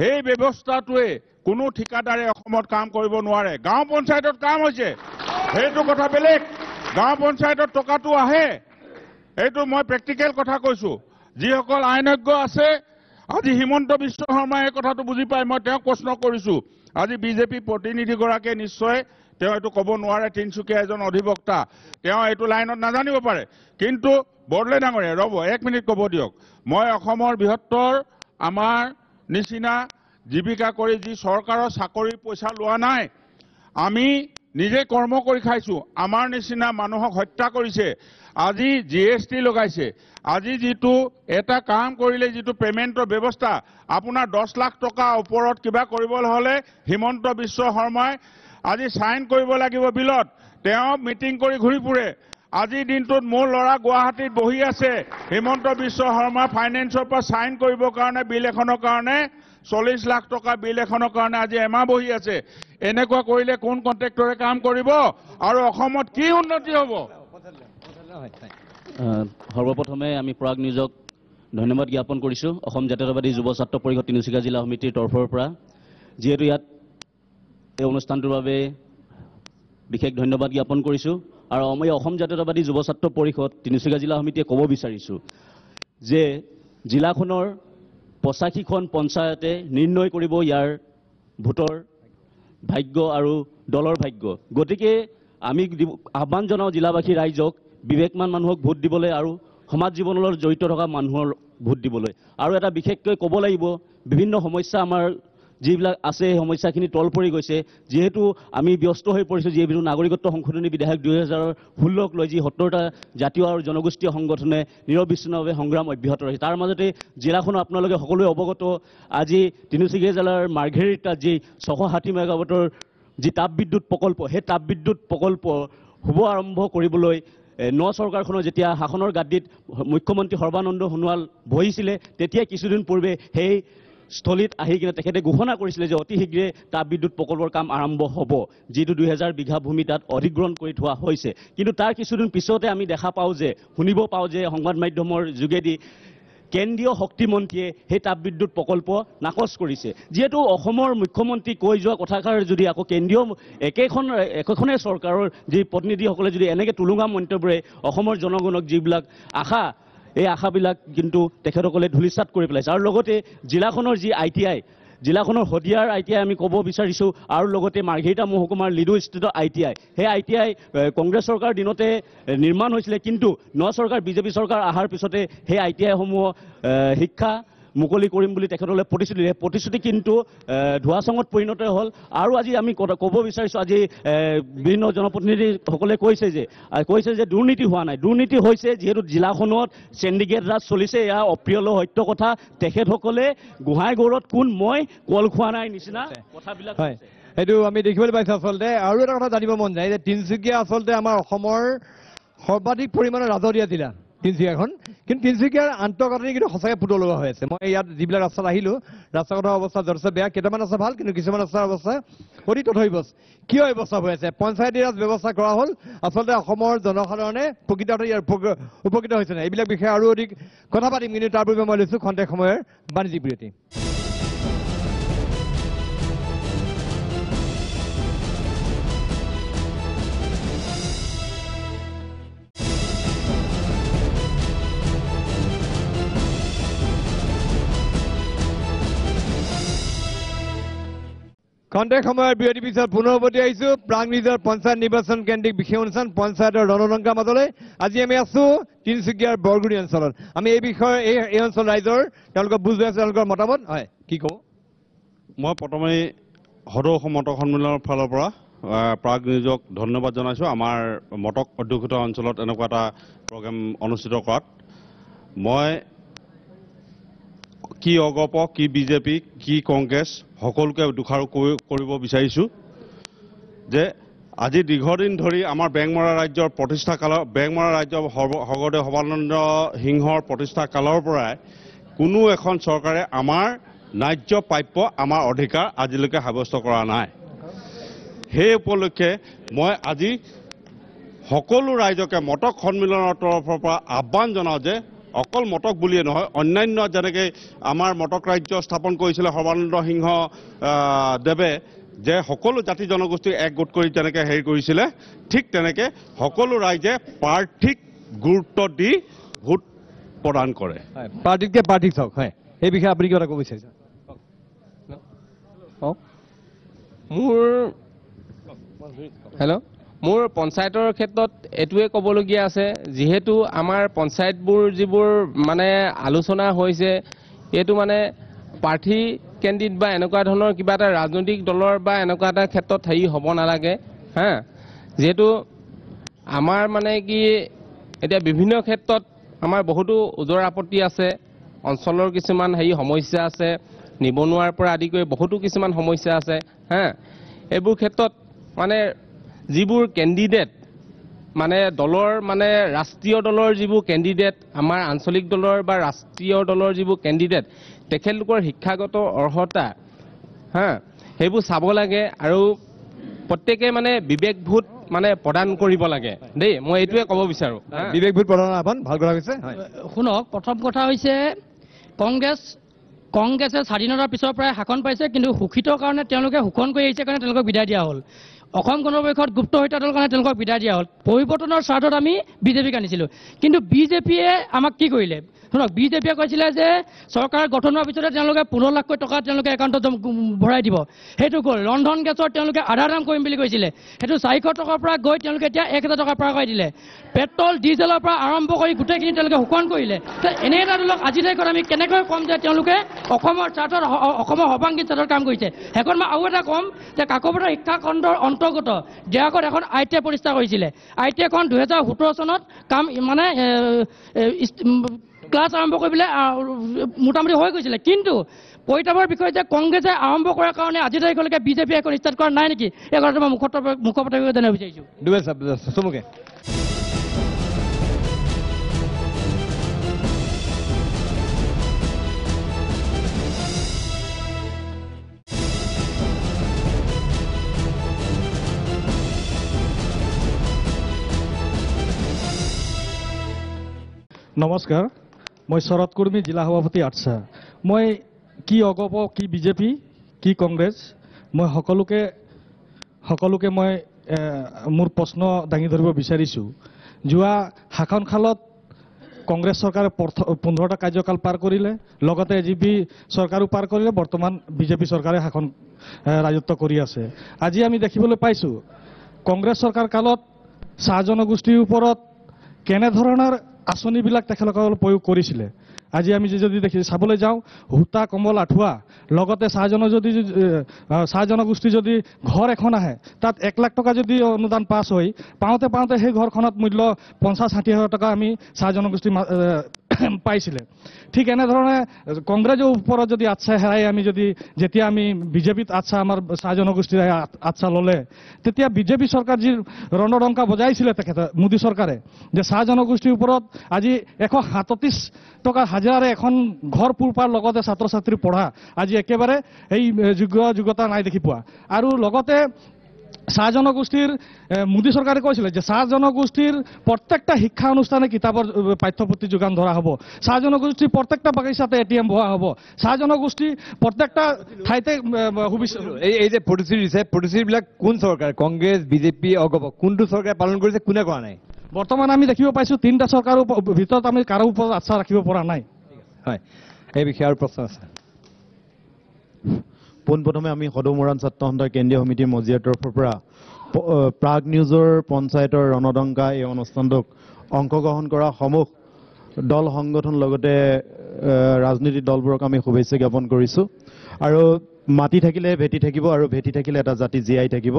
সেই ব্যৱস্থাটোৱে কোনো ঠিকাদাৰে অসমত কাম কৰিব নোৱাৰে গাঁও পঞ্চায়তত কাম হৈছে সেইটো কথা বেলেগ গাঁও পঞ্চায়তত টকাটো আহে এইটো মই প্ৰেক্টিকেল কথা কৈছোঁ যিসকল আইনজ্ঞ আছে আজি হিমন্ত বিশ্ব শৰ্মাই এই কথাটো বুজি পায় মই তেওঁক প্ৰশ্ন কৰিছোঁ আজি বিজেপি প্ৰতিনিধিগৰাকীয়ে নিশ্চয় তেওঁ এইটো ক'ব নোৱাৰে তিনিচুকীয়া এজন অধিবক্তা তেওঁ এইটো লাইনত নাজানিব পাৰে কিন্তু বৰদলৈ ডাঙৰীয়া ৰ'ব এক মিনিট ক'ব দিয়ক মই অসমৰ বৃহত্তৰ আমাৰ নিচিনা জীৱিকা কৰি যি চৰকাৰৰ চাকৰি পইচা লোৱা নাই আমি নিজে কৰ্ম কৰি খাইছোঁ আমাৰ নিচিনা মানুহক হত্যা কৰিছে আজি জি এছ টি লগাইছে আজি যিটো এটা কাম কৰিলে যিটো পে'মেণ্টৰ ব্যৱস্থা আপোনাৰ দহ লাখ টকাৰ ওপৰত কিবা কৰিবলৈ হ'লে হিমন্ত বিশ্ব শৰ্মাই আজি সাইন কৰিব লাগিব বিলত তেওঁ মিটিং কৰি ঘূৰি ফুৰে আজি দিনটোত মোৰ ল'ৰা গুৱাহাটীত বহি আছে হিমন্ত বিশ্ব শৰ্মা ফাইনেন্সৰ পৰা চাইন কৰিবৰ কাৰণে বিল এখনৰ কাৰণে চল্লিছ লাখ টকা বিল এখনৰ কাৰণে আজি এমাহ বহি আছে এনেকুৱা কৰিলে কোন কণ্ট্ৰেক্টৰে কাম কৰিব আৰু অসমত কি উন্নতি হ'ব সৰ্বপ্ৰথমে আমি প্ৰাগ নিউজক ধন্যবাদ জ্ঞাপন কৰিছোঁ অসম জাতীয়তাবাদী যুৱ ছাত্ৰ পৰিষদ তিনিচুকীয়া জিলা সমিতিৰ তৰফৰ পৰা যিহেতু ইয়াত এই অনুষ্ঠানটোৰ বাবে বিশেষ ধন্যবাদ জ্ঞাপন কৰিছোঁ আৰু আমি অসম জাতীয়তাবাদী যুৱ ছাত্ৰ পৰিষদ তিনিচুকীয়া জিলা সমিতিয়ে ক'ব বিচাৰিছোঁ যে জিলাখনৰ পঁচাশীখন পঞ্চায়তে নিৰ্ণয় কৰিব ইয়াৰ ভোটৰ ভাগ্য আৰু দলৰ ভাগ্য গতিকে আমি আহ্বান জনাওঁ জিলাবাসী ৰাইজক বিবেকমান মানুহক ভোট দিবলৈ আৰু সমাজ জীৱনৰ জড়িত থকা মানুহৰ ভোট দিবলৈ আৰু এটা বিশেষকৈ ক'ব লাগিব বিভিন্ন সমস্যা আমাৰ যিবিলাক আছে সেই সমস্যাখিনি তল পৰি গৈছে যিহেতু আমি ব্যস্ত হৈ পৰিছোঁ যিহেতু নাগৰিকত্ব সংশোধনী বিধেয়ক দুহেজাৰ ষোল্লক লৈ যি সত্তৰটা জাতীয় আৰু জনগোষ্ঠীয় সংগঠনে নিৰবিচ্ছিন্নভাৱে সংগ্ৰাম অব্যাহত ৰাখিছে তাৰ মাজতে জিলাখনত আপোনালোকে সকলোৱে অৱগত আজি তিনিচুকীয়া জিলাৰ মাৰ্ঘেৰীত তাত যি ছশ ষাঠি মেগাৱাটৰ যি তাপবিদ্যুৎ প্ৰকল্প সেই তাপবিদ্যুৎ প্ৰকল্প শুব আৰম্ভ কৰিবলৈ ন চৰকাৰখনৰ যেতিয়া শাসনৰ গাদীত মুখ্যমন্ত্ৰী সৰ্বানন্দ সোণোৱাল বহিছিলে তেতিয়া কিছুদিন পূৰ্বে সেই স্থলীত আহি কিনে তেখেতে ঘোষণা কৰিছিলে যে অতি শীঘ্ৰে বিদ্যুৎ প্ৰকল্পৰ কাম আৰম্ভ হ'ব যিটো দুহেজাৰ বিঘা ভূমি তাত অধিগ্ৰহণ কৰি থোৱা হৈছে কিন্তু তাৰ কিছুদিন পিছতে আমি দেখা পাওঁ যে শুনিব পাওঁ যে সংবাদ মাধ্যমৰ যোগেদি কেন্দ্ৰীয় শক্তিমন্ত্ৰীয়ে সেই তাপ বিদ্যুৎ প্ৰকল্প নাকচ কৰিছে যিহেতু অসমৰ মুখ্যমন্ত্ৰী কৈ যোৱা কথাষাৰ যদি আকৌ কেন্দ্ৰীয় একেখন একেখনে চৰকাৰৰ যি প্ৰতিনিধিসকলে যদি এনেকৈ টুলুঙা মন্তব্যৰে অসমৰ জনগণক যিবিলাক আশা এই আশাবিলাক কিন্তু তেখেতসকলে ধূলিচাত কৰি পেলাইছে আৰু লগতে জিলাখনৰ যি আই টি আই জিলাখনৰ শদিয়াৰ আই টি আই আমি ক'ব বিচাৰিছোঁ আৰু লগতে মাৰ্ঘেৰিটা মহকুমাৰ লিডু স্থিত আই টি আই সেই আই টি আই কংগ্ৰেছ চৰকাৰ দিনতে নিৰ্মাণ হৈছিলে কিন্তু নোৱা চৰকাৰ বিজেপি চৰকাৰ অহাৰ পিছতে সেই আই টি আইসমূহ শিক্ষা মুকলি কৰিম বুলি তেখেতলৈ প্ৰতিশ্ৰুতি দিয়ে প্ৰতিশ্ৰুতি কিন্তু ধোৱাচঙত পৰিণত হ'ল আৰু আজি আমি ক'ব বিচাৰিছোঁ আজি বিভিন্ন জনপ্ৰতিনিধিসকলে কৈছে যে কৈছে যে দুৰ্নীতি হোৱা নাই দুৰ্নীতি হৈছে যিহেতু জিলাখনত চেণ্ডিকেট ৰাজ চলিছে এয়া অপ্ৰিয় লৈ সত্য কথা তেখেতসকলে গোহাঁই গোহাঁইগড়ত কোন মই কল খোৱা নাই নিচিনা কথাবিলাক হয় সেইটো আমি দেখিবলৈ পাইছোঁ আচলতে আৰু এটা কথা জানিব মন যায় যে তিনিচুকীয়া আচলতে আমাৰ অসমৰ সৰ্বাধিক পৰিমাণৰ ৰাজহীয়া জিলা তিনিচুকীয়াখন কিন্তু তিনিচুকীয়াৰ আন্তঃগাঁথনি কিন্তু সঁচাকৈ পুতল লগা হৈ আছে মই ইয়াত যিবিলাক ৰাস্তাত আহিলোঁ ৰাস্তাঘাটৰ অৱস্থা যথেষ্ট বেয়া কেইটামান ৰাস্তা ভাল কিন্তু কিছুমান ৰাস্তাৰ অৱস্থা অতি তথৈবচ কিয় ব্যৱস্থা হৈ আছে পঞ্চায়তী ৰাজ ব্যৱস্থা কৰা হ'ল আচলতে অসমৰ জনসাধাৰণে প্ৰকৃত ইয়াৰ উপকৃত হৈছেনে এইবিলাক বিষয়ে আৰু অধিক কথা পাতিম কিন্তু তাৰ পূৰ্বে মই লৈছোঁ খন্তেক সময়ৰ বাণিজ্যিক বিৰতি কণ্টেক্ট সময়ৰ বিৰতিৰ পিছত পুনৰ উভতি আহিছোঁ প্ৰাংনিজৰ পঞ্চায়ত নিৰ্বাচন কেন্দ্ৰিক বিশেষ অনুষ্ঠান পঞ্চায়তৰ ৰণলংকাৰ মাজলৈ আজি আমি আছোঁ তিনিচুকীয়াৰ বৰগুৰি অঞ্চলত আমি এই বিষয়ে এই এই অঞ্চল ৰাইজৰ তেওঁলোকৰ বুজ আছে তেওঁলোকৰ মতামত হয় কি কওঁ মই প্ৰথমে সদৌ মটক সন্মিলনৰ ফালৰ পৰা প্ৰাগ নিউজক ধন্যবাদ জনাইছোঁ আমাৰ মটক অধ্যক্ষিত অঞ্চলত এনেকুৱা এটা প্ৰগ্ৰেম অনুষ্ঠিত কৰাত মই কি অগপ কি বিজেপি কি কংগ্ৰেছ সকলোকে দোষাৰোপ কৰিব বিচাৰিছোঁ যে আজি দীৰ্ঘদিন ধৰি আমাৰ বেংমৰা ৰাজ্যৰ প্ৰতিষ্ঠাকালৰ বেংমৰা ৰাজ্যৰ স্বৰ্গদেৱ সৰ্বানন্দ সিংহৰ প্ৰতিষ্ঠাকালৰ পৰাই কোনো এখন চৰকাৰে আমাৰ ন্যায্য প্ৰাপ্য আমাৰ অধিকাৰ আজিলৈকে সাব্যস্ত কৰা নাই সেই উপলক্ষে মই আজি সকলো ৰাইজকে মতক সন্মিলনৰ তৰফৰ পৰা আহ্বান জনাওঁ যে অকল মটক বুলিয়ে নহয় অন্যান্য যেনেকৈ আমাৰ মটক ৰাজ্য স্থাপন কৰিছিলে সৰ্বানন্দ সিংহ দেৱে যে সকলো জাতি জনগোষ্ঠী এক গোট কৰি তেনেকৈ হেৰি কৰিছিলে ঠিক তেনেকৈ সকলো ৰাইজে প্ৰাৰ্থীক গুৰুত্ব দি ভোট প্ৰদান কৰে প্ৰাৰ্থীতকৈ প্ৰাৰ্থী থাকক হয় সেই বিষয়ে আপুনি কিবা এটা ক'ব বিচাৰিছে মোৰ হেল্ল' মোৰ পঞ্চায়তৰ ক্ষেত্ৰত এইটোৱে ক'বলগীয়া আছে যিহেতু আমাৰ পঞ্চায়তবোৰ যিবোৰ মানে আলোচনা হৈছে এইটো মানে প্ৰাৰ্থী কেন্দ্ৰিত বা এনেকুৱা ধৰণৰ কিবা এটা ৰাজনৈতিক দলৰ বা এনেকুৱা এটা ক্ষেত্ৰত হেৰি হ'ব নালাগে হা যিহেতু আমাৰ মানে কি এতিয়া বিভিন্ন ক্ষেত্ৰত আমাৰ বহুতো ওজৰ আপত্তি আছে অঞ্চলৰ কিছুমান হেৰি সমস্যা আছে নিবনুৱাৰ পৰা আদি কৰি বহুতো কিছুমান সমস্যা আছে হা এইবোৰ ক্ষেত্ৰত মানে যিবোৰ কেণ্ডিডেট মানে দলৰ মানে ৰাষ্ট্ৰীয় দলৰ যিবোৰ কেণ্ডিডেট আমাৰ আঞ্চলিক দলৰ বা ৰাষ্ট্ৰীয় দলৰ যিবোৰ কেণ্ডিডেট তেখেতলোকৰ শিক্ষাগত অৰ্হতা হা সেইবোৰ চাব লাগে আৰু প্ৰত্যেকে মানে বিবেক ভোট মানে প্ৰদান কৰিব লাগে দেই মই এইটোৱে ক'ব বিচাৰোঁ বিবেকভূত প্ৰদান আহ্বান ভাল কথা কৈছে শুনক প্ৰথম কথা হৈছে কংগ্ৰেছ কংগ্ৰেছে স্বাধীনতাৰ পিছৰ পৰাই শাসন পাইছে কিন্তু শোষিতৰ কাৰণে তেওঁলোকে শোষণ কৰি আহিছে কাৰণে তেওঁলোকক বিদায় দিয়া হ'ল অসম গণ পৰিষদ গুপ্ত দল কাৰণে তেওঁলোকক বিদায় দিয়া হ'ল পৰিৱৰ্তনৰ স্বাৰ্থত আমি বিজেপিক আনিছিলোঁ কিন্তু বিজেপিয়ে আমাক কি কৰিলে শুনক বিজেপিয়ে কৈছিলে যে চৰকাৰ গঠন হোৱাৰ পিছতে তেওঁলোকে পোন্ধৰ লাখকৈ টকা তেওঁলোকে একাউণ্টত ভৰাই দিব সেইটো গ'ল ৰন্ধন গেছৰ তেওঁলোকে আধাৰ নাম কৰিম বুলি কৈছিলে সেইটো চাৰিশ টকাৰ পৰা গৈ তেওঁলোকে এতিয়া এক হাজাৰ টকাৰ পৰা কৰি দিলে পেট্ৰল ডিজেলৰ পৰা আৰম্ভ কৰি গোটেইখিনি তেওঁলোকে শুকান কৰিলে এনে এটা ধৰি লওক আজিৰ তাৰিখত আমি কেনেকৈ ক'ম যে তেওঁলোকে অসমৰ স্বাৰ্থত অসমৰ সৰ্বাংগীন স্বাৰ্থত কাম কৰিছে সেইখন মই আৰু এটা ক'ম যে কাকোপথাৰ শিক্ষাখণ্ডৰ অন্তৰ্গত জেয়াকত এখন আই টি আই প্ৰতিষ্ঠা কৰিছিলে আই টি আইখন দুহেজাৰ সোতৰ চনত কাম মানে ক্লাছ আৰম্ভ কৰিবলৈ মোটামুটি হৈ গৈছিলে কিন্তু পৰিতাপৰ বিষয়ে যে কংগ্ৰেছে আৰম্ভ কৰাৰ কাৰণে আজি তাৰিখলৈকে বিজেপিয়ে এখন ষ্টাৰ্ট কৰা নাই নেকি এই কথাটো মই মুখত মুখপাত্ৰ জনাব বিচাৰিছোঁ নমস্কাৰ মই শৰত কুৰ্মী জিলা সভাপতি আৰ্চা মই কি অগপ কি বিজেপি কি কংগ্ৰেছ মই সকলোকে সকলোকে মই মোৰ প্ৰশ্ন দাঙি ধৰিব বিচাৰিছোঁ যোৱা শাসনকালত কংগ্ৰেছ চৰকাৰে পোন্ধৰটা কাৰ্যকাল পাৰ কৰিলে লগতে এ জি পি চৰকাৰো পাৰ কৰিলে বৰ্তমান বিজেপি চৰকাৰে শাসন ৰাজত্ব কৰি আছে আজি আমি দেখিবলৈ পাইছোঁ কংগ্ৰেছ চৰকাৰ কালত চাহ জনগোষ্ঠীৰ ওপৰত কেনেধৰণৰ আঁচনিবিলাক তেখেতসকল প্ৰয়োগ কৰিছিলে আজি আমি যদি দেখি চাবলৈ যাওঁ সূতা কমল আঁঠুৱা লগতে চাহজন যদি চাহ জনগোষ্ঠী যদি ঘৰ এখন আহে তাত এক লাখ টকা যদি অনুদান পাছ হয় পাওঁতে পাওঁতে সেই ঘৰখনত মূল্য পঞ্চাছ ষাঠি হাজাৰ টকা আমি চাহ জনগোষ্ঠী পাইছিলে ঠিক এনেধৰণে কংগ্ৰেছৰ ওপৰত যদি আচ্ছা হেৰাই আমি যদি যেতিয়া আমি বিজেপিত আচ্ছা আমাৰ চাহ জনগোষ্ঠীৰ আচ্ছা ল'লে তেতিয়া বিজেপি চৰকাৰ যি ৰণৰংকা বজাইছিলে তেখেতে মোদী চৰকাৰে যে চাহ জনগোষ্ঠীৰ ওপৰত আজি এশ সাতত্ৰিছ টকা হাজাৰে এখন ঘৰ পূৰ্পাৰ লগতে ছাত্ৰ ছাত্ৰী পঢ়া আজি একেবাৰে এই যোগ্য যোগ্যতা নাই দেখি পোৱা আৰু লগতে চাহ জনগোষ্ঠীৰ মোদী চৰকাৰে কৈছিলে যে চাহ জনগোষ্ঠীৰ প্ৰত্যেকটা শিক্ষা অনুষ্ঠানে কিতাপৰ পাঠ্যপুথি যোগান ধৰা হ'ব চাহ জনগোষ্ঠীৰ প্ৰত্যেকটা বাগিচাতে এ টি এম বহা হ'ব চাহ জনগোষ্ঠী প্ৰত্যেকটা ঠাইতে এই যে প্ৰতিশ্ৰুতি দিছে প্ৰতিশ্ৰুতিবিলাক কোন চৰকাৰে কংগ্ৰেছ বিজেপি অগ্ৰব কোনটো চৰকাৰে পালন কৰিছে কোনে কৰা নাই বৰ্তমান আমি দেখিব পাইছো তিনিটা চৰকাৰৰ ভিতৰত আমি কাৰো ওপৰত আশা ৰাখিব পৰা নাই হয় এই বিষয়ে আৰু প্ৰশ্ন আছে পোনপ্ৰথমে আমি সদৌমৰাণ ছাত্ৰসন্থাৰ কেন্দ্ৰীয় সমিতিৰ মজিয়াৰ তৰফৰ পৰা প্ৰাগ নিউজৰ পঞ্চায়তৰ ৰণদংকা এই অনুষ্ঠানটোক অংশগ্ৰহণ কৰা সমূহ দল সংগঠন লগতে ৰাজনীতিক দলবোৰক আমি শুভেচ্ছা জ্ঞাপন কৰিছোঁ আৰু মাটি থাকিলে ভেটি থাকিব আৰু ভেটি থাকিলে এটা জাতি জীয়াই থাকিব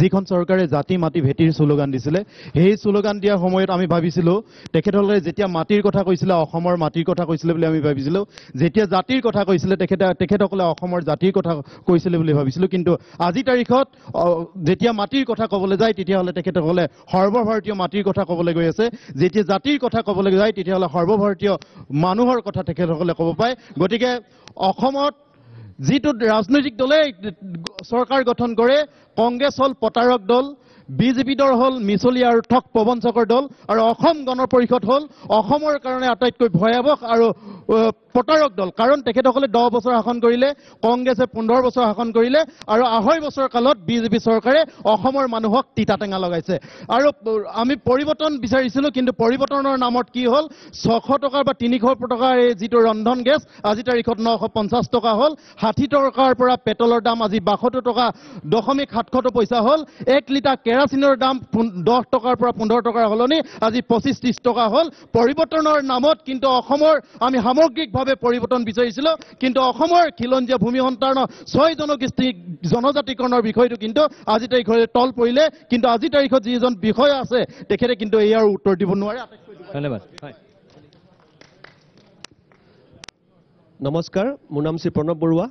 যিখন চৰকাৰে জাতি মাটি ভেটিৰ শ্লোগান দিছিলে সেই শ্লোগান দিয়াৰ সময়ত আমি ভাবিছিলোঁ তেখেতসকলে যেতিয়া মাটিৰ কথা কৈছিলে অসমৰ মাটিৰ কথা কৈছিলে বুলি আমি ভাবিছিলোঁ যেতিয়া জাতিৰ কথা কৈছিলে তেখেতে তেখেতসকলে অসমৰ জাতিৰ কথা কৈছিলে বুলি ভাবিছিলোঁ কিন্তু আজি তাৰিখত যেতিয়া মাটিৰ কথা ক'বলৈ যায় তেতিয়াহ'লে তেখেতসকলে সৰ্বভাৰতীয় মাটিৰ কথা ক'বলৈ গৈ আছে যেতিয়া জাতিৰ কথা ক'বলৈ যায় তেতিয়াহ'লে সৰ্বভাৰতীয় মানুহৰ কথা তেখেতসকলে ক'ব পায় গতিকে অসমত যিটো ৰাজনৈতিক দলে চৰকাৰ গঠন কৰে কংগ্ৰেছ হ'ল প্ৰতাৰক দল বিজেপি দল হল মিছলি আৰু ঠক পৱন দল আৰু অসম গণ পৰিষদ হল অসমৰ কাৰণে আটাইতকৈ ভয়াৱহ আৰু প্ৰতাৰক দল কাৰণ তেখেতসকলে দহ বছৰ শাসন কৰিলে কংগ্ৰেছে পোন্ধৰ বছৰ শাসন কৰিলে আৰু আঢ়ৈ বছৰ কালত বিজেপি চৰকাৰে অসমৰ মানুহক তিতা টেঙা লগাইছে আৰু আমি পৰিৱৰ্তন বিচাৰিছিলোঁ কিন্তু পৰিৱৰ্তনৰ নামত কি হ'ল ছশ টকাৰ বা তিনিশ টকাৰ এই যিটো ৰন্ধন গেছ আজি তাৰিখত নশ পঞ্চাছ টকা হ'ল ষাঠি টকাৰ পৰা পেট্ৰলৰ দাম আজি বাসত্তৰ টকা দশমিক সাতশটো পইচা হ'ল এক লিটাৰ কেৰা কেৰাচিনৰ দাম দহ টকাৰ পৰা পোন্ধৰ টকাৰ সলনি আজি পঁচিছ ত্ৰিছ টকা হ'ল পৰিৱৰ্তনৰ নামত কিন্তু অসমৰ আমি সামগ্ৰিকভাৱে পৰিৱৰ্তন বিচাৰিছিলোঁ কিন্তু অসমৰ খিলঞ্জীয়া ভূমি সন্তানৰ ছয় জনগোষ্ঠী জনজাতিকৰণৰ বিষয়টো কিন্তু আজি তাৰিখত তল পৰিলে কিন্তু আজি তাৰিখত যিজন বিষয় আছে তেখেতে কিন্তু এয়াৰ উত্তৰ দিব নোৱাৰে ধন্যবাদ নমস্কাৰ মোৰ নাম শ্ৰী প্ৰণৱ বৰুৱা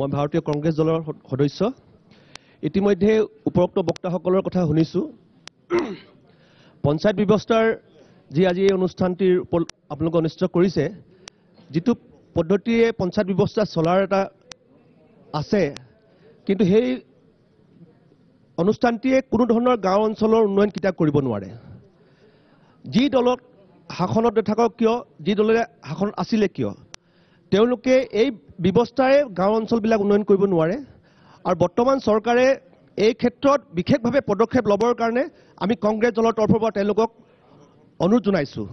মই ভাৰতীয় কংগ্ৰেছ দলৰ সদস্য় ইতিমধ্যে উপৰোক্ত বক্তাসকলৰ কথা শুনিছোঁ পঞ্চায়ত ব্যৱস্থাৰ যি আজি এই অনুষ্ঠানটিৰ উপ আপোনালোকে অনুষ্ঠিত কৰিছে যিটো পদ্ধতিৰে পঞ্চায়ত ব্যৱস্থা চলাৰ এটা আছে কিন্তু সেই অনুষ্ঠানটিয়ে কোনো ধৰণৰ গাঁও অঞ্চলৰ উন্নয়ন কেতিয়া কৰিব নোৱাৰে যি দলত শাসনত নাথাকক কিয় যি দলেৰে শাসনত আছিলে কিয় তেওঁলোকে এই ব্যৱস্থাৰে গাঁও অঞ্চলবিলাক উন্নয়ন কৰিব নোৱাৰে আৰু বৰ্তমান চৰকাৰে এই ক্ষেত্ৰত বিশেষভাৱে পদক্ষেপ ল'বৰ কাৰণে আমি কংগ্ৰেছ দলৰ তৰফৰ পৰা তেওঁলোকক অনুৰোধ জনাইছোঁ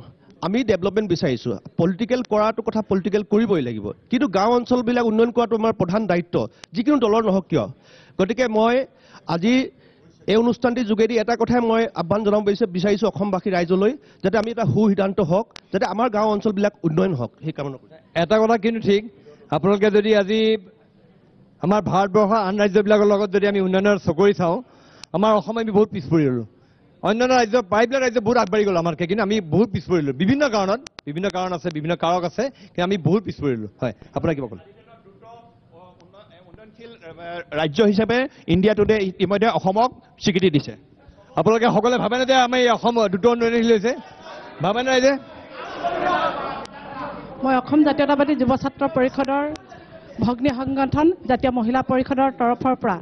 আমি ডেভেলপমেণ্ট বিচাৰিছোঁ পলিটিকেল কৰাটো কথা পলিটিকেল কৰিবই লাগিব কিন্তু গাঁও অঞ্চলবিলাক উন্নয়ন কৰাটো আমাৰ প্ৰধান দায়িত্ব যিকোনো দলৰ নহওক কিয় গতিকে মই আজি এই অনুষ্ঠানটিৰ যোগেদি এটা কথাই মই আহ্বান জনাব বিচাৰি বিচাৰিছোঁ অসমবাসী ৰাইজলৈ যাতে আমি এটা সু সিদ্ধান্ত হওক যাতে আমাৰ গাঁও অঞ্চলবিলাক উন্নয়ন হওক সেই কামনা এটা কথা কিন্তু ঠিক আপোনালোকে যদি আজি আমাৰ ভাৰতবৰ্ষ আন ৰাজ্যবিলাকৰ লগত যদি আমি উন্নয়নৰ চকৰি চাওঁ আমাৰ অসম আমি বহুত পিছ পৰি ৰ'লোঁ অন্যান্য ৰাজ্য প্ৰায়বিলাক ৰাজ্য বহুত আগবাঢ়ি গ'ল আমাতকৈ কিন্তু আমি বহুত পিছ পৰিলোঁ বিভিন্ন কাৰণত বিভিন্ন কাৰণ আছে বিভিন্ন কাৰক আছে কিন্তু আমি বহুত পিছ পৰিলোঁ হয় আপোনাক কিবা ক'লে উন্নয়নশীল ৰাজ্য হিচাপে ইণ্ডিয়া টুডে ইতিমধ্যে অসমক স্বীকৃতি দিছে আপোনালোকে সকলোৱে ভাবে নে যে আমি অসম দ্ৰুত উন্নয়নশীল হৈছে ভাবে নে ৰাইজে মই অসম জাতীয়তাবাদী যুৱ ছাত্ৰ পৰিষদৰ ভগ্নী সংগঠন জাতীয় মহিলা পৰিষদৰ তৰফৰ পৰা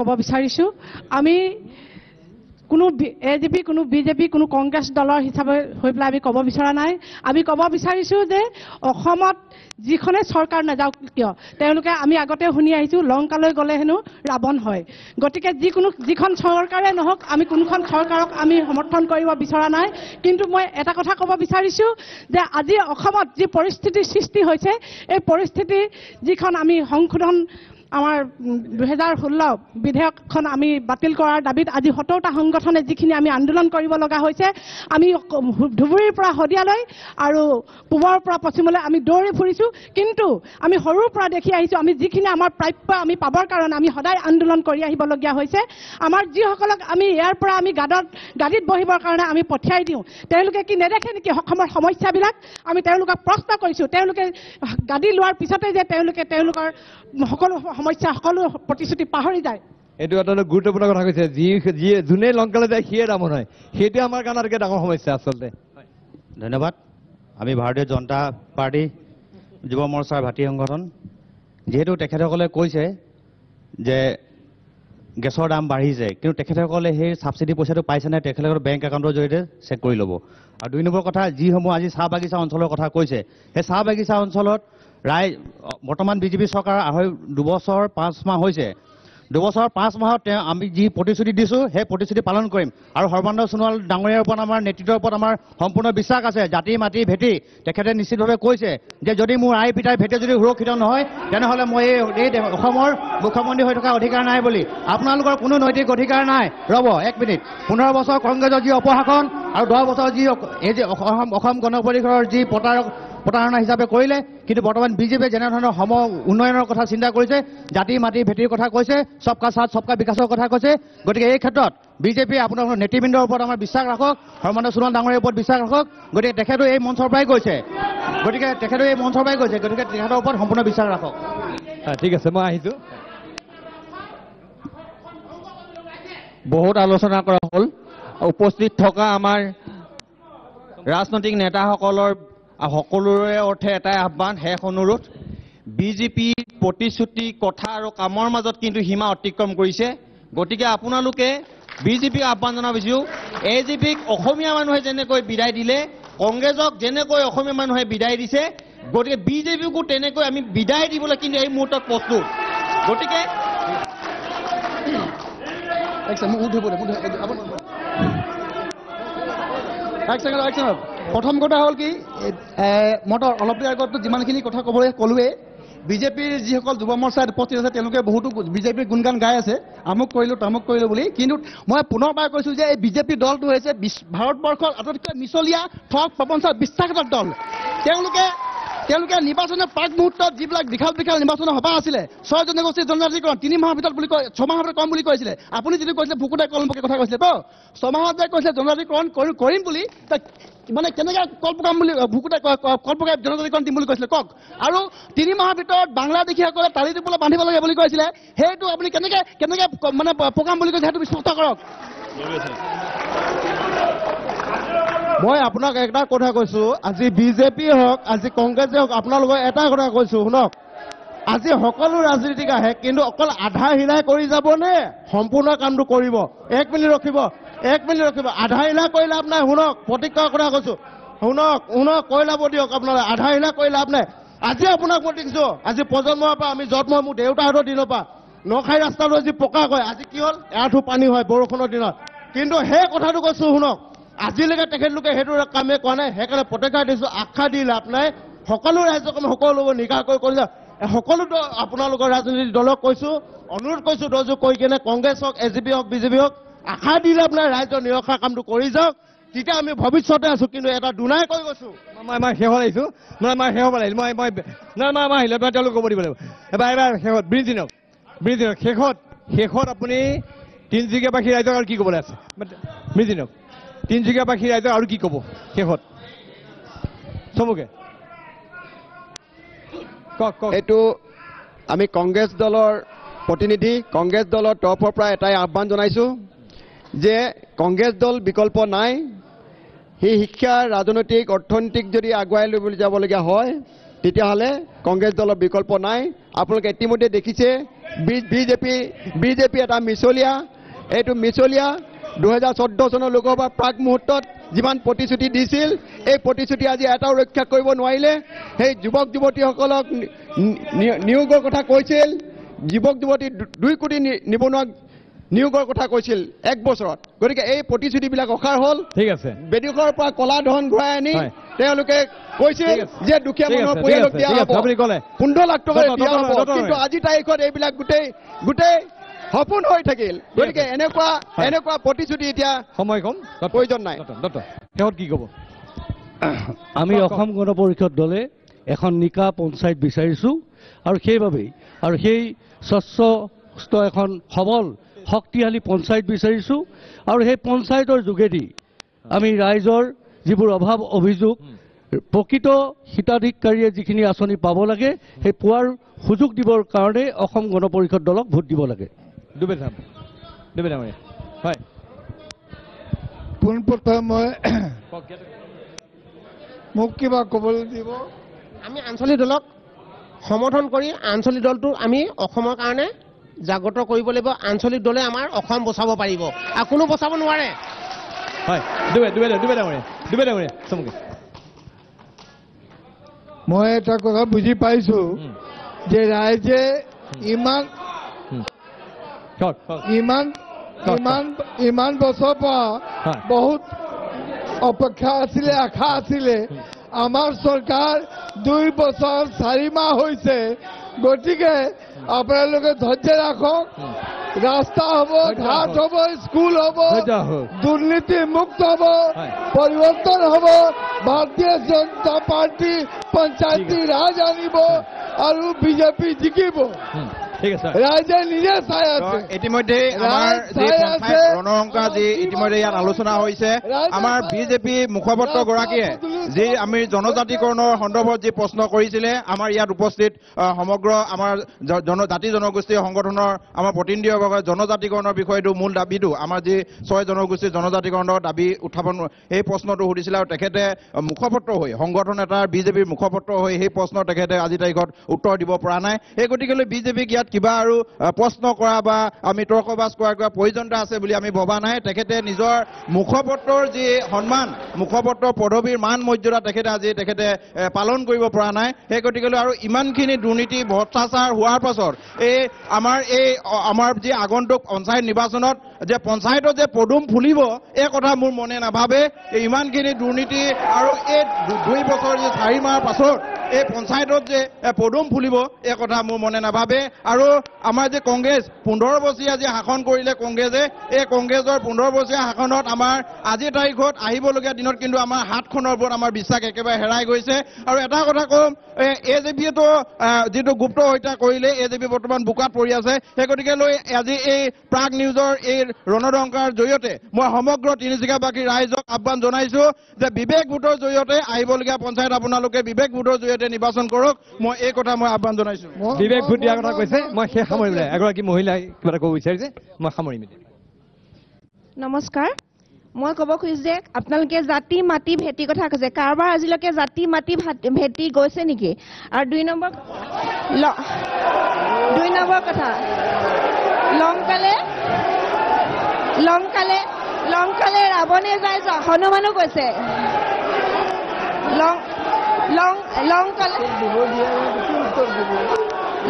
ক'ব বিচাৰিছোঁ আমি কোনো এ জে পি কোনো বিজেপি কোনো কংগ্ৰেছ দলৰ হিচাপে হৈ পেলাই আমি ক'ব বিচৰা নাই আমি ক'ব বিচাৰিছোঁ যে অসমত যিখনে চৰকাৰ নাযাওক কিয় তেওঁলোকে আমি আগতে শুনি আহিছোঁ লংকালৈ গ'লে হেনো ৰাৱণ হয় গতিকে যিকোনো যিখন চৰকাৰে নহওক আমি কোনোখন চৰকাৰক আমি সমৰ্থন কৰিব বিচৰা নাই কিন্তু মই এটা কথা ক'ব বিচাৰিছোঁ যে আজি অসমত যি পৰিস্থিতিৰ সৃষ্টি হৈছে এই পৰিস্থিতি যিখন আমি সংশোধন আমাৰ দুহেজাৰ ষোল্ল বিধেয়কখন আমি বাতিল কৰাৰ দাবীত আজি সত্তৰটা সংগঠনে যিখিনি আমি আন্দোলন কৰিব লগা হৈছে আমি ধুবুৰীৰ পৰা শদিয়ালৈ আৰু পূবৰ পৰা পশ্চিমলৈ আমি দৌৰি ফুৰিছোঁ কিন্তু আমি সৰুৰ পৰা দেখি আহিছোঁ আমি যিখিনি আমাৰ প্ৰাপ্য আমি পাবৰ কাৰণে আমি সদায় আন্দোলন কৰি আহিবলগীয়া হৈছে আমাৰ যিসকলক আমি ইয়াৰ পৰা আমি গাদত গাড়ীত বহিবৰ কাৰণে আমি পঠিয়াই দিওঁ তেওঁলোকে কি নেদেখে নেকি অসমৰ সমস্যাবিলাক আমি তেওঁলোকক প্ৰশ্ন কৰিছোঁ তেওঁলোকে গাড়ী লোৱাৰ পিছতে যে তেওঁলোকে তেওঁলোকৰ সকলো সমস্যা সকলো প্ৰতিশ্ৰুতি পাহৰি যায় এইটো এটা গুৰুত্বপূৰ্ণ কথা কৈছে যি যিয়ে যোনে লংকালে যায় সিয়ে ডাঙৰ নহয় সেইটোৱে আমাৰ কাৰণে আটাইতকৈ ডাঙৰ সমস্যা আচলতে ধন্যবাদ আমি ভাৰতীয় জনতা পাৰ্টি যুৱ মৰ্চাৰ ভাতৃ সংগঠন যিহেতু তেখেতসকলে কৈছে যে গেছৰ দাম বাঢ়িছে কিন্তু তেখেতসকলে সেই ছাবচিডি পইচাটো পাইছেনে তেখেতসকলৰ বেংক একাউণ্টৰ জৰিয়তে চেক কৰি ল'ব আৰু দুই নম্বৰ কথা যিসমূহ আজি চাহ বাগিচা অঞ্চলৰ কথা কৈছে সেই চাহ বাগিচা অঞ্চলত ৰাই বৰ্তমান বিজেপি চৰকাৰ আঢ়ৈ দুবছৰ পাঁচ মাহ হৈছে দুবছৰ পাঁচ মাহত তেওঁ আমি যি প্ৰতিশ্ৰুতি দিছোঁ সেই প্ৰতিশ্ৰুতি পালন কৰিম আৰু সৰ্বানন্দ সোণোৱাল ডাঙৰীয়াৰ ওপৰত আমাৰ নেতৃত্বৰ ওপৰত আমাৰ সম্পূৰ্ণ বিশ্বাস আছে জাতি মাটি ভেটি তেখেতে নিশ্চিতভাৱে কৈছে যে যদি মোৰ আই পিতাই ভেটি যদি সুৰক্ষিত নহয় তেনেহ'লে মই এই অসমৰ মুখ্যমন্ত্ৰী হৈ থকা অধিকাৰ নাই বুলি আপোনালোকৰ কোনো নৈতিক অধিকাৰ নাই ৰ'ব এক মিনিট পোন্ধৰ বছৰ কংগ্ৰেছৰ যি অপশাসন আৰু দহ বছৰ যি এই যে অসম অসম গণ পৰিষদৰ যি প্ৰতাৰক প্ৰতাৰণা হিচাপে কৰিলে কিন্তু বৰ্তমান বিজেপিয়ে যেনেধৰণৰ সম উন্নয়নৰ কথা চিন্তা কৰিছে জাতি মাটি ভেটিৰ কথা কৈছে চবকা চাহ চবকা বিকাশৰ কথা কৈছে গতিকে এই ক্ষেত্ৰত বিজেপিয়ে আপোনাৰ নেতৃবৃন্দৰ ওপৰত আমাৰ বিশ্বাস ৰাখক সৰ্বানন্দ সোণোৱাল ডাঙৰীয়াৰ ওপৰত বিশ্বাস ৰাখক গতিকে তেখেতো এই মঞ্চৰ পৰাই গৈছে গতিকে তেখেতো এই মঞ্চৰ পৰাই গৈছে গতিকে তেখেতৰ ওপৰত সম্পূৰ্ণ বিশ্বাস ৰাখক ঠিক আছে মই আহিছোঁ বহুত আলোচনা কৰা হ'ল উপস্থিত থকা আমাৰ ৰাজনৈতিক নেতাসকলৰ সকলোৰে অৰ্থে এটাই আহ্বান শেষ অনুৰোধ বিজেপি প্ৰতিশ্ৰুতি কথা আৰু কামৰ মাজত কিন্তু সীমা অতিক্ৰম কৰিছে গতিকে আপোনালোকে বিজেপিক আহ্বান জনাব এ জি পিক অসমীয়া মানুহে যেনেকৈ বিদায় দিলে কংগ্ৰেছক যেনেকৈ অসমীয়া মানুহে বিদায় দিছে গতিকে বিজেপিকো তেনেকৈ আমি বিদায় দিবলৈ কিন্তু এই মুহূৰ্তত প্ৰস্তুত গতিকে এক ছেকেণ্ড এক ছেকেণ্ড প্ৰথম কথা হ'ল কি মই অলপ দেৰি আগততো যিমানখিনি কথা ক'বলৈ ক'লোৱে বিজেপিৰ যিসকল যুৱ মৰ্চাত উপস্থিত আছে তেওঁলোকে বহুতো বিজেপিৰ গুণগান গাই আছে আমুক কৰিলোঁ তামুক কৰিলোঁ বুলি কিন্তু মই পুনৰবাৰ কৈছোঁ যে এই বিজেপি দলটো হৈছে ভাৰতবৰ্ষৰ আটাইতকৈ মিছলীয়া ঠগ প্ৰপঞ্চ বিশ্বাসঘাতক দল তেওঁলোকে তেওঁলোকে নিৰ্বাচনৰ প্ৰাক মুহূৰ্তত যিবিলাক বিশাল বিশাল নিৰ্বাচনৰ সভা আছিলে ছয় জনগোষ্ঠীৰ জনজাতিকৰণ তিনি মাহৰ ভিতৰত বুলি কয় ছমাহৰ ভিতৰত কম বুলি কৈছিলে আপুনি যিটো কৈছিলে ভুকুতাই কলম্পকে কথা কৈছিলে ত' ছমাহত যে কৈছিলে জনজাতিকৰণ কৰিম বুলি মানে কেনেকৈ কল্পকাম বুলি ভুকুতাই কল্পকাই জনজাতিকৰণ দিম বুলি কৈছিলে কওক আৰু তিনি মাহৰ ভিতৰত বাংলাদেশীসকলে তালি টোপোলা বান্ধিব লাগে বুলি কৈছিলে সেইটো আপুনি কেনেকৈ কেনেকৈ মানে প্ৰগ্ৰাম বুলি কৈছে সেইটো স্পষ্ট কৰক মই আপোনাক এটা কথা কৈছো আজি বিজেপি হওক আজি কংগ্ৰেছে হওক আপোনালোকৰ এটা কথা কৈছো শুনক আজি সকলো ৰাজনীতিক আহে কিন্তু অকল আধা শিলাই কৰি যাবনে সম্পূৰ্ণ কামটো কৰিব এক মিনিট ৰখিব এক মিনিট ৰখিব আধা শিলা কৰি লাভ নাই শুনক প্ৰতিজ্ঞা কথা কৈছো শুনক শুনক কৈ লাভ দিয়ক আপোনালোকে আধা শিলা কৰি লাভ নাই আজি আপোনাক মই দেখিছো আজি প্ৰজন্মৰ পৰা আমি জন্ম মোৰ দেউতাহঁতৰ দিনৰ পৰা নখাই ৰাস্তাটো আজি পকা কয় আজি কি হ'ল এআঠো পানী হয় বৰষুণৰ দিনত কিন্তু সেই কথাটো কৈছো শুনক আজিলৈকে তেখেতলোকে সেইটো কামে কৰা নাই সেইকাৰণে প্ৰত্যেকাৰ দিছো আশা দিল আপোনাৰ সকলো ৰাইজক আমি সকলোবোৰ কৰি কৰিছোঁ সকলো আপোনালোকৰ ৰাজনৈতিক দলক কৈছো অনুৰোধ কৰিছো দলযোগ কৰি কিনে কংগ্ৰেছ হওক এ জি পি হওক বিজেপি হওক আশা দিলে আপোনাৰ ৰাইজৰ নিৰসাৰ কামটো কৰি যাওক তেতিয়া আমি ভৱিষ্যতে আছো কিন্তু এটা দুনাই কৈ গৈছো মই আমাৰ শেষত আহিছো মই আমাৰ শেষ হ'ব লাগিল মই মই নাই মই মই তেওঁলোকে ক'ব দিব লাগিব এবাৰ এবাৰ শেষত বৃদ্ধি নক বৃদ্ধি নক শেষত শেষত আপুনি তিনিচুকীয়াবাসী ৰাইজক আৰু কি ক'বলৈ আছে বৃদ্ধি নক তিনিচুকীয়া বাসী ৰাইজে আৰু কি ক'ব শেষত চবকে এইটো আমি কংগ্ৰেছ দলৰ প্ৰতিনিধি কংগ্ৰেছ দলৰ তৰফৰ পৰা এটাই আহ্বান জনাইছোঁ যে কংগ্ৰেছ দল বিকল্প নাই সি শিক্ষা ৰাজনৈতিক অৰ্থনৈতিক যদি আগুৱাই লৈবলৈ যাবলগীয়া হয় তেতিয়াহ'লে কংগ্ৰেছ দলৰ বিকল্প নাই আপোনালোকে ইতিমধ্যে দেখিছে বি বিজেপি বিজেপি এটা মিছলীয়া এইটো মিছলীয়া দুহেজাৰ চৈধ্য চনৰ লোকসভাৰ প্ৰাক মুহূৰ্তত যিমান প্ৰতিশ্ৰুতি দিছিল এই প্ৰতিশ্ৰুতি আজি এটাও ৰক্ষা কৰিব নোৱাৰিলে সেই যুৱক যুৱতীসকলক নিয়োগৰ কথা কৈছিল যুৱক যুৱতী দুই কোটি নিবনুৱাক নিয়োগৰ কথা কৈছিল এক বছৰত গতিকে এই প্ৰতিশ্ৰুতিবিলাক অসাৰ হ'ল ঠিক আছে বেদেশৰ পৰা কলা ধন ঘূৰাই আনি তেওঁলোকে কৈছিল যে দুখীয়া পৰিয়ালক দিয়া হ'ব পোন্ধৰ লাখ টকা দিয়া হ'ব কিন্তু আজি তাৰিখত এইবিলাক গোটেই গোটেই সপোন হৈ থাকিল গতিকে এনেকুৱা এনেকুৱা প্ৰতিশ্ৰুতি এতিয়া সময় কম প্ৰয়োজন নাই শেহত কি ক'ব আমি অসম গণ পৰিষদ দলে এখন নিকা পঞ্চায়ত বিচাৰিছোঁ আৰু সেইবাবেই আৰু সেই স্বচ্ছ সুস্থ এখন সবল শক্তিশালী পঞ্চায়ত বিচাৰিছোঁ আৰু সেই পঞ্চায়তৰ যোগেদি আমি ৰাইজৰ যিবোৰ অভাৱ অভিযোগ প্ৰকৃত হিতাধিকাৰীয়ে যিখিনি আঁচনি পাব লাগে সেই পোৱাৰ সুযোগ দিবৰ কাৰণেই অসম গণ পৰিষদ দলক ভোট দিব লাগে ডুবে থাম ডুবে থাম হয় পোনপ্ৰথমে মোক কিবা ক'বলৈ দিব আমি আঞ্চলিক দলক সমৰ্থন কৰি আঞ্চলিক দলটো আমি অসমৰ কাৰণে জাগ্ৰত কৰিব লাগিব আঞ্চলিক দলে আমাৰ অসম বচাব পাৰিব আৰু কোনো বচাব নোৱাৰে হয় ডুবে ডুবে ডুবে ডুবে ডাঙৰীয়া মই এটা কথা বুজি পাইছো যে ৰাইজে ইমান ইমান ইমান ইমান পৰা বহুত অপেক্ষা আছিলে আশা আছিলে আমাৰ চৰকাৰ দুই বছৰ চাৰি মাহ হৈছে গতিকে আপোনালোকে ধৈৰ্য ৰাখক রাস্তা হব ঘাট হব স্কুল হব দুর্নীতি মুক্ত হব পরিবর্তন হব ভারতীয় জনতা পার্টি পঞ্চায়েতী রাজ আনব আর বিজেপি জিকিব আলোচনা হৈছে আমাৰ বিজেপি মুখপাত্ৰ গৰাকীয়ে যি আমি জনজাতিকৰণৰ সন্দৰ্ভত যি প্ৰশ্ন কৰিছিলে আমাৰ ইয়াত উপস্থিত সমগ্ৰ আমাৰ জাতি জনগোষ্ঠীৰ সংগঠনৰ আমাৰ প্ৰতিনিধিসকলে জনজাতিকৰণৰ বিষয়টো মূল দাবীটো আমাৰ যি ছয় জনগোষ্ঠীৰ জনজাতিকৰণৰ দাবী উত্থাপন সেই প্ৰশ্নটো সুধিছিলে আৰু তেখেতে মুখপত্ৰ হৈ সংগঠন এটাৰ বিজেপিৰ মুখপত্ৰ হৈ সেই প্ৰশ্ন তেখেতে আজি তাৰিখত উত্তৰ দিব পৰা নাই সেই গতিকেলৈ বিজেপিক ইয়াত কিবা আৰু প্ৰশ্ন কৰা বা আমি তৰ্কবাজ কৰা কিবা প্ৰয়োজনতা আছে বুলি আমি ভবা নাই তেখেতে নিজৰ মুখপত্ৰৰ যি সন্মান মুখপত্ৰ পদবীৰ মান মৰ্যাদা তেখেতে আজি তেখেতে পালন কৰিব পৰা নাই সেই গতিকেলৈ আৰু ইমানখিনি দুৰ্নীতি ভ্ৰষ্টাচাৰ হোৱাৰ পাছত এই আমাৰ এই আমাৰ যি আগন্তুক পঞ্চায়ত নিৰ্বাচনত যে পঞ্চায়তত যে পদুম ফুলিব এই কথা মোৰ মনে নাভাবে ইমানখিনি দুৰ্নীতি আৰু এই দুই বছৰ যে চাৰি মাহৰ পাছত এই পঞ্চায়তত যে পদুম ফুলিব এই কথা মোৰ মনে নাভাবে আৰু আৰু আমাৰ যে কংগ্ৰেছ পোন্ধৰ বছৰীয়া যে শাসন কৰিলে কংগ্ৰেছে এই কংগ্ৰেছৰ পোন্ধৰ বছৰীয়া শাসনত আমাৰ আজি তাৰিখত আহিবলগীয়া দিনত কিন্তু আমাৰ হাতখনৰ ওপৰত আমাৰ বিশ্বাস একেবাৰে হেৰাই গৈছে আৰু এটা কথা কওঁ এ জে পিয়েতো যিটো গুপ্ত হত্যা কৰিলে এ জে পি বৰ্তমান বোকাত পৰি আছে সেই গতিকে লৈ আজি এই প্ৰাগ নিউজৰ এই ৰণদংকাৰ জৰিয়তে মই সমগ্ৰ তিনিচুকীয়াবাসী ৰাইজক আহ্বান জনাইছো যে বিবেক ভোটৰ জৰিয়তে আহিবলগীয়া পঞ্চায়ত আপোনালোকে বিবেক ভোটৰ জৰিয়তে নিৰ্বাচন কৰক মই এই কথা মই আহ্বান জনাইছো বিবেক ভোট দিয়াৰ কথা কৈছে মই সেই সামৰি পেলাই এগৰাকী মহিলাই কিবা এটা ক'ব বিচাৰিছে মই সামৰিম এতিয়া নমস্কাৰ মই ক'ব খুজিছোঁ যে আপোনালোকে জাতি মাটি ভেটিৰ কথা কৈছে কাৰোবাৰ আজিলৈকে জাতি মাটি ভেটি গৈছে নেকি আৰু দুই নম্বৰ দুই নম্বৰ কথা লংকালে লংকালে লংকালে ৰাৱণে যায় হনুমানো গৈছে লং লং লংকালে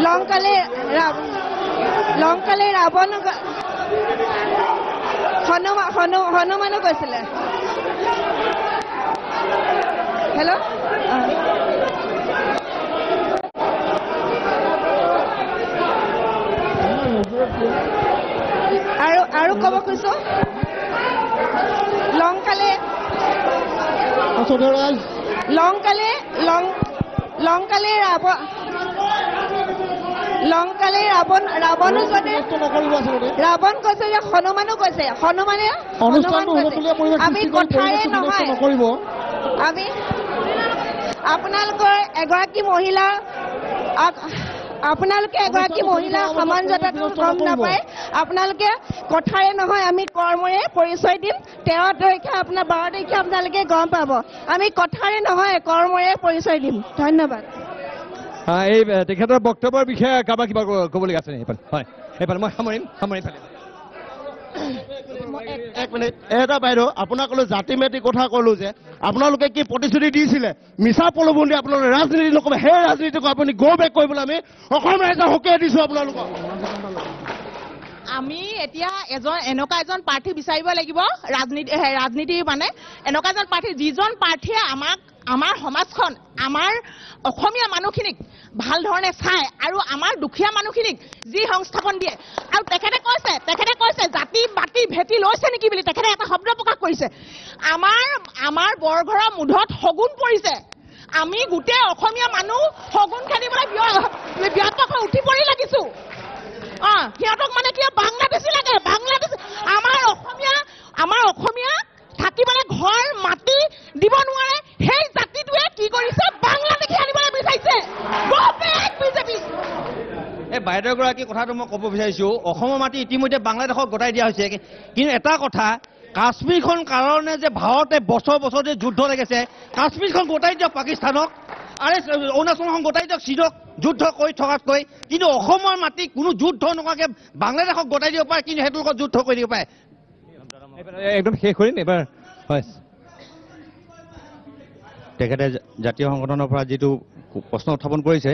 লংকালে লংকালে ৰাৱণক হনুমানো কৈছিলে হেল্ল' আৰু আৰু ক'ব খুজিছো লংকালে লংকালে লং লংকালে ৰাৱ লংকালে ৰাৱণ ৰাৱণ ৰাৱণ কৈছে যে হনুমানো কৈছে হনুমানে আমি কথাৰে নহয় আমি আপোনালোকৰ এগৰাকী মহিলা আপোনালোকে এগৰাকী মহিলা সমান যাতে গম নাপায় আপোনালোকে কথাৰে নহয় আমি কৰ্মৰে পৰিচয় দিম তেৰ তাৰিখে আপোনাৰ বাৰ তাৰিখে আপোনালোকে গম পাব আমি কথাৰে নহয় কৰ্মৰে পৰিচয় দিম ধন্যবাদ এই তেখেতৰ বক্তব্যৰ বিষয়ে কাৰোবাৰ কিবা ক'বলগীয়া আছে নেকি এইফালে হয় এইফালে মই সামৰিম সামৰিম ফালে এক মিনিট এটা বাইদেউ আপোনালোকলৈ জাতি মাতি কথা ক'লো যে আপোনালোকে কি প্ৰতিশ্ৰুতি দিছিলে মিছা প্ৰলোভন দি আপোনালোকে ৰাজনীতি নকৰে সেই ৰাজনীতিক আপুনি গ' বেক কৰিবলৈ আমি অসম ৰাইজৰ সকীয়াই দিছোঁ আপোনালোকক আমি এতিয়া এজন এনেকুৱা এজন প্ৰাৰ্থী বিচাৰিব লাগিব ৰাজনীতি ৰাজনীতি মানে এনেকুৱা এজন প্ৰাৰ্থী যিজন প্ৰাৰ্থীয়ে আমাক আমাৰ সমাজখন আমাৰ অসমীয়া মানুহখিনিক ভাল ধৰণে চায় আৰু আমাৰ দুখীয়া মানুহখিনিক যি সংস্থাপন দিয়ে আৰু তেখেতে কৈছে তেখেতে কৈছে জাতি বাতি ভেটি লৈছে নেকি বুলি তেখেতে এটা শব্দ প্ৰকাশ কৰিছে আমাৰ আমাৰ বৰঘৰৰ মুধত শগুন পৰিছে আমি গোটেই অসমীয়া মানুহ শগুন খেলিবলৈ ব্যাপক হৈ উঠি পৰি লাগিছোঁ ঘৰ মাটি দিব নোৱাৰে সেই এই বাইদেউগৰাকী কথাটো মই ক'ব বিচাৰিছো অসমৰ মাটি ইতিমধ্যে বাংলাদেশক গোটাই দিয়া হৈছে কিন্তু এটা কথা কাশ্মীৰখন কাৰণে যে ভাৰতে বছৰ বছৰ যে যুদ্ধ লাগিছে কাশ্মীৰখন গোটাই দিয়ক পাকিস্তানক আৰে অৰুণাচলখন গোটাই দিয়ক চীনক যুদ্ধ কৰি থকাতকৈ কিন্তু অসমৰ মাটি কোনো যুদ্ধ নোহোৱাকে বাংলাদেশক গতাই দিব পাৰে কিন্তু সেইটো লগত যুদ্ধ কৰি দিব পাৰে একদম শেষ কৰিম এবাৰ হয় তেখেতে জাতীয় সংগঠনৰ পৰা যিটো প্ৰশ্ন উত্থাপন কৰিছে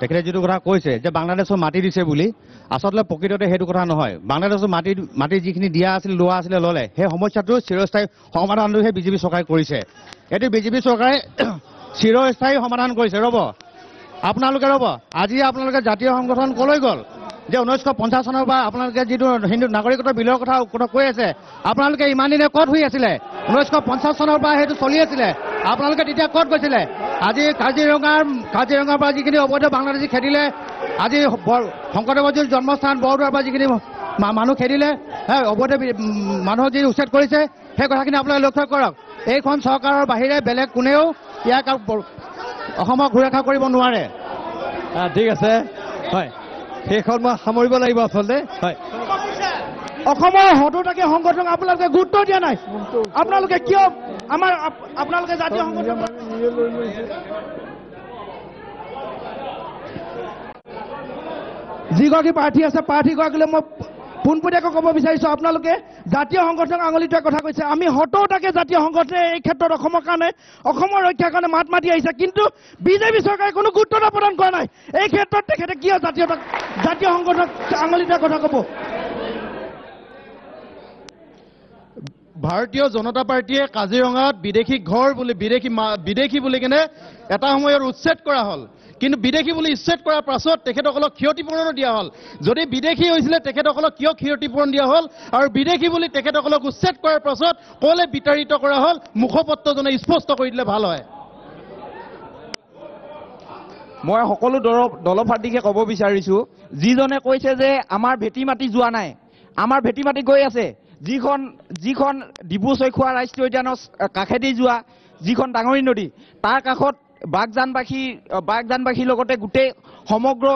তেখেতে যিটো কথা কৈছে যে বাংলাদেশৰ মাটি দিছে বুলি আচলতে প্ৰকৃততে সেইটো কথা নহয় বাংলাদেশৰ মাটি মাটি যিখিনি দিয়া আছিল লোৱা আছিলে ল'লে সেই সমস্যাটো চিৰস্থায়ী সমাধানটোহে বিজেপি চৰকাৰে কৰিছে এইটো বিজেপি চৰকাৰে চিৰস্থায়ী সমাধান কৰিছে ৰ'ব আপোনালোকে ৰ'ব আজি আপোনালোকে জাতীয় সংগঠন ক'লৈ গ'ল যে ঊনৈছশ পঞ্চাছ চনৰ পৰা আপোনালোকে যিটো হিন্দু নাগৰিকত্ব বিলৰ কথা কথা কৈ আছে আপোনালোকে ইমান দিনে ক'ত শুই আছিলে ঊনৈছশ পঞ্চাছ চনৰ পৰা সেইটো চলি আছিলে আপোনালোকে তেতিয়া ক'ত গৈছিলে আজি কাজিৰঙাৰ কাজিৰঙাৰ পৰা যিখিনি অবৈধ বাংলাদেশী খেদিলে আজি শংকৰদেৱজীৰ জন্মস্থান বৰদোৱাৰ পৰা যিখিনি মানুহ খেদিলে অবৈধ মানুহক যি উচ্ছেদ কৰিছে সেই কথাখিনি আপোনালোকে লক্ষ্য কৰক এইখন চৰকাৰৰ বাহিৰে বেলেগ কোনেও ইয়াক অসমক সুৰক্ষা কৰিব নোৱাৰে ঠিক আছে হয় সেইখন মই সামৰিব লাগিব আচলতে হয় অসমৰ সদৌতাকে সংগঠন আপোনালোকে গুৰুত্ব দিয়া নাই আপোনালোকে কিয় আমাৰ আপোনালোকে জাতীয় সংগঠন যিগৰাকী প্ৰাৰ্থী আছে প্ৰাৰ্থীগৰাকীলৈ মই পোনপটীয়াকৈ ক'ব বিচাৰিছোঁ আপোনালোকে জাতীয় সংগঠনক আঙুলি আঙুলিটোৱে কথা কৈছে আমি সততাকৈ জাতীয় সংগঠনে এই ক্ষেত্ৰত অসমৰ কাৰণে অসমৰ ৰক্ষাৰ কাৰণে মাত মাতি আহিছে কিন্তু বিজেপি চৰকাৰে কোনো গুৰুত্বতা প্ৰদান কৰা নাই এই ক্ষেত্ৰত তেখেতে কিয় জাতীয়তা জাতীয় সংগঠনক আঙুলি আঙুলিটোৱে কথা ক'ব ভাৰতীয় জনতা পাৰ্টীয়ে কাজিৰঙাত বিদেশী ঘৰ বুলি বিদেশী বিদেশী বুলি কেনে এটা সময়ত উচ্ছেদ কৰা হ'ল কিন্তু বিদেশী বুলি ইচ্ছেদ কৰাৰ পাছত তেখেতসকলক ক্ষতিপূৰণো দিয়া হ'ল যদি বিদেশী হৈছিলে তেখেতসকলক কিয় ক্ষতিপূৰণ দিয়া হ'ল আৰু বিদেশী বুলি তেখেতসকলক উচ্ছেদ কৰাৰ পাছত ক'লে বিতাৰিত কৰা হ'ল মুখপত্ৰজনে স্পষ্ট কৰি দিলে ভাল হয় মই সকলো দল দলফাৰ দিশে ক'ব বিচাৰিছোঁ যিজনে কৈছে যে আমাৰ ভেটি মাটি যোৱা নাই আমাৰ ভেটি মাটি গৈ আছে যিখন যিখন ডিব্ৰু চৈখোৱা ৰাষ্ট্ৰীয় উদ্যানৰ কাষেদি যোৱা যিখন ডাঙৰি নদী তাৰ কাষত বাগজানবাসী বাগজানবাসীৰ লগতে গোটেই সমগ্ৰ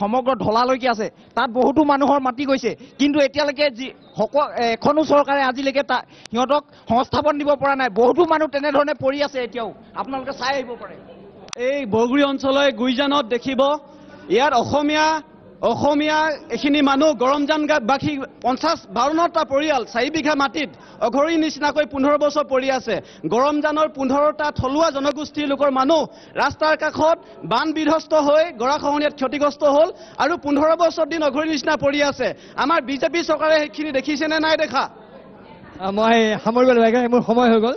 সমগ্ৰ ঢলালৈকে আছে তাত বহুতো মানুহৰ মাটি গৈছে কিন্তু এতিয়ালৈকে যি সক এখনো চৰকাৰে আজিলৈকে তা সিহঁতক সংস্থাপন দিব পৰা নাই বহুতো মানুহ তেনেধৰণে পৰি আছে এতিয়াও আপোনালোকে চাই আহিব পাৰে এই বগৰী অঞ্চলৰ গুইজানত দেখিব ইয়াত অসমীয়া অসমীয়া এখিনি মানুহ গাত গৰমজানবাসী পঞ্চাছ বাৱন্নটা পৰিয়াল চাৰি বিঘা মাটিত অঘৰি নিচিনাকৈ পোন্ধৰ বছৰ পৰি আছে গৰমজানৰ পোন্ধৰটা থলুৱা জনগোষ্ঠীৰ লোকৰ মানুহ ৰাস্তাৰ কাষত বান বিধ্বস্ত হৈ গৰাখহনীয়াত ক্ষতিগ্ৰস্ত হ'ল আৰু পোন্ধৰ বছৰ দিন অঘৰি নিচিনা পৰি আছে আমাৰ বিজেপি চৰকাৰে সেইখিনি দেখিছেনে নাই দেখা মই সামৰিব লাগে মোৰ সময় হৈ গ'ল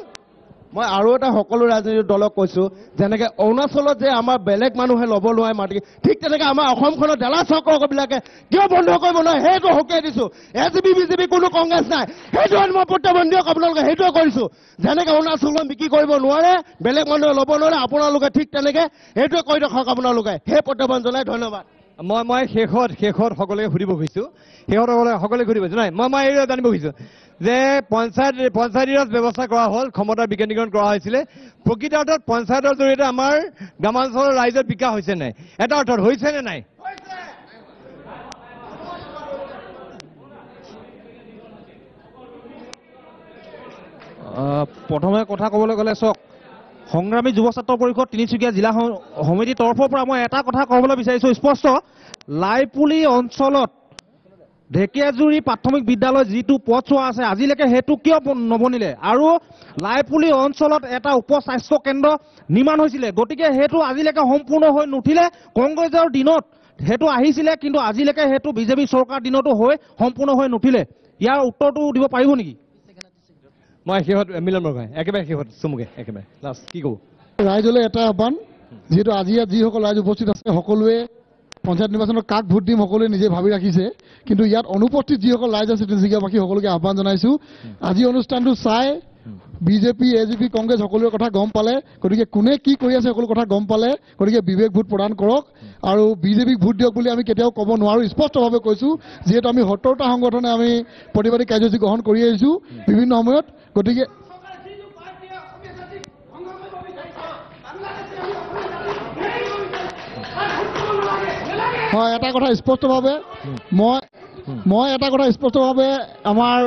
মই আৰু এটা সকলো ৰাজনৈতিক দলক কৈছো যেনেকে অৰুণাচলত যে আমাৰ বেলেগ মানুহে লব নোৱাৰে মাটি ঠিক তেনেকে আমাৰ অসমখনত ডালা চৰকাৰবিলাকে কিয় বন্ধ কৰিব নোৱাৰে সেইটো সকীয়াই দিছো এ জি পি বিজেপি কোনো কংগ্ৰেছ নাই সেইটো মই দিয়ক আপোনালোকে সেইটোৱে কৰিছো যেনেকে অৰুণাচলত বিক্ৰী কৰিব নোৱাৰে বেলেগ মানুহে লব নোৱাৰে আপোনালোকে ঠিক তেনেকে সেইটোৱে কৰি ৰখক আপোনালোকে সেই প্ৰত্যাহ্বান জনাই ধন্যবাদ মই মই শেষত শেষত সকলোকে সুধিব খুজিছোঁ শেষত সকলোকে সকলোকে সুধিব খুজিছোঁ নাই মই মই এই জানিব খুজিছোঁ যে পঞ্চায়ত পঞ্চায়তীৰাজ ব্যৱস্থা কৰা হ'ল ক্ষমতাৰ বিকেন্দ্ৰীকৰণ কৰা হৈছিলে প্ৰকৃত অৰ্থত পঞ্চায়তৰ জৰিয়তে আমাৰ গ্ৰামাঞ্চলৰ ৰাইজত বিকাশ হৈছে নাই এটা অৰ্থত হৈছে নে নাই প্ৰথমে কথা ক'বলৈ গ'লে চাওক সংগ্ৰামী যুৱ ছাত্ৰ পৰিষদ তিনিচুকীয়া জিলা সমিতিৰ তৰফৰ পৰা মই এটা কথা ক'বলৈ বিচাৰিছোঁ স্পষ্ট লাইপুলি অঞ্চলত ঢেকীয়াজুৰি প্ৰাথমিক বিদ্যালয় যিটো পথ চোৱা আছে আজিলৈকে সেইটো কিয় নবনিলে আৰু লাইপুলি অঞ্চলত এটা উপস্বাস্থ্য কেন্দ্ৰ নিৰ্মাণ হৈছিলে গতিকে সেইটো আজিলৈকে সম্পূৰ্ণ হৈ নুঠিলে কংগ্ৰেছৰ দিনত সেইটো আহিছিলে কিন্তু আজিলৈকে সেইটো বিজেপি চৰকাৰ দিনতো হৈ সম্পূৰ্ণ হৈ নুঠিলে ইয়াৰ উত্তৰটো দিব পাৰিব নেকি মই শেষত মিলন বৰগোহাঁই একেবাৰে শেষত চমুকে একেবাৰে লাষ্ট কি কব ৰাইজলৈ এটা আহ্বান যিহেতু আজি ইয়াত যিসকল ৰাইজ উপস্থিত আছে সকলোৱে পঞ্চায়ত নিৰ্বাচনত কাক ভোট দিম সকলোৱে নিজে ভাবি ৰাখিছে কিন্তু ইয়াত অনুপস্থিত যিসকল ৰাইজ আছে তিনিচুকীয়াবাসী সকলোকে আহ্বান জনাইছোঁ আজি অনুষ্ঠানটো চাই BJP A G P Congress সকলোৰে কথা গম পালে গতিকে কোনে কি কৰি আছে সকলো কথা গম পালে গতিকে বিবেক ভোট প্ৰদান কৰক আৰু বিজেপিক ভোট দিয়ক বুলি আমি কেতিয়াও ক'ব নোৱাৰোঁ স্পষ্টভাৱে কৈছোঁ যিহেতু আমি সত্তৰটা সংগঠনে আমি প্ৰতিবাদী কাৰ্যসূচী গ্ৰহণ কৰি আহিছোঁ বিভিন্ন সময়ত গতিকে হয় এটা কথা স্পষ্টভাৱে মই মই এটা কথা স্পষ্টভাৱে আমাৰ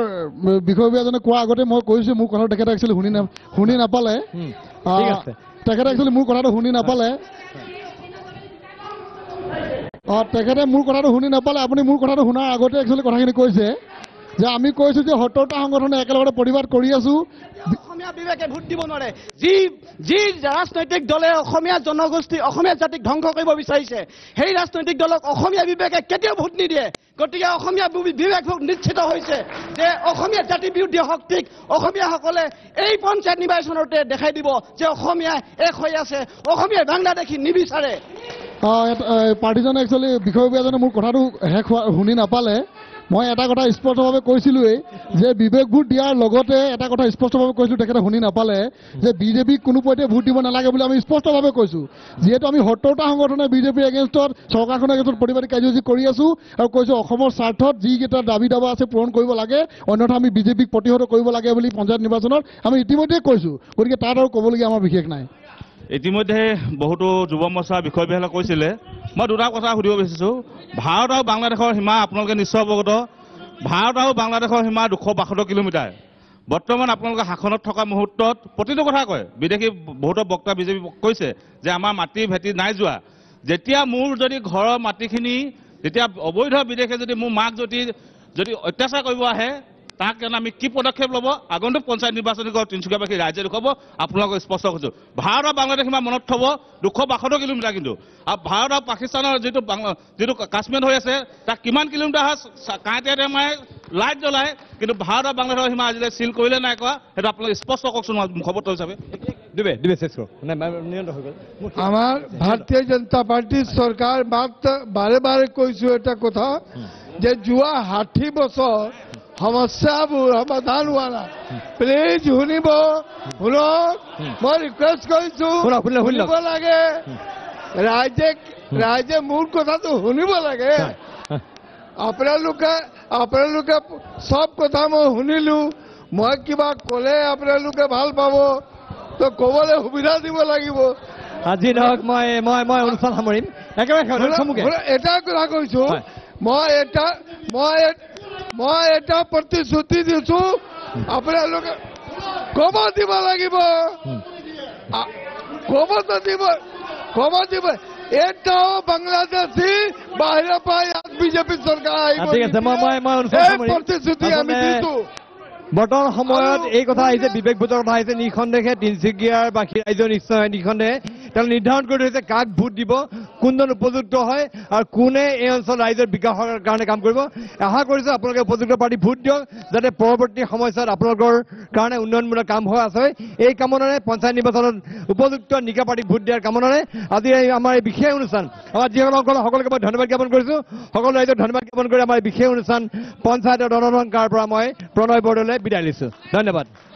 বিষয়বীয়াজনে কোৱাৰ আগতে মই কৈছোঁ মোৰ কথাটো তেখেতে একচুৱেলি শুনি শুনি নাপালে তেখেতে একচুৱেলি মোৰ কথাটো শুনি নাপালে অঁ তেখেতে মোৰ কথাটো শুনি নাপালে আপুনি মোৰ কথাটো শুনাৰ আগতে একচুৱেলি কথাখিনি কৈছে যে আমি কৈছো যে সত্তৰটা সংগঠনে একেলগতে পৰিবাদ কৰি আছো অসমীয়া বিবেকে ভোট দিব নোৱাৰে যি যি ৰাজনৈতিক দলে অসমীয়া জনগোষ্ঠী অসমীয়া জাতিক ধ্বংস কৰিব বিচাৰিছে সেই ৰাজনৈতিক দলক অসমীয়া বিবেকে কেতিয়াও ভোট নিদিয়ে গতিকে অসমীয়া বিবেক নিশ্চিত হৈছে যে অসমীয়া জাতি বিৰোধী শক্তিক অসমীয়াসকলে এই পঞ্চায়ত নিৰ্বাচনতে দেখাই দিব যে অসমীয়া এক হৈ আছে অসমীয়া বাংলাদেশী নিবিচাৰে পাৰ্টীজনে একচুৱেলি বিষয়বীয়াজনে মোৰ কথাটো শেষ হোৱা শুনি নাপালে মই এটা কথা স্পষ্টভাৱে কৈছিলোঁৱেই যে বিবেক ভোট দিয়াৰ লগতে এটা কথা স্পষ্টভাৱে কৈছিলোঁ তেখেতে শুনি নাপালে যে বিজেপিক কোনো কোনোপধ্যে ভোট দিব নালাগে বুলি আমি স্পষ্টভাৱে কৈছোঁ যিহেতু আমি সত্তৰটা সংগঠনে বিজেপিৰ এগেইনষ্টত চৰকাৰখনৰ এগেইনষ্টত প্ৰতিবাদী কাৰ্যসূচী কৰি আছোঁ আৰু কৈছোঁ অসমৰ স্বাৰ্থত যিকেইটা দাবী দাবা আছে পূৰণ কৰিব লাগে অন্যথা আমি বিজেপিক প্ৰতিহত কৰিব লাগে বুলি পঞ্চায়ত নিৰ্বাচনত আমি ইতিমধ্যেই কৈছোঁ গতিকে তাত আৰু ক'বলগীয়া আমাৰ বিশেষ নাই ইতিমধ্যে বহুতো যুৱ যুৱমৰ্চাৰ বিষয়বীয়া কৈছিলে মই দুটা কথা সুধিব বিচাৰিছোঁ ভাৰত আৰু বাংলাদেশৰ সীমা আপোনালোকে নিশ্চয় অৱগত ভাৰত আৰু বাংলাদেশৰ সীমা দুশ বাসত্তৰ কিলোমিটাৰ বৰ্তমান আপোনালোকে শাসনত থকা মুহূৰ্তত প্ৰতিটো কথা কয় বিদেশী বহুতো বক্তা বিজেপি কৈছে যে আমাৰ মাটি ভেটি নাই যোৱা যেতিয়া মোৰ যদি ঘৰৰ মাটিখিনি যেতিয়া অবৈধ বিদেশে যদি মোৰ মাক যদি যদি অত্যাচাৰ কৰিব আহে তাক কাৰণে আমি কি পদক্ষেপ ল'ব আগন্তুক পঞ্চায়ত নিৰ্বাচনী তিনিচুকীয়াবাসী ৰাইজে দেখুৱাব আপোনালোকক স্পষ্ট কৈছোঁ ভাৰত আৰু বাংলাদেশ সীমা মনত থ'ব দুশ বাসত্তৰ কিলোমিটাৰ কিন্তু আৰু ভাৰত আৰু পাকিস্তানৰ যিটো যিটো কাশ্মীৰ হৈ আছে তাক কিমান কিলোমিটাৰ হয় কাঁইটে টেমাই লাইট জ্বলায় কিন্তু ভাৰত আৰু বাংলাদেশৰ সীমা আজিলৈ চিল কৰিলে নাই কৰা সেইটো আপোনালোকে স্পষ্ট কওকচোন মুখপত্ৰ হিচাপে মানে আমার ভারতীয় জনতা পার্টির সরকার বারে বারে কইছো এটা কথা যে যোৱা ষাঠি বছর সমস্যাবোৰ সমাধান হোৱা নাই প্লিজ শুনিব শুনক মই ৰিকুৱেষ্ট কৰিছো শুনিব লাগে ৰাইজে ৰাইজে মোৰ কথাটো শুনিব লাগে আপোনালোকে আপোনালোকে চব কথা মই শুনিলো মই কিবা ক'লে আপোনালোকে ভাল পাব তো ক'বলৈ সুবিধা দিব লাগিব আজি ধৰক মই মই মই অনুষ্ঠান সামৰিম একেবাৰে এটা কথা কৈছো মই এটা মই মই এটা প্ৰতিশ্ৰুতি দিছো আপোনালোকে কব দিব লাগিব কব নিদিব কব দিব এটাও বাংলাদেশী বাহিৰৰ পৰা ইয়াত বিজেপি চৰকাৰ বৰ্তমান সময়ত এই কথা আহিছে বিবেক বোধৰ কথা আহিছে নিঃসন্দেহে তিনিচুকীয়াৰ বাসী ৰাইজৰ নিশ্চয় নিঃসন্দেহে তেওঁ নিৰ্ধাৰণ কৰি থৈছে কাক ভোট দিব কোনজন উপযুক্ত হয় আৰু কোনে এই অঞ্চল ৰাইজৰ বিকাশৰ কাৰণে কাম কৰিব আশা কৰিছোঁ আপোনালোকে উপযুক্ত পাৰ্টী ভোট দিয়ক যাতে পৰৱৰ্তী সময়ছোৱাত আপোনালোকৰ কাৰণে উন্নয়নমূলক কাম হোৱা আছে এই কামনাৰে পঞ্চায়ত নিৰ্বাচনত উপযুক্ত নিকা পাৰ্টী ভোট দিয়াৰ কামনাৰে আজি আমাৰ এই বিশেষ অনুষ্ঠান আমাৰ যিসকল সকলোকে মই ধন্যবাদ জ্ঞাপন কৰিছোঁ সকলো ৰাইজক ধন্যবাদ জ্ঞাপন কৰি আমাৰ এই বিশেষ অনুষ্ঠান পঞ্চায়তৰ ধনধংকাৰৰ পৰা মই প্ৰণয় বৰদলৈ বিদায় লৈছোঁ ধন্যবাদ